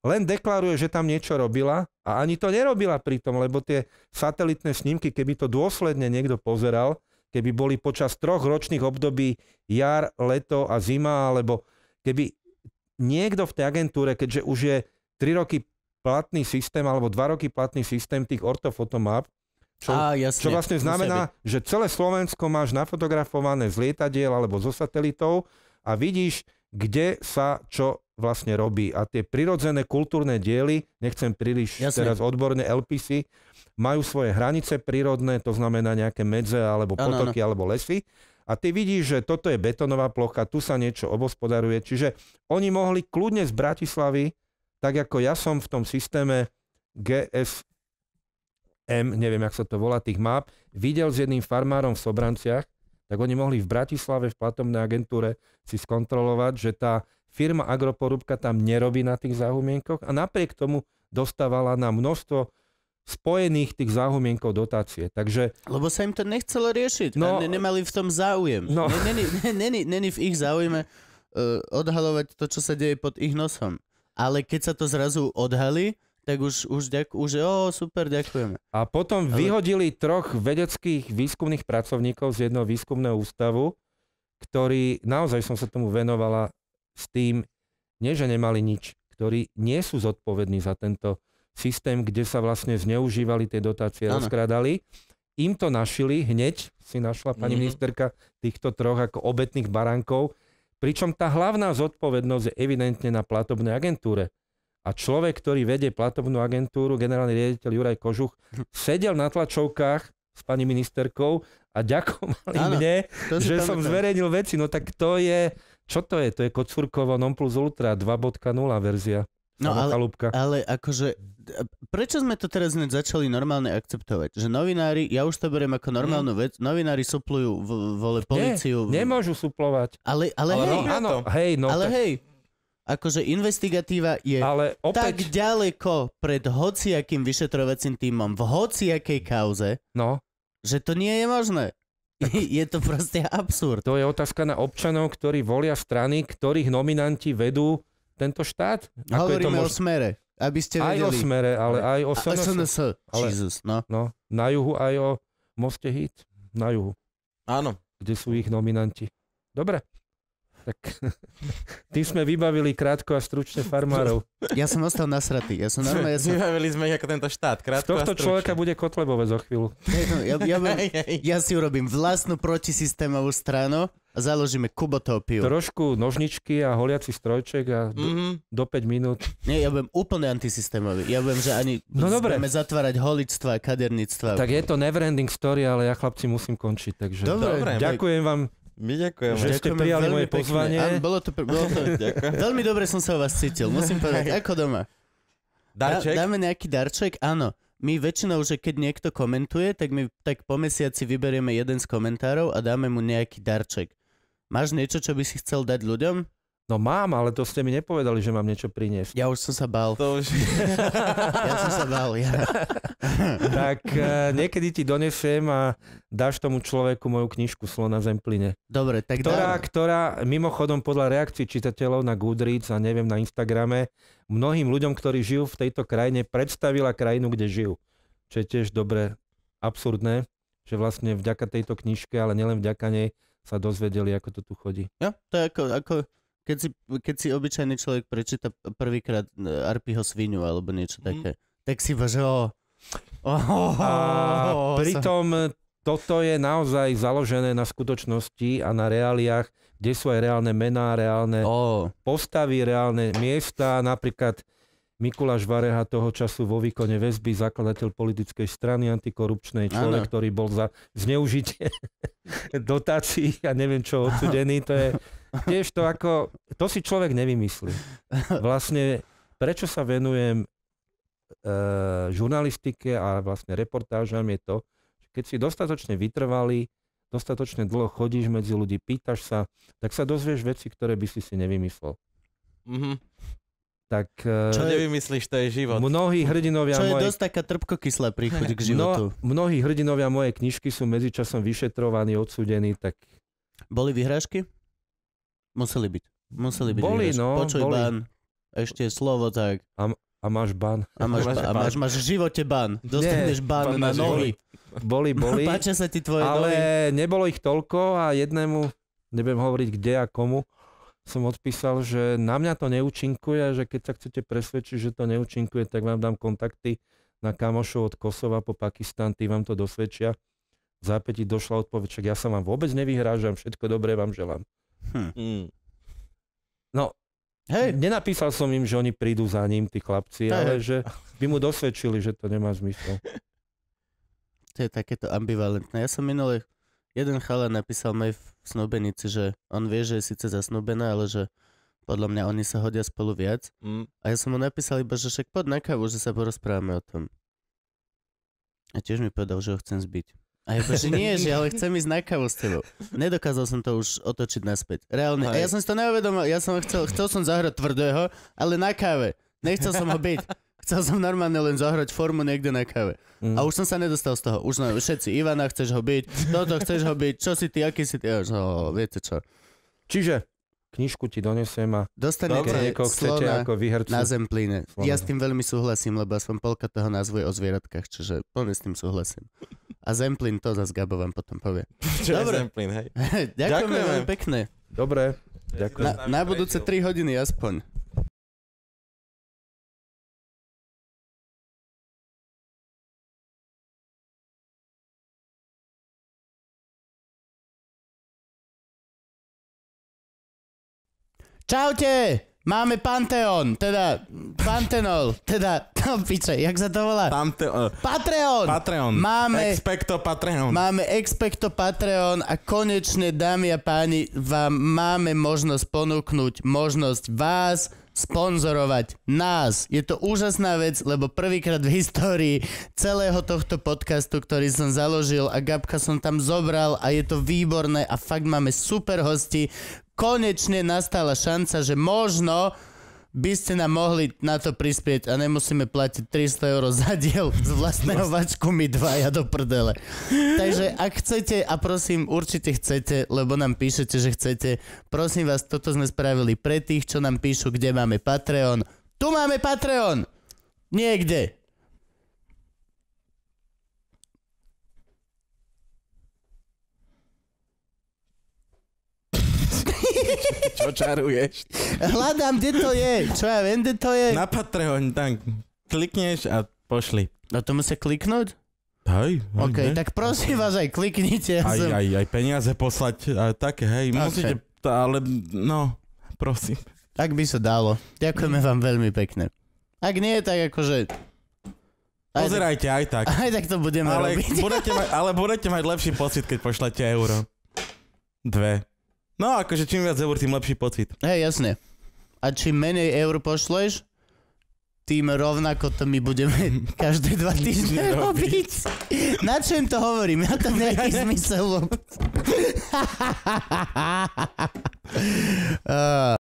len deklaruje, že tam niečo robila a ani to nerobila pritom, lebo tie satelitné snímky, keby to dôsledne niekto pozeral, keby boli počas troch ročných období jar, leto a zima, alebo keby niekto v tej agentúre, keďže už je tri roky platný systém alebo dva roky platný systém tých ortofotomap, čo, Á, jasne, čo vlastne znamená, že celé Slovensko máš nafotografované z lietadiel alebo zo satelitov a vidíš, kde sa čo vlastne robí. A tie prirodzené kultúrne diely, nechcem príliš Jasne. teraz odborné LPC, majú svoje hranice prírodné, to znamená nejaké medze alebo ano, potoky ano. alebo lesy. A ty vidíš, že toto je betonová plocha, tu sa niečo obospodaruje. Čiže oni mohli kľudne z Bratislavy, tak ako ja som v tom systéme GSM, neviem, jak sa to volá, tých map, videl s jedným farmárom v Sobranciach, tak oni mohli v Bratislave v platomnej agentúre si skontrolovať, že tá Firma Agroporúbka tam nerobí na tých záhumienkoch a napriek tomu dostávala na množstvo spojených tých záhumienkov dotácie. Takže, Lebo sa im to nechcelo riešiť. No, ne, nemali v tom záujem. No. Není, není, není v ich záujme uh, odhalovať to, čo sa deje pod ich nosom. Ale keď sa to zrazu odhalí, tak už, už, ďak, už o, super, ďakujeme. A potom Ale... vyhodili troch vedeckých výskumných pracovníkov z jednoho výskumného ústavu, ktorí, naozaj som sa tomu venovala s tým, nie že nemali nič, ktorí nie sú zodpovední za tento systém, kde sa vlastne zneužívali tie dotácie, ano. rozkradali. Im to našili hneď, si našla pani mm-hmm. ministerka týchto troch ako obetných barankov, pričom tá hlavná zodpovednosť je evidentne na platobnej agentúre. A človek, ktorý vedie platobnú agentúru, generálny riaditeľ Juraj Kožuch, hm. sedel na tlačovkách s pani ministerkou a ďakovali mne, že som zverejnil veci. No tak to je, čo to je? To je Kocúrkovo non plus ultra 2.0 verzia. No ale, ale akože, prečo sme to teraz hneď začali normálne akceptovať? Že novinári, ja už to beriem ako normálnu hm. vec, novinári suplujú v, vole policiu. Nie, nemôžu suplovať. Ale, ale, ale no, hej. No, áno, hej, no, ale tak... hej, akože investigatíva je ale opäť... tak ďaleko pred hociakým vyšetrovacím týmom v hociakej kauze, no. že to nie je možné. Je to proste absurd. To je otázka na občanov, ktorí volia strany, ktorých nominanti vedú tento štát. Ako Hovoríme je to mož... o smere, aby ste vedeli. Aj o smere, ale aj o SNS. SNS. Ale, Jesus, no. no. Na juhu aj o Moste Hit. Na juhu. Áno. Kde sú ich nominanti. Dobre. Tak tým sme vybavili krátko a stručne farmárov. Ja som ostal nasratý. Ja som normálne, ja som... Vybavili sme ich ako tento štát, krátko Z tohto a stručne. človeka bude Kotlebové zo chvíľu. No, ja, ja, ja, ja, ja si urobím vlastnú protisystémovú stranu a založíme kubotópiu. Trošku nožničky a holiaci strojček a do, mm-hmm. do 5 minút. Nie, ja budem úplne antisystémový. Ja budem, že ani no dobre. budeme zatvárať holičstva a kaderníctva. Tak je to neverending story, ale ja chlapci musím končiť. Takže dobre, dobre. ďakujem vám my ďakujeme. Že ste prijali moje pekne. pozvanie. Áno, bolo to, pr- bolo to. veľmi dobre som sa o vás cítil, musím povedať, ako doma. Darček? Dá, dáme nejaký darček, áno. My väčšinou, že keď niekto komentuje, tak my tak po mesiaci vyberieme jeden z komentárov a dáme mu nejaký darček. Máš niečo, čo by si chcel dať ľuďom? No mám, ale to ste mi nepovedali, že mám niečo priniesť. Ja už som sa bál. To už... ja som sa bál, ja. tak uh, niekedy ti donesiem a dáš tomu človeku moju knižku Slona Zempline. Dobre, tak ktorá, dám. ktorá, mimochodom podľa reakcií čitateľov na Goodreads a neviem na Instagrame, mnohým ľuďom, ktorí žijú v tejto krajine, predstavila krajinu, kde žijú. Čo je tiež dobre absurdné, že vlastne vďaka tejto knižke, ale nielen vďaka nej, sa dozvedeli, ako to tu chodí. Ja, to je ako, ako keď si, keď si obyčajný človek prečíta prvýkrát e, Arpiho svinu alebo niečo mhm. také, mm. tak si iba, o... oh, oh, oh, oh, pritom e, toto je naozaj založené na skutočnosti a na reáliách, kde sú aj reálne mená, reálne oh. postavy, reálne miesta, napríklad Mikuláš Vareha toho času vo výkone väzby, zakladateľ politickej strany antikorupčnej, človek, ano. ktorý bol za zneužitie dotácií a ja neviem čo odsudený, to je tiež to ako, to si človek nevymyslí. Vlastne prečo sa venujem e, žurnalistike a vlastne reportážam je to, že keď si dostatočne vytrvalý, dostatočne dlho chodíš medzi ľudí, pýtaš sa, tak sa dozvieš veci, ktoré by si si nevymyslel. Mm-hmm tak... E, Čo je, nevymyslíš, to je život. Mnohí hrdinovia Čo je moje, dosť taká trpkokyslá príchuť k no, životu. Mno, mnohí hrdinovia mojej knižky sú medzičasom vyšetrovaní, odsúdení, tak... Boli vyhrážky? Museli byť. Museli byť Boli, vyhrážky. no. Počuj, boli. Ban. Ešte slovo tak. A, a máš ban. A máš, a máš, A máš, máš v živote ban. Dostaneš Nie, ban, na, nohy. Boli, boli. Páčia sa ti tvoje Ale nohy. nebolo ich toľko a jednému, neviem hovoriť kde a komu, som odpísal, že na mňa to neúčinkuje, že keď sa chcete presvedčiť, že to neúčinkuje, tak vám dám kontakty na kamošov od Kosova po Pakistan, tí vám to dosvedčia. V zápäti došla odpoveď, ja sa vám vôbec nevyhrážam, všetko dobré vám želám. Hm. Mm. No, Hej. nenapísal som im, že oni prídu za ním, tí chlapci, Hej. ale že by mu dosvedčili, že to nemá zmysel. To je takéto ambivalentné. Ja som minulý Jeden chala napísal mi v snúbenici, že on vie, že je síce zasnúbená, ale že podľa mňa oni sa hodia spolu viac. Mm. A ja som mu napísal iba, že však pod na kávu, že sa porozprávame o tom. A tiež mi povedal, že ho chcem zbiť. A ja že nie, že ale chcem ísť na kávu s tebou. Nedokázal som to už otočiť naspäť. Reálne. Aj. A ja som si to neuvedomil. Ja som chcel, chcel som zahrať tvrdého, ale na káve. Nechcel som ho byť. Chcel som normálne len zahrať formu niekde na kave. Mm. A už som sa nedostal z toho. Už no, všetci, Ivana, chceš ho byť, toto chceš ho byť, čo si ty, aký si ty, no, viete čo. Čiže, knižku ti donesem a Dostane niekoho chcete ako vyhercu. Na zemplíne. Slona. Ja s tým veľmi súhlasím, lebo som polka toho názvu je o zvieratkách, čiže plne s tým súhlasím. A zemplín to zase Gabo vám potom povie. Čo Dobre. je zemplín, hej? Ďakujem. veľmi pekne. Dobre, ďakujem. Na, na budúce 3 hodiny aspoň. Čaute! Máme Panteon, teda Pantenol, teda, no piče, jak sa to volá? Pante- uh, Patreon! Patreon. Máme, Expecto Patreon. máme Expecto Patreon a konečne, dámy a páni, vám máme možnosť ponúknuť možnosť vás sponzorovať nás. Je to úžasná vec, lebo prvýkrát v histórii celého tohto podcastu, ktorý som založil a Gabka som tam zobral a je to výborné a fakt máme super hosti konečne nastala šanca, že možno by ste nám mohli na to prispieť a nemusíme platiť 300 eur za diel z vlastného vlastne. vačku my ja do prdele. Takže ak chcete, a prosím, určite chcete, lebo nám píšete, že chcete, prosím vás, toto sme spravili pre tých, čo nám píšu, kde máme Patreon. Tu máme Patreon! Niekde. Čo čaruješ? Hľadám, kde to je. Čo ja viem, kde to je. Na Patreon, tam klikneš a pošli. Na no to musia kliknúť? Hej, hej OK, ne? tak prosím vás aj kliknite. Aj, som... aj, aj peniaze poslať a také, hej, okay. musíte, ale no, prosím. Tak by sa dalo. Ďakujeme vám veľmi pekne. Ak nie, tak akože aj Pozerajte aj tak. Aj tak to budeme ale robiť. Budete mať, ale budete mať lepší pocit, keď pošlete euro. Dve. No akože čím viac eur, tým lepší pocit. Hej, jasne. A čím menej eur pošleš, tým rovnako to my budeme každé dva týždne robiť. Na čo im to hovorím? Ja to nejaký zmysel vôbec. uh.